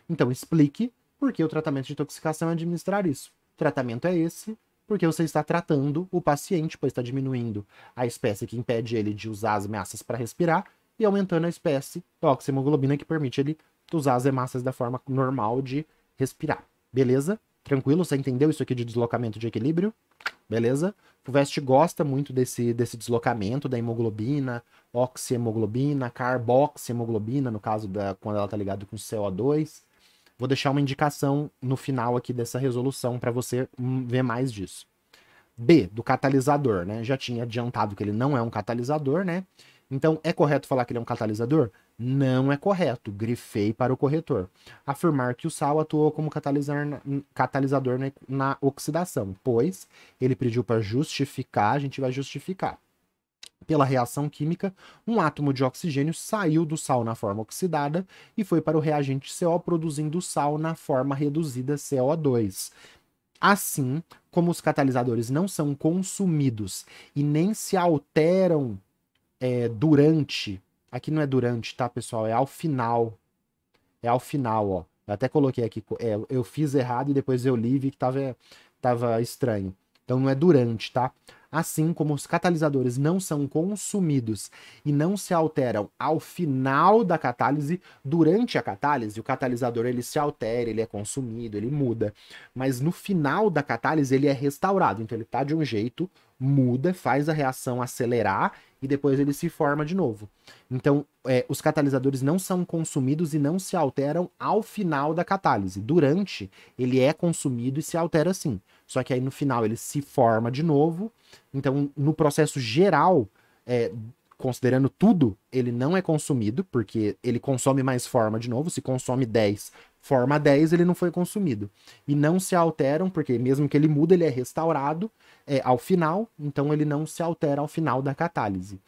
Então, explique por que o tratamento de intoxicação é administrar isso. O tratamento é esse, porque você está tratando o paciente, pois está diminuindo a espécie que impede ele de usar as ameaças para respirar e aumentando a espécie oximoglobina que permite ele usar as hemácias da forma normal de respirar. Beleza? Tranquilo, você entendeu isso aqui de deslocamento de equilíbrio? Beleza? FUVEST gosta muito desse, desse deslocamento da hemoglobina, oxihemoglobina, carboxiemoglobina, no caso da quando ela tá ligada com CO2. Vou deixar uma indicação no final aqui dessa resolução para você hum, ver mais disso. B, do catalisador, né? Já tinha adiantado que ele não é um catalisador, né? Então, é correto falar que ele é um catalisador? Não é correto, grifei para o corretor. Afirmar que o sal atuou como catalisador na, na oxidação, pois ele pediu para justificar, a gente vai justificar. Pela reação química, um átomo de oxigênio saiu do sal na forma oxidada e foi para o reagente CO, produzindo sal na forma reduzida CO2. Assim como os catalisadores não são consumidos e nem se alteram é, durante. Aqui não é durante, tá, pessoal? É ao final. É ao final, ó. Eu até coloquei aqui, é, eu fiz errado e depois eu li e vi que tava, tava estranho. Então não é durante, tá? Assim como os catalisadores não são consumidos e não se alteram ao final da catálise, durante a catálise, o catalisador ele se altera, ele é consumido, ele muda. Mas no final da catálise ele é restaurado. Então ele tá de um jeito, muda, faz a reação acelerar e depois ele se forma de novo. Então, é, os catalisadores não são consumidos e não se alteram ao final da catálise. Durante, ele é consumido e se altera sim. Só que aí no final ele se forma de novo. Então, no processo geral, é, considerando tudo, ele não é consumido, porque ele consome mais forma de novo. Se consome 10, forma 10, ele não foi consumido. E não se alteram, porque mesmo que ele muda, ele é restaurado é, ao final, então ele não se altera ao final da catálise.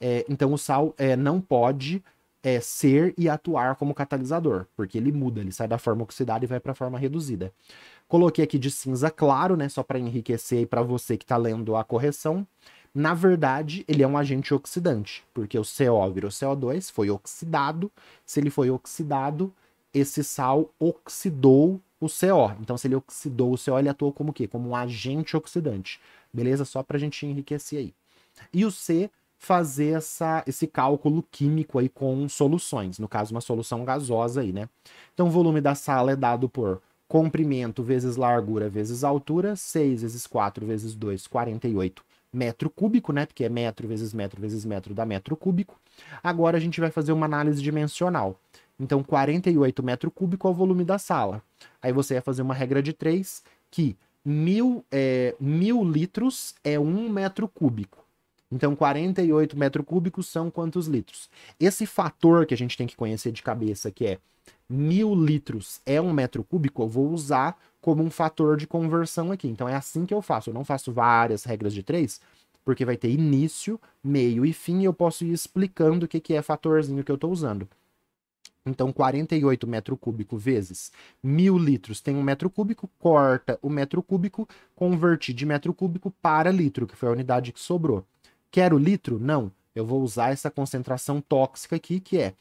É, então o sal é, não pode é, ser e atuar como catalisador, porque ele muda, ele sai da forma oxidada e vai para a forma reduzida. Coloquei aqui de cinza claro, né, só para enriquecer e para você que está lendo a correção. Na verdade, ele é um agente oxidante, porque o CO virou CO2, foi oxidado. Se ele foi oxidado, esse sal oxidou o CO. Então, se ele oxidou o CO, ele atuou como o quê? Como um agente oxidante. Beleza? Só para a gente enriquecer aí. E o C fazer essa, esse cálculo químico aí com soluções, no caso uma solução gasosa aí, né? Então o volume da sala é dado por comprimento vezes largura vezes altura, 6 vezes 4 vezes 2, 48 metro cúbico, né? Porque é metro vezes metro vezes metro dá metro cúbico. Agora a gente vai fazer uma análise dimensional. Então, 48 metro cúbico é o volume da sala. Aí você ia fazer uma regra de 3 que mil, é, mil litros é um metro cúbico. Então, 48 metro cúbico são quantos litros? Esse fator que a gente tem que conhecer de cabeça, que é mil litros é um metro cúbico, eu vou usar como um fator de conversão aqui. Então, é assim que eu faço. Eu não faço várias regras de 3, porque vai ter início, meio e fim, e eu posso ir explicando o que, que é fatorzinho que eu estou usando. Então, 48 metro cúbico vezes mil litros tem um metro cúbico, corta o metro cúbico, converte de metro cúbico para litro, que foi a unidade que sobrou. Quero litro? Não. Eu vou usar essa concentração tóxica aqui, que é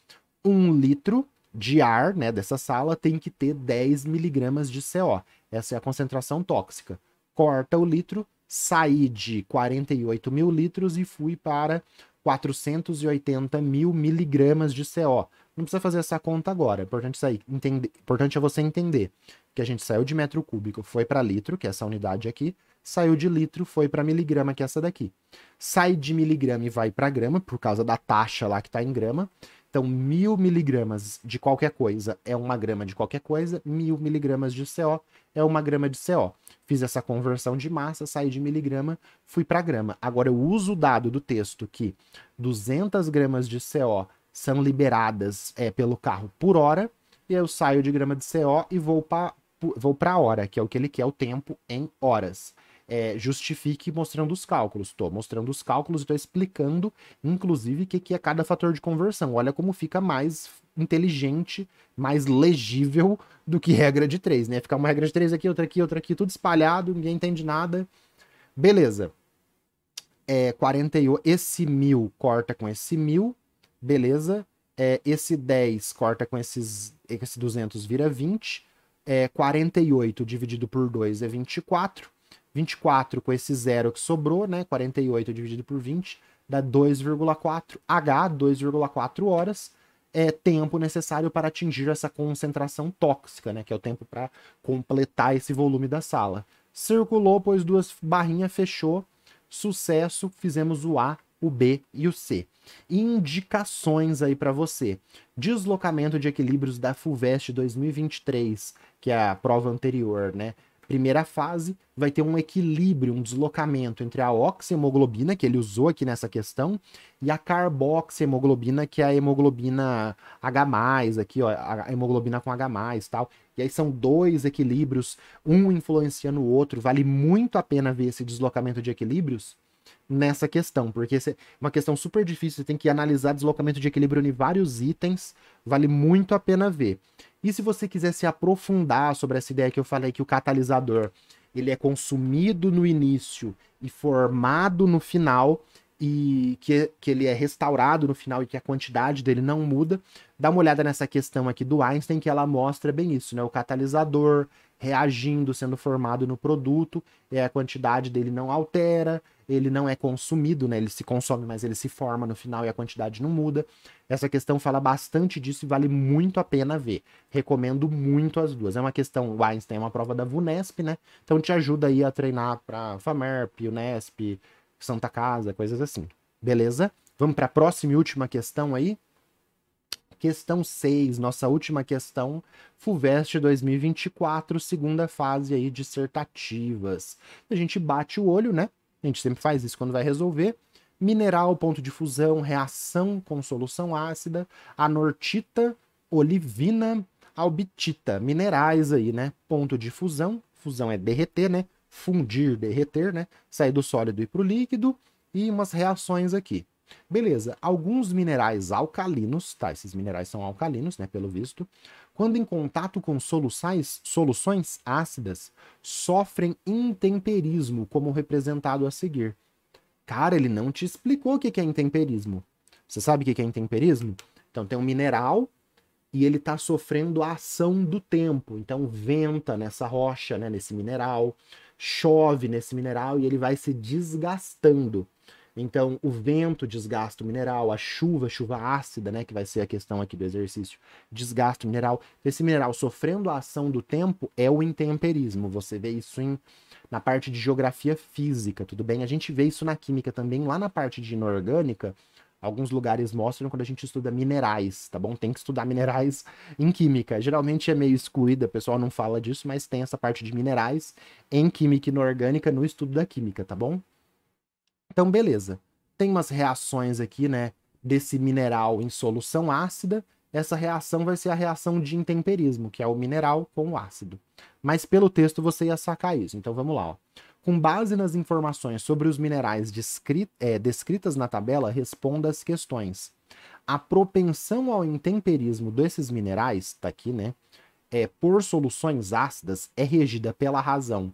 um litro de ar né, dessa sala tem que ter 10 miligramas de CO. Essa é a concentração tóxica. Corta o litro, saí de 48 mil litros e fui para 480 mil miligramas de CO. Não precisa fazer essa conta agora. É importante, sair, entender, importante é você entender que a gente saiu de metro cúbico, foi para litro, que é essa unidade aqui, saiu de litro, foi para miligrama, que é essa daqui. Sai de miligrama e vai para grama, por causa da taxa lá que está em grama. Então, mil miligramas de qualquer coisa é uma grama de qualquer coisa, mil miligramas de CO é uma grama de CO. Fiz essa conversão de massa, saí de miligrama, fui para grama. Agora, eu uso o dado do texto que 200 gramas de CO são liberadas é, pelo carro por hora. E eu saio de grama de CO e vou para vou a hora, que é o que ele quer, o tempo em horas. É, justifique mostrando os cálculos. Estou mostrando os cálculos e estou explicando, inclusive, o que, que é cada fator de conversão. Olha como fica mais inteligente, mais legível do que regra de três, né? Ficar uma regra de três aqui, outra aqui, outra aqui, tudo espalhado, ninguém entende nada. Beleza. É, 48, esse mil corta com esse mil, beleza. É, esse 10 corta com esses, esse 200 vira 20. É, 48 dividido por 2 é 24. 24 com esse zero que sobrou, né? 48 dividido por 20 dá 2,4 H, 2,4 horas é tempo necessário para atingir essa concentração tóxica, né? Que é o tempo para completar esse volume da sala. Circulou, pois duas barrinhas, fechou. Sucesso, fizemos o A o B e o C. Indicações aí para você. Deslocamento de equilíbrios da FUVEST 2023, que é a prova anterior, né? Primeira fase vai ter um equilíbrio, um deslocamento entre a oxihemoglobina, que ele usou aqui nessa questão, e a carboxiemoglobina, que é a hemoglobina H+, aqui, ó, a hemoglobina com H+, tal. E aí são dois equilíbrios, um influenciando o outro. Vale muito a pena ver esse deslocamento de equilíbrios nessa questão, porque é uma questão super difícil, você tem que analisar deslocamento de equilíbrio em vários itens, vale muito a pena ver. E se você quiser se aprofundar sobre essa ideia que eu falei que o catalisador, ele é consumido no início e formado no final, e que, que ele é restaurado no final e que a quantidade dele não muda, dá uma olhada nessa questão aqui do Einstein, que ela mostra bem isso, né? O catalisador, reagindo, sendo formado no produto, e a quantidade dele não altera, ele não é consumido, né? Ele se consome, mas ele se forma no final e a quantidade não muda. Essa questão fala bastante disso e vale muito a pena ver. Recomendo muito as duas. É uma questão, o Einstein é uma prova da VUNESP, né? Então te ajuda aí a treinar para FAMERP, UNESP, Santa Casa, coisas assim. Beleza? Vamos para a próxima e última questão aí questão 6, nossa última questão, FUVEST 2024, segunda fase aí, dissertativas. A gente bate o olho, né? A gente sempre faz isso quando vai resolver. Mineral, ponto de fusão, reação com solução ácida, anortita, olivina, albitita, minerais aí, né? Ponto de fusão, fusão é derreter, né? Fundir, derreter, né? Sair do sólido e ir para o líquido. E umas reações aqui. Beleza, alguns minerais alcalinos, tá, esses minerais são alcalinos, né, pelo visto, quando em contato com soluções, soluções ácidas, sofrem intemperismo, como representado a seguir. Cara, ele não te explicou o que é intemperismo. Você sabe o que é intemperismo? Então tem um mineral e ele está sofrendo a ação do tempo. Então venta nessa rocha, né, nesse mineral, chove nesse mineral e ele vai se desgastando. Então, o vento desgasta o mineral, a chuva, chuva ácida, né, que vai ser a questão aqui do exercício, desgasta o mineral. Esse mineral sofrendo a ação do tempo é o intemperismo. Você vê isso em, na parte de geografia física, tudo bem? A gente vê isso na química também, lá na parte de inorgânica, alguns lugares mostram quando a gente estuda minerais, tá bom? Tem que estudar minerais em química. Geralmente é meio excluída, o pessoal não fala disso, mas tem essa parte de minerais em química inorgânica no estudo da química, tá bom? Então, beleza. Tem umas reações aqui, né, desse mineral em solução ácida. Essa reação vai ser a reação de intemperismo, que é o mineral com o ácido. Mas pelo texto você ia sacar isso. Então, vamos lá. Ó. Com base nas informações sobre os minerais descritas, é, descritas na tabela, responda as questões. A propensão ao intemperismo desses minerais, tá aqui, né? É, por soluções ácidas é regida pela razão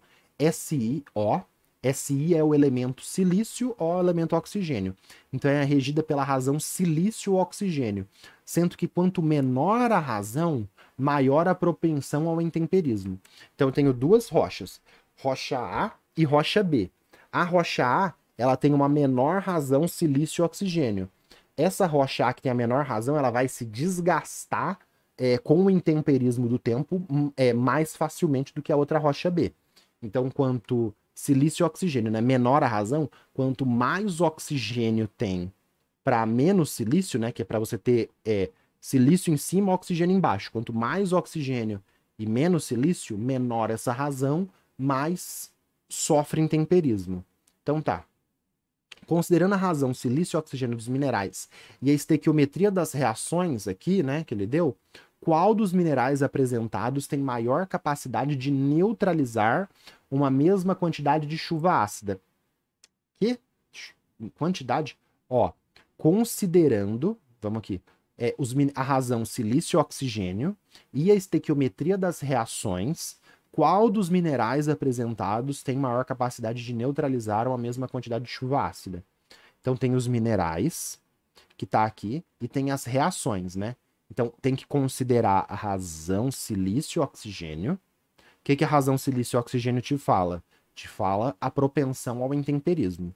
SiO, Si é o elemento silício ou é elemento oxigênio. Então é regida pela razão silício-oxigênio, sendo que quanto menor a razão, maior a propensão ao intemperismo. Então eu tenho duas rochas, rocha A e rocha B. A rocha A, ela tem uma menor razão silício-oxigênio. Essa rocha A que tem a menor razão, ela vai se desgastar é, com o intemperismo do tempo é, mais facilmente do que a outra rocha B. Então, quanto silício e oxigênio. Né? Menor a razão, quanto mais oxigênio tem para menos silício, né? Que é para você ter é, silício em cima, oxigênio embaixo. Quanto mais oxigênio e menos silício, menor essa razão, mais sofre intemperismo. Então tá. Considerando a razão silício e oxigênio dos minerais e a estequiometria das reações aqui, né, que ele deu, qual dos minerais apresentados tem maior capacidade de neutralizar uma mesma quantidade de chuva ácida. Que? Quantidade? Ó, considerando, vamos aqui, é, os, a razão silício-oxigênio e a estequiometria das reações, qual dos minerais apresentados tem maior capacidade de neutralizar uma mesma quantidade de chuva ácida? Então tem os minerais, que está aqui, e tem as reações, né? Então, tem que considerar a razão silício-oxigênio. O que, que a razão silício-oxigênio te fala? Te fala a propensão ao intemperismo.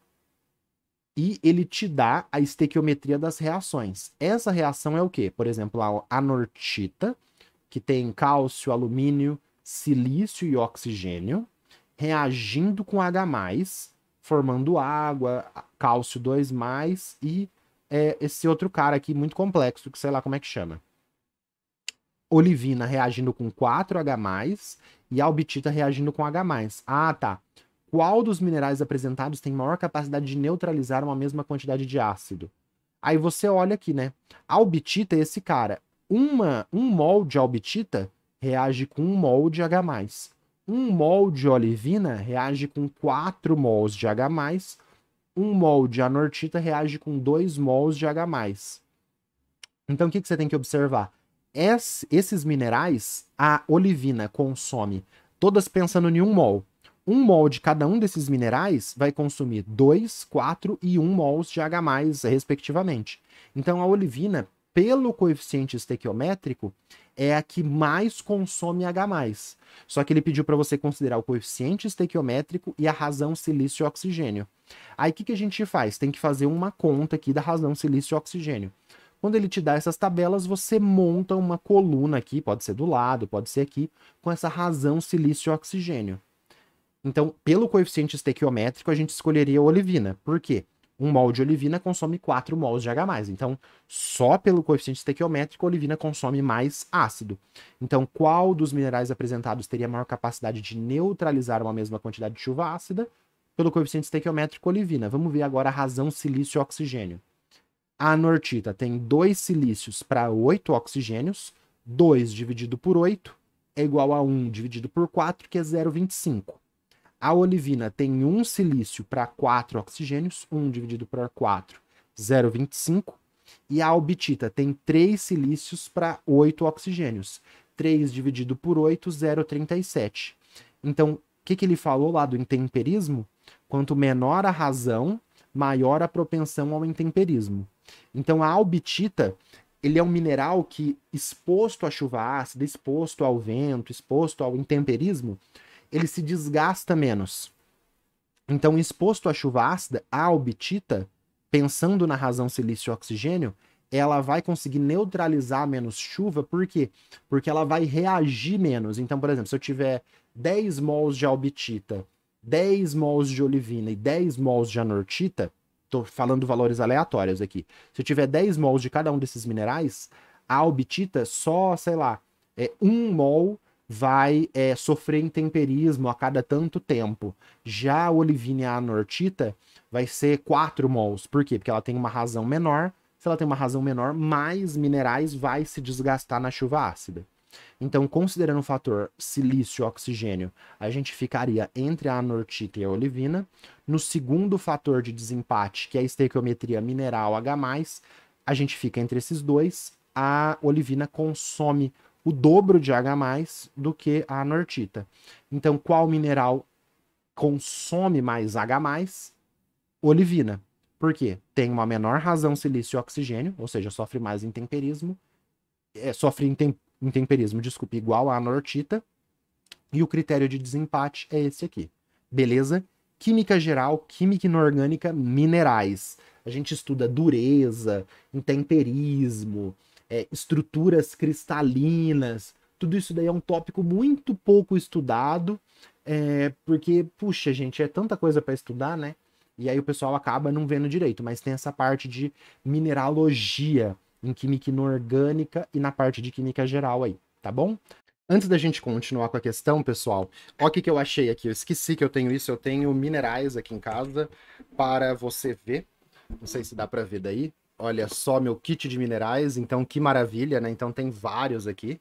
E ele te dá a estequiometria das reações. Essa reação é o quê? Por exemplo, a anortita, que tem cálcio, alumínio, silício e oxigênio, reagindo com H+, formando água, cálcio 2+, e é, esse outro cara aqui muito complexo, que sei lá como é que chama. Olivina reagindo com 4H+, e albitita reagindo com H+. Ah, tá. Qual dos minerais apresentados tem maior capacidade de neutralizar uma mesma quantidade de ácido? Aí você olha aqui, né? Albitita é esse cara. Uma, um mol de albitita reage com um mol de H+. Um mol de olivina reage com 4 mols de H+, um mol de anortita reage com dois mols de H+. Então, o que, que você tem que observar? Es, esses minerais, a olivina consome, todas pensando em um mol. Um mol de cada um desses minerais vai consumir 2, 4 e 1 mols de H+, respectivamente. Então, a olivina, pelo coeficiente estequiométrico, é a que mais consome H+. Só que ele pediu para você considerar o coeficiente estequiométrico e a razão silício-oxigênio. Aí o que, que a gente faz? Tem que fazer uma conta aqui da razão silício-oxigênio. Quando ele te dá essas tabelas, você monta uma coluna aqui, pode ser do lado, pode ser aqui, com essa razão silício-oxigênio. Então, pelo coeficiente estequiométrico, a gente escolheria a olivina. Por quê? Um mol de olivina consome 4 mols de H+. Então, só pelo coeficiente estequiométrico, a olivina consome mais ácido. Então, qual dos minerais apresentados teria maior capacidade de neutralizar uma mesma quantidade de chuva ácida? Pelo coeficiente estequiométrico, olivina. Vamos ver agora a razão silício-oxigênio. A anortita tem 2 silícios para 8 oxigênios. 2 dividido por 8 é igual a 1 dividido por 4, que é 0,25. A olivina tem um silício para quatro oxigênios, 1 um dividido por 4, 0,25. E a albitita tem três silícios para oito oxigênios, 3 dividido por 8, 0,37. Então, o que, que ele falou lá do intemperismo? Quanto menor a razão, maior a propensão ao intemperismo. Então, a albitita ele é um mineral que, exposto à chuva ácida, exposto ao vento, exposto ao intemperismo, ele se desgasta menos. Então, exposto à chuva ácida, a albitita, pensando na razão silício-oxigênio, ela vai conseguir neutralizar menos chuva, por quê? Porque ela vai reagir menos. Então, por exemplo, se eu tiver 10 mols de albitita, 10 mols de olivina e 10 mols de anortita, estou falando valores aleatórios aqui. Se eu tiver 10 mols de cada um desses minerais, a albitita só, sei lá, é 1 mol vai é, sofrer intemperismo a cada tanto tempo. Já a olivina anortita vai ser 4 mols. Por quê? Porque ela tem uma razão menor. Se ela tem uma razão menor, mais minerais vai se desgastar na chuva ácida. Então, considerando o fator silício oxigênio, a gente ficaria entre a anortita e a olivina. No segundo fator de desempate, que é a estequiometria mineral H+, a gente fica entre esses dois. A olivina consome o dobro de H+, do que a anortita. Então, qual mineral consome mais H+, olivina. Por quê? Tem uma menor razão silício e oxigênio, ou seja, sofre mais intemperismo, é, sofre intem, intemperismo, desculpa, igual a anortita, e o critério de desempate é esse aqui. Beleza? Química geral, química inorgânica, minerais. A gente estuda dureza, intemperismo, é, estruturas cristalinas. Tudo isso daí é um tópico muito pouco estudado, é, porque, puxa, gente, é tanta coisa para estudar, né? E aí o pessoal acaba não vendo direito, mas tem essa parte de mineralogia em química inorgânica e na parte de química geral aí, tá bom? Antes da gente continuar com a questão, pessoal, olha o que, que eu achei aqui. Eu esqueci que eu tenho isso. Eu tenho minerais aqui em casa para você ver. Não sei se dá para ver daí olha só meu kit de minerais, então que maravilha, né? Então tem vários aqui.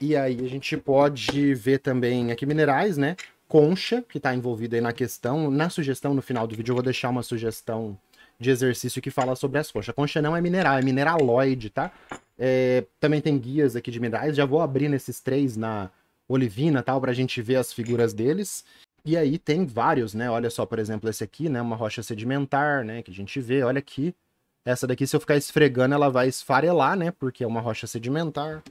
E aí a gente pode ver também aqui minerais, né? Concha, que está envolvida aí na questão. Na sugestão, no final do vídeo, eu vou deixar uma sugestão de exercício que fala sobre as conchas. Concha não é mineral, é mineraloide, tá? É, também tem guias aqui de minerais. Já vou abrir nesses três na olivina tal, para a gente ver as figuras deles. E aí tem vários, né? Olha só, por exemplo, esse aqui, né? Uma rocha sedimentar, né? Que a gente vê, olha aqui. Essa daqui, se eu ficar esfregando, ela vai esfarelar, né? Porque é uma rocha sedimentar.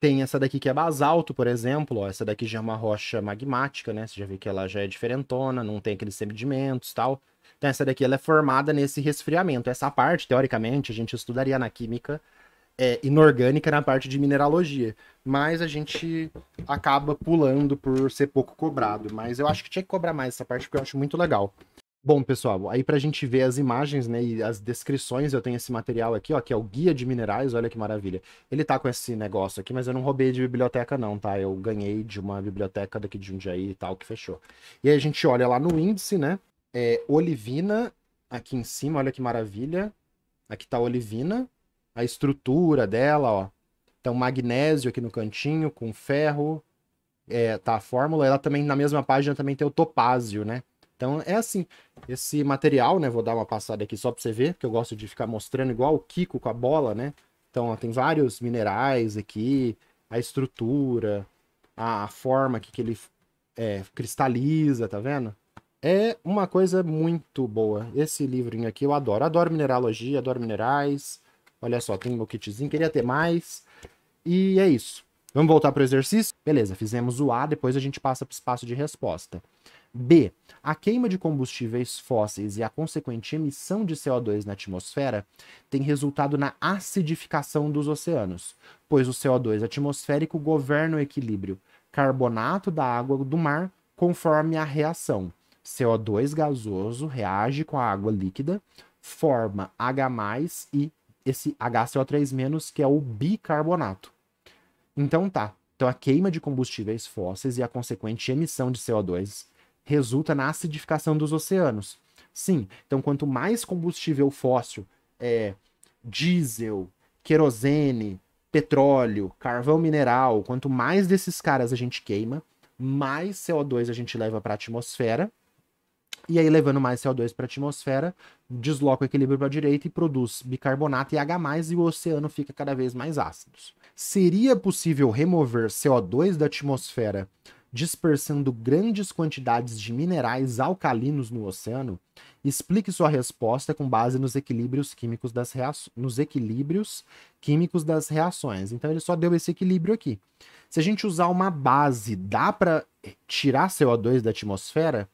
Tem essa daqui que é basalto, por exemplo. Ó, essa daqui já é uma rocha magmática, né? Você já vê que ela já é diferentona, não tem aqueles sedimentos e tal. Então essa daqui ela é formada nesse resfriamento. Essa parte, teoricamente, a gente estudaria na química é, inorgânica na parte de mineralogia. Mas a gente acaba pulando por ser pouco cobrado. Mas eu acho que tinha que cobrar mais essa parte, porque eu acho muito legal. Bom, pessoal, aí para a gente ver as imagens né, e as descrições, eu tenho esse material aqui, ó, que é o Guia de Minerais, olha que maravilha. Ele tá com esse negócio aqui, mas eu não roubei de biblioteca não, tá? Eu ganhei de uma biblioteca daqui de Jundiaí e tal, que fechou. E aí a gente olha lá no índice, né? É, olivina, aqui em cima, olha que maravilha. Aqui tá a olivina, a estrutura dela, ó. Então, magnésio aqui no cantinho, com ferro, é, tá a fórmula. Ela também, na mesma página, também tem o topázio, né? Então é assim, esse material, né, vou dar uma passada aqui só para você ver, porque eu gosto de ficar mostrando igual o Kiko com a bola, né? Então ó, tem vários minerais aqui, a estrutura, a, a forma que, que ele é, cristaliza, tá vendo? É uma coisa muito boa. Esse livrinho aqui eu adoro. Adoro mineralogia, adoro minerais. Olha só, tem meu kitzinho, queria ter mais. E é isso. Vamos voltar para o exercício? Beleza, fizemos o A, depois a gente passa para o espaço de resposta. B. A queima de combustíveis fósseis e a consequente emissão de CO2 na atmosfera tem resultado na acidificação dos oceanos, pois o CO2 atmosférico governa o equilíbrio carbonato da água do mar conforme a reação. CO2 gasoso reage com a água líquida, forma H+, e esse HCO3-, que é o bicarbonato. Então tá, então a queima de combustíveis fósseis e a consequente emissão de CO2 resulta na acidificação dos oceanos. Sim, então quanto mais combustível fóssil, é, diesel, querosene, petróleo, carvão mineral, quanto mais desses caras a gente queima, mais CO2 a gente leva para a atmosfera. E aí, levando mais CO2 para a atmosfera, desloca o equilíbrio para a direita e produz bicarbonato e H, e o oceano fica cada vez mais ácido. Seria possível remover CO2 da atmosfera dispersando grandes quantidades de minerais alcalinos no oceano? Explique sua resposta com base nos equilíbrios químicos das reações, nos equilíbrios químicos das reações. Então ele só deu esse equilíbrio aqui. Se a gente usar uma base, dá para eh, tirar CO2 da atmosfera?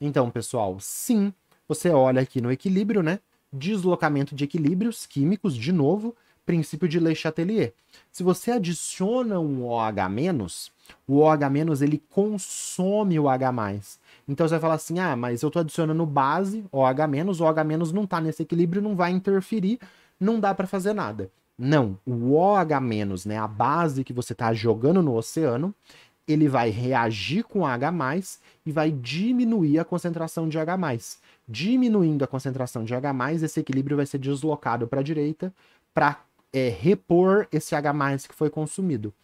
Então, pessoal, sim. Você olha aqui no equilíbrio, né? Deslocamento de equilíbrios químicos de novo, princípio de Le Chatelier. Se você adiciona um OH-, o OH- ele consome o H+. Então você vai falar assim, ah, mas eu estou adicionando base, OH-, o OH- não está nesse equilíbrio, não vai interferir, não dá para fazer nada. Não, o OH-, né, a base que você está jogando no oceano, ele vai reagir com H+, e vai diminuir a concentração de H+. Diminuindo a concentração de H+, esse equilíbrio vai ser deslocado para a direita para é, repor esse H+, que foi consumido.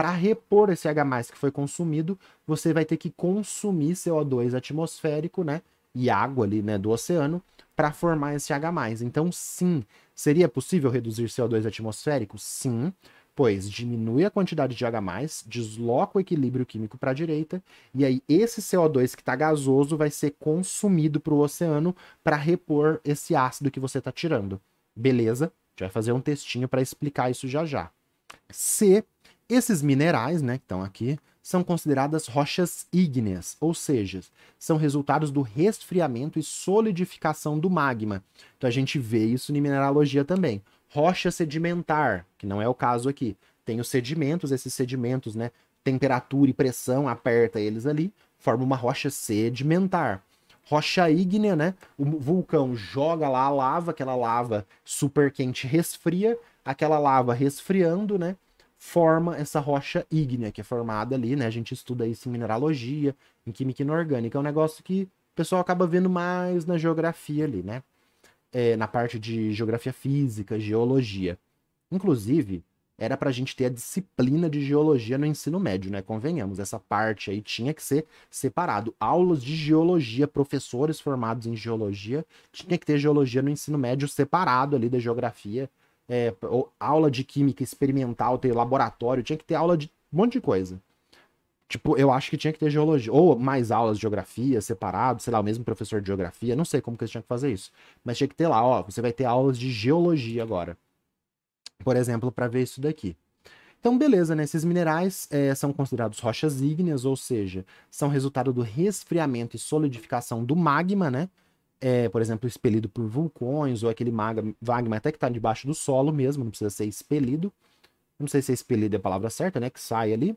Para repor esse H+, que foi consumido, você vai ter que consumir CO2 atmosférico, né? E água ali, né, do oceano, para formar esse H+. Então, sim, seria possível reduzir CO2 atmosférico? Sim, pois diminui a quantidade de H+, desloca o equilíbrio químico para a direita, e aí esse CO2 que está gasoso vai ser consumido para o oceano para repor esse ácido que você está tirando. Beleza? A gente vai fazer um textinho para explicar isso já já. C esses minerais, né, que estão aqui, são consideradas rochas ígneas, ou seja, são resultados do resfriamento e solidificação do magma. Então a gente vê isso em mineralogia também. Rocha sedimentar, que não é o caso aqui. Tem os sedimentos, esses sedimentos, né, temperatura e pressão aperta eles ali, forma uma rocha sedimentar. Rocha ígnea, né? O vulcão joga lá a lava, aquela lava super quente resfria, aquela lava resfriando, né? forma essa rocha ígnea que é formada ali, né? A gente estuda isso em mineralogia, em química inorgânica. É um negócio que o pessoal acaba vendo mais na geografia ali, né? É, na parte de geografia física, geologia. Inclusive, era para a gente ter a disciplina de geologia no ensino médio, né? Convenhamos, essa parte aí tinha que ser separado. Aulas de geologia, professores formados em geologia, tinha que ter geologia no ensino médio separado ali da geografia é, aula de química experimental, ter laboratório, tinha que ter aula de um monte de coisa. Tipo, eu acho que tinha que ter geologia, ou mais aulas de geografia separado, sei lá, o mesmo professor de geografia, não sei como que eles tinham que fazer isso. Mas tinha que ter lá, ó, você vai ter aulas de geologia agora. Por exemplo, para ver isso daqui. Então, beleza, né? Esses minerais é, são considerados rochas ígneas, ou seja, são resultado do resfriamento e solidificação do magma, né? é, por exemplo, expelido por vulcões, ou aquele magma até que está debaixo do solo mesmo, não precisa ser expelido. Não sei se expelido é a palavra certa, né? Que sai ali.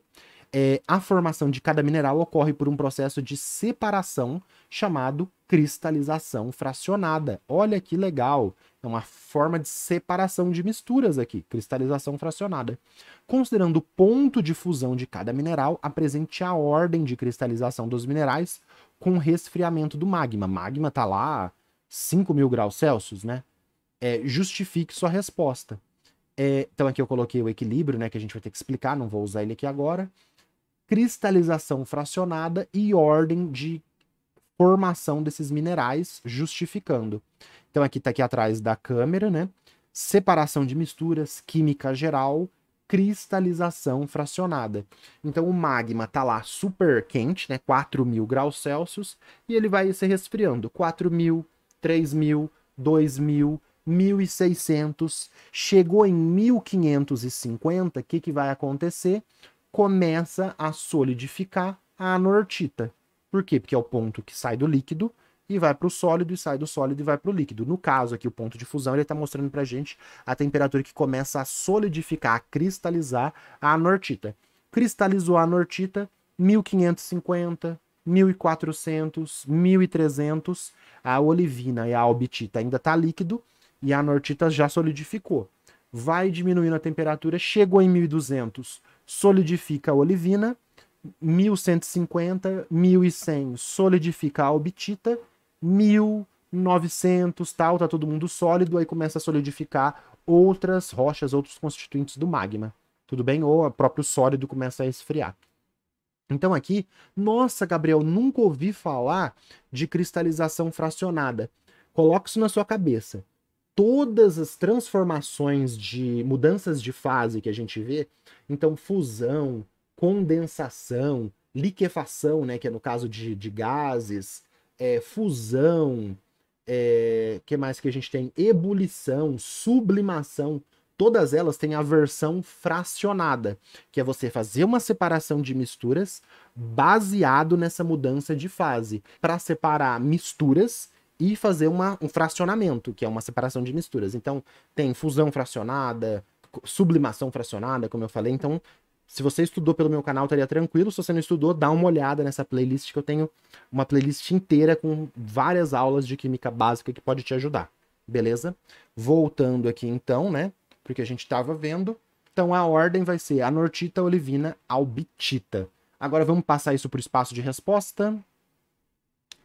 É, a formação de cada mineral ocorre por um processo de separação chamado cristalização fracionada. Olha que legal! É uma forma de separação de misturas aqui, cristalização fracionada. Considerando o ponto de fusão de cada mineral, apresente a ordem de cristalização dos minerais, com resfriamento do magma. Magma tá lá 5 mil graus Celsius, né? É, justifique sua resposta. É, então aqui eu coloquei o equilíbrio, né, que a gente vai ter que explicar, não vou usar ele aqui agora. Cristalização fracionada e ordem de formação desses minerais, justificando. Então aqui está aqui atrás da câmera, né? Separação de misturas, química geral, cristalização fracionada. Então o magma está lá super quente, né, 4 mil graus Celsius, e ele vai se resfriando, 4.000, mil, 2.000, mil, mil, 1600, chegou em 1550, o que, que vai acontecer? Começa a solidificar a anortita. Por quê? Porque é o ponto que sai do líquido, e vai para o sólido e sai do sólido e vai para o líquido. No caso aqui, o ponto de fusão, ele está mostrando para a gente a temperatura que começa a solidificar, a cristalizar a anortita. Cristalizou a anortita, 1550, 1400, 1300, a olivina e a albitita ainda está líquido e a anortita já solidificou. Vai diminuindo a temperatura, chegou em 1200, solidifica a olivina, 1150, 1100 solidifica a albitita 1900, tal, tá todo mundo sólido, aí começa a solidificar outras rochas, outros constituintes do magma. Tudo bem? Ou o próprio sólido começa a esfriar. Então aqui, nossa, Gabriel, nunca ouvi falar de cristalização fracionada. Coloque isso na sua cabeça. Todas as transformações de mudanças de fase que a gente vê, então fusão, condensação, liquefação, né, que é no caso de, de gases, é, fusão, é, que mais que a gente tem? Ebulição, sublimação, todas elas têm a versão fracionada, que é você fazer uma separação de misturas baseado nessa mudança de fase, para separar misturas e fazer uma, um fracionamento, que é uma separação de misturas. Então, tem fusão fracionada, sublimação fracionada, como eu falei. Então, se você estudou pelo meu canal, estaria tranquilo. Se você não estudou, dá uma olhada nessa playlist que eu tenho uma playlist inteira com várias aulas de química básica que pode te ajudar. Beleza? Voltando aqui então, né? Porque a gente estava vendo. Então a ordem vai ser anortita, olivina, albitita. Agora vamos passar isso para o espaço de resposta.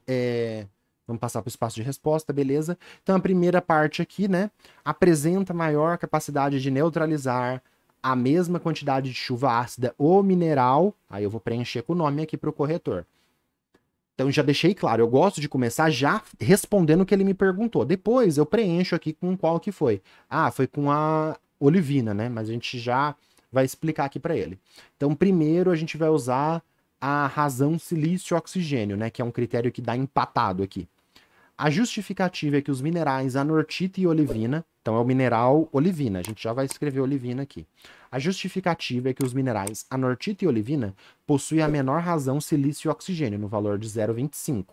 É... Vamos passar para o espaço de resposta, beleza? Então a primeira parte aqui, né? Apresenta maior capacidade de neutralizar a mesma quantidade de chuva ácida ou mineral. Aí eu vou preencher com o nome aqui para o corretor. Então já deixei claro, eu gosto de começar já respondendo o que ele me perguntou. Depois eu preencho aqui com qual que foi. Ah, foi com a olivina, né? Mas a gente já vai explicar aqui para ele. Então primeiro a gente vai usar a razão silício-oxigênio, né? Que é um critério que dá empatado aqui. A justificativa é que os minerais anortita e olivina então é o mineral olivina. A gente já vai escrever olivina aqui. A justificativa é que os minerais anortita e olivina possuem a menor razão silício e oxigênio, no valor de 0,25.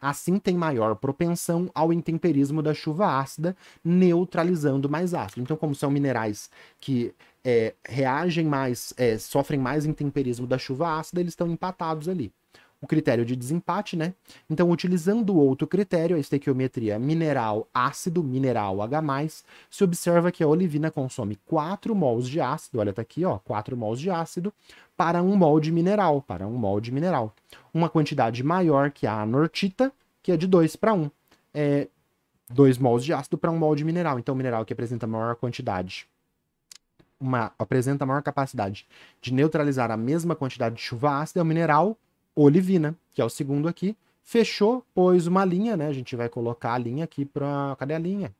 Assim, tem maior propensão ao intemperismo da chuva ácida, neutralizando mais ácido. Então, como são minerais que é, reagem mais, é, sofrem mais intemperismo da chuva ácida, eles estão empatados ali o critério de desempate, né? Então, utilizando outro critério, a estequiometria mineral ácido, mineral H+, se observa que a olivina consome 4 mols de ácido, olha, tá aqui, ó, 4 mols de ácido para 1 mol de mineral, para 1 mol de mineral. Uma quantidade maior que a anortita, que é de 2 para 1. É 2 mols de ácido para 1 mol de mineral. Então, o mineral que apresenta maior quantidade uma, apresenta maior capacidade de neutralizar a mesma quantidade de chuva ácida é o mineral Olivina, né? que é o segundo aqui, fechou, pôs uma linha, né? A gente vai colocar a linha aqui para... Cadê a linha?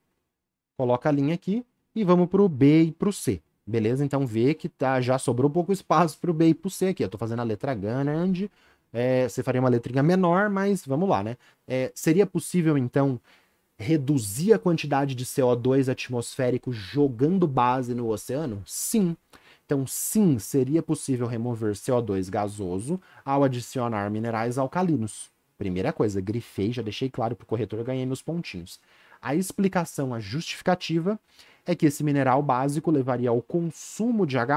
Coloca a linha aqui e vamos para o B e para o C. Beleza? Então vê que tá, já sobrou pouco espaço para o B e para o C aqui. Eu estou fazendo a letra grande, né, é, você faria uma letrinha menor, mas vamos lá, né? É, seria possível, então, reduzir a quantidade de CO2 atmosférico jogando base no oceano? Sim. Sim. Então, sim, seria possível remover CO2 gasoso ao adicionar minerais alcalinos. Primeira coisa, grifei, já deixei claro para o corretor, ganhei meus pontinhos. A explicação, a justificativa, é que esse mineral básico levaria ao consumo de H,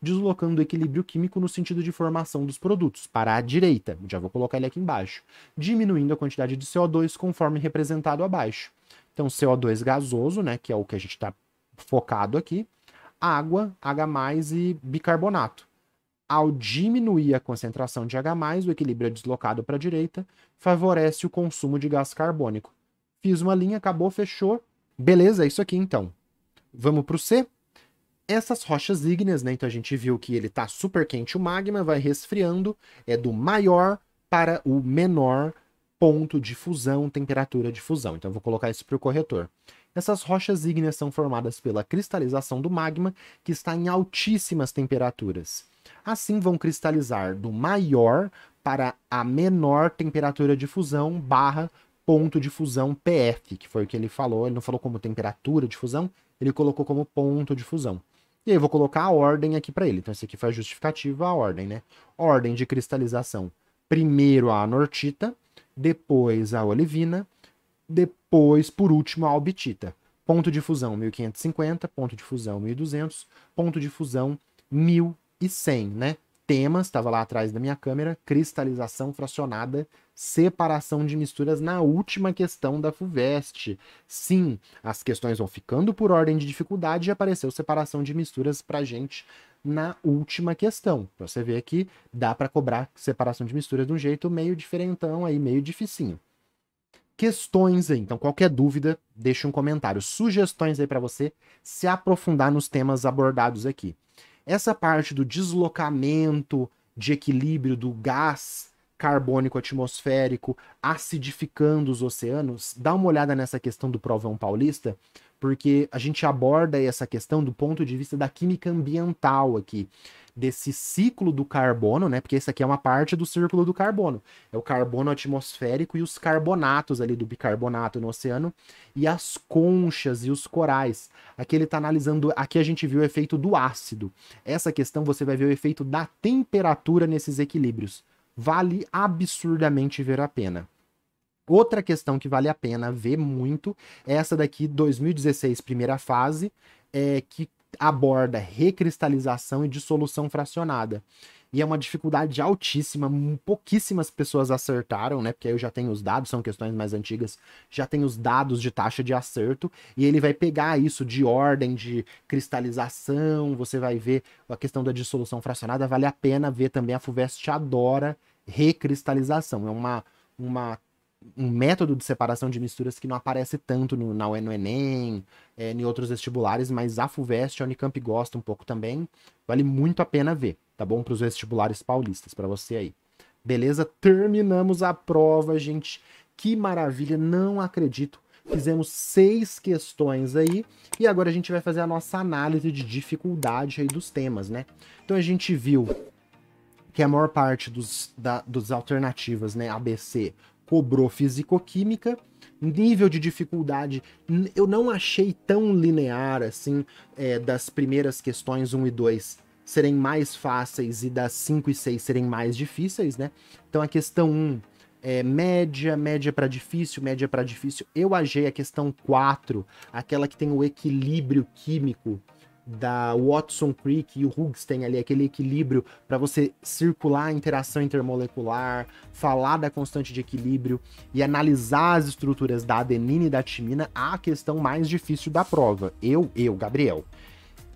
deslocando o equilíbrio químico no sentido de formação dos produtos, para a direita, já vou colocar ele aqui embaixo, diminuindo a quantidade de CO2 conforme representado abaixo. Então, CO2 gasoso, né, que é o que a gente está focado aqui, água, H+, e bicarbonato. Ao diminuir a concentração de H+, o equilíbrio é deslocado para a direita, favorece o consumo de gás carbônico. Fiz uma linha, acabou, fechou. Beleza, é isso aqui então. Vamos para o C. Essas rochas ígneas, né? Então a gente viu que ele está super quente o magma, vai resfriando, é do maior para o menor ponto de fusão, temperatura de fusão. Então eu vou colocar isso para o corretor. Essas rochas ígneas são formadas pela cristalização do magma, que está em altíssimas temperaturas. Assim vão cristalizar do maior para a menor temperatura de fusão barra ponto de fusão PF, que foi o que ele falou, ele não falou como temperatura de fusão, ele colocou como ponto de fusão. E aí eu vou colocar a ordem aqui para ele. Então esse aqui foi a justificativa, a ordem, né? Ordem de cristalização. Primeiro a anortita, depois a olivina, depois, por último, a albitita. Ponto de fusão 1550, ponto de fusão 1200, ponto de fusão 1100, né? Temas, estava lá atrás da minha câmera, cristalização fracionada, separação de misturas na última questão da FUVEST. Sim, as questões vão ficando por ordem de dificuldade e apareceu separação de misturas para gente na última questão. você vê que dá para cobrar separação de misturas de um jeito meio diferentão aí, meio dificinho questões aí. Então, qualquer dúvida, deixe um comentário. Sugestões aí para você se aprofundar nos temas abordados aqui. Essa parte do deslocamento de equilíbrio do gás carbônico atmosférico acidificando os oceanos, dá uma olhada nessa questão do provão paulista, porque a gente aborda essa questão do ponto de vista da química ambiental aqui, desse ciclo do carbono, né? Porque isso aqui é uma parte do círculo do carbono. É o carbono atmosférico e os carbonatos ali do bicarbonato no oceano e as conchas e os corais. Aqui ele está analisando, aqui a gente viu o efeito do ácido. Essa questão você vai ver o efeito da temperatura nesses equilíbrios. Vale absurdamente ver a pena. Outra questão que vale a pena ver muito é essa daqui, 2016, primeira fase, é, que aborda recristalização e dissolução fracionada. E é uma dificuldade altíssima, pouquíssimas pessoas acertaram, né? Porque aí eu já tenho os dados, são questões mais antigas, já tenho os dados de taxa de acerto, e ele vai pegar isso de ordem de cristalização, você vai ver a questão da dissolução fracionada, vale a pena ver também, a FUVEST adora recristalização, é uma, uma um método de separação de misturas que não aparece tanto no, na UE, no Enem, é, em outros vestibulares, mas a FUVEST a Unicamp gosta um pouco também. Vale muito a pena ver, tá bom? Para os vestibulares paulistas, para você aí. Beleza? Terminamos a prova, gente. Que maravilha, não acredito. Fizemos seis questões aí e agora a gente vai fazer a nossa análise de dificuldade aí dos temas, né? Então a gente viu que a maior parte dos, da, dos alternativas, né, ABC, cobrou fisicoquímica, nível de dificuldade eu não achei tão linear assim é, das primeiras questões 1 e 2 serem mais fáceis e das 5 e 6 serem mais difíceis, né? Então a questão 1 é média, média para difícil, média para difícil. Eu achei a questão 4, aquela que tem o equilíbrio químico, da Watson Crick e o Hughes tem ali aquele equilíbrio para você circular a interação intermolecular, falar da constante de equilíbrio e analisar as estruturas da adenina e da timina, a questão mais difícil da prova. Eu, eu, Gabriel,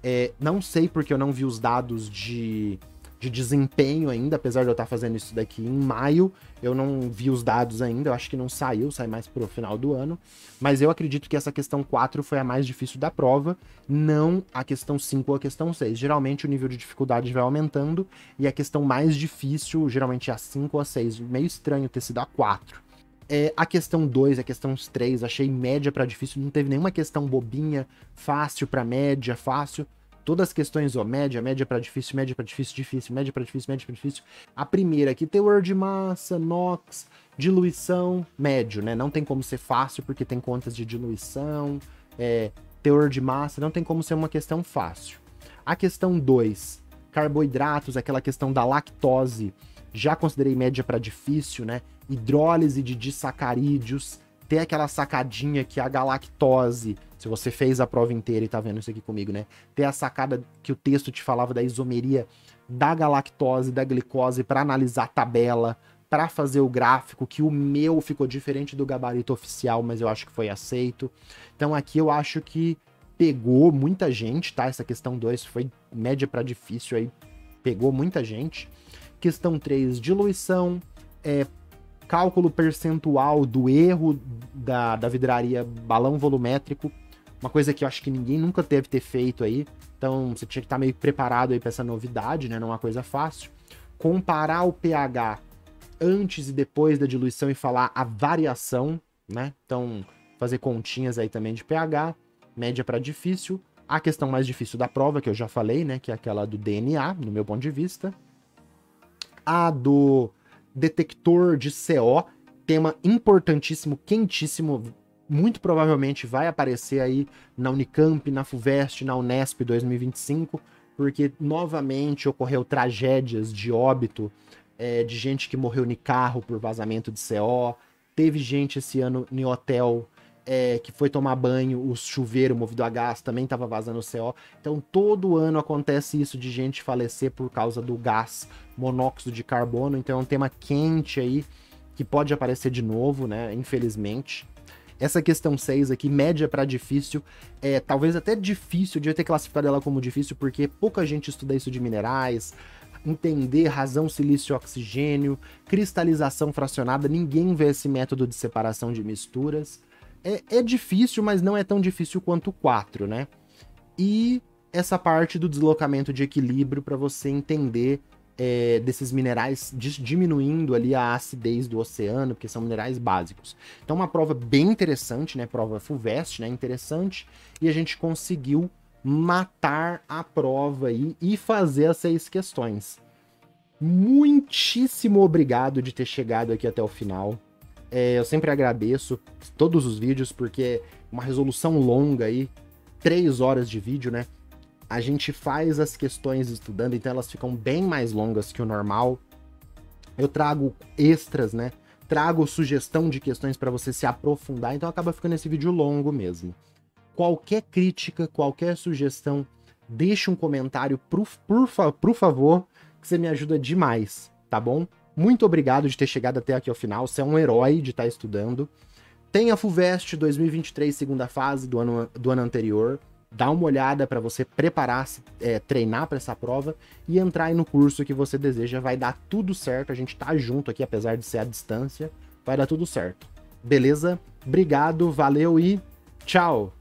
é, não sei porque eu não vi os dados de de desempenho ainda, apesar de eu estar fazendo isso daqui em maio, eu não vi os dados ainda, eu acho que não saiu, sai mais pro final do ano, mas eu acredito que essa questão 4 foi a mais difícil da prova, não a questão 5 ou a questão 6. Geralmente o nível de dificuldade vai aumentando e a questão mais difícil, geralmente é a 5 ou a 6, meio estranho ter sido a 4. É, a questão 2, a questão 3, achei média para difícil, não teve nenhuma questão bobinha, fácil para média, fácil todas as questões, ó, média, média para difícil, média para difícil, difícil, média para difícil, média para difícil. A primeira aqui, teor de massa, NOx, diluição, médio, né? Não tem como ser fácil porque tem contas de diluição, é, teor de massa, não tem como ser uma questão fácil. A questão 2, carboidratos, aquela questão da lactose, já considerei média para difícil, né? Hidrólise de disacarídeos, ter aquela sacadinha que é a galactose se você fez a prova inteira e tá vendo isso aqui comigo, né? Ter a sacada que o texto te falava da isomeria da galactose, da glicose para analisar a tabela, para fazer o gráfico, que o meu ficou diferente do gabarito oficial, mas eu acho que foi aceito. Então aqui eu acho que pegou muita gente, tá? Essa questão 2 foi média para difícil aí, pegou muita gente. Questão 3, diluição, é, cálculo percentual do erro da, da vidraria balão volumétrico uma coisa que eu acho que ninguém nunca teve ter feito aí. Então você tinha que estar tá meio preparado aí para essa novidade, né? Não é uma coisa fácil. Comparar o pH antes e depois da diluição e falar a variação, né? Então fazer continhas aí também de pH, média para difícil. A questão mais difícil da prova, que eu já falei, né? Que é aquela do DNA, no meu ponto de vista. A do detector de CO, tema importantíssimo, quentíssimo muito provavelmente vai aparecer aí na Unicamp, na FUVEST, na Unesp 2025, porque novamente ocorreu tragédias de óbito, é, de gente que morreu no carro por vazamento de CO, teve gente esse ano em hotel é, que foi tomar banho, o chuveiro movido a gás também estava vazando CO. Então todo ano acontece isso de gente falecer por causa do gás monóxido de carbono. Então é um tema quente aí que pode aparecer de novo, né? Infelizmente. Essa questão 6 aqui, média para difícil, é talvez até difícil, devia ter classificado ela como difícil, porque pouca gente estuda isso de minerais, entender razão silício-oxigênio, cristalização fracionada, ninguém vê esse método de separação de misturas. É, é difícil, mas não é tão difícil quanto 4, né? E essa parte do deslocamento de equilíbrio para você entender é, desses minerais diminuindo ali a acidez do oceano, porque são minerais básicos. Então, uma prova bem interessante, né? Prova Fulvestre, né? Interessante. E a gente conseguiu matar a prova aí e fazer as seis questões. Muitíssimo obrigado de ter chegado aqui até o final. É, eu sempre agradeço todos os vídeos, porque uma resolução longa aí, três horas de vídeo, né? a gente faz as questões estudando, então elas ficam bem mais longas que o normal. Eu trago extras, né? Trago sugestão de questões para você se aprofundar, então acaba ficando esse vídeo longo mesmo. Qualquer crítica, qualquer sugestão, deixe um comentário, por, por, por favor, que você me ajuda demais, tá bom? Muito obrigado de ter chegado até aqui ao final, você é um herói de estar tá estudando. Tem a FUVEST 2023, segunda fase do ano, do ano anterior dar uma olhada para você preparar, se é, treinar para essa prova e entrar aí no curso que você deseja. Vai dar tudo certo, a gente tá junto aqui, apesar de ser à distância, vai dar tudo certo. Beleza? Obrigado, valeu e tchau!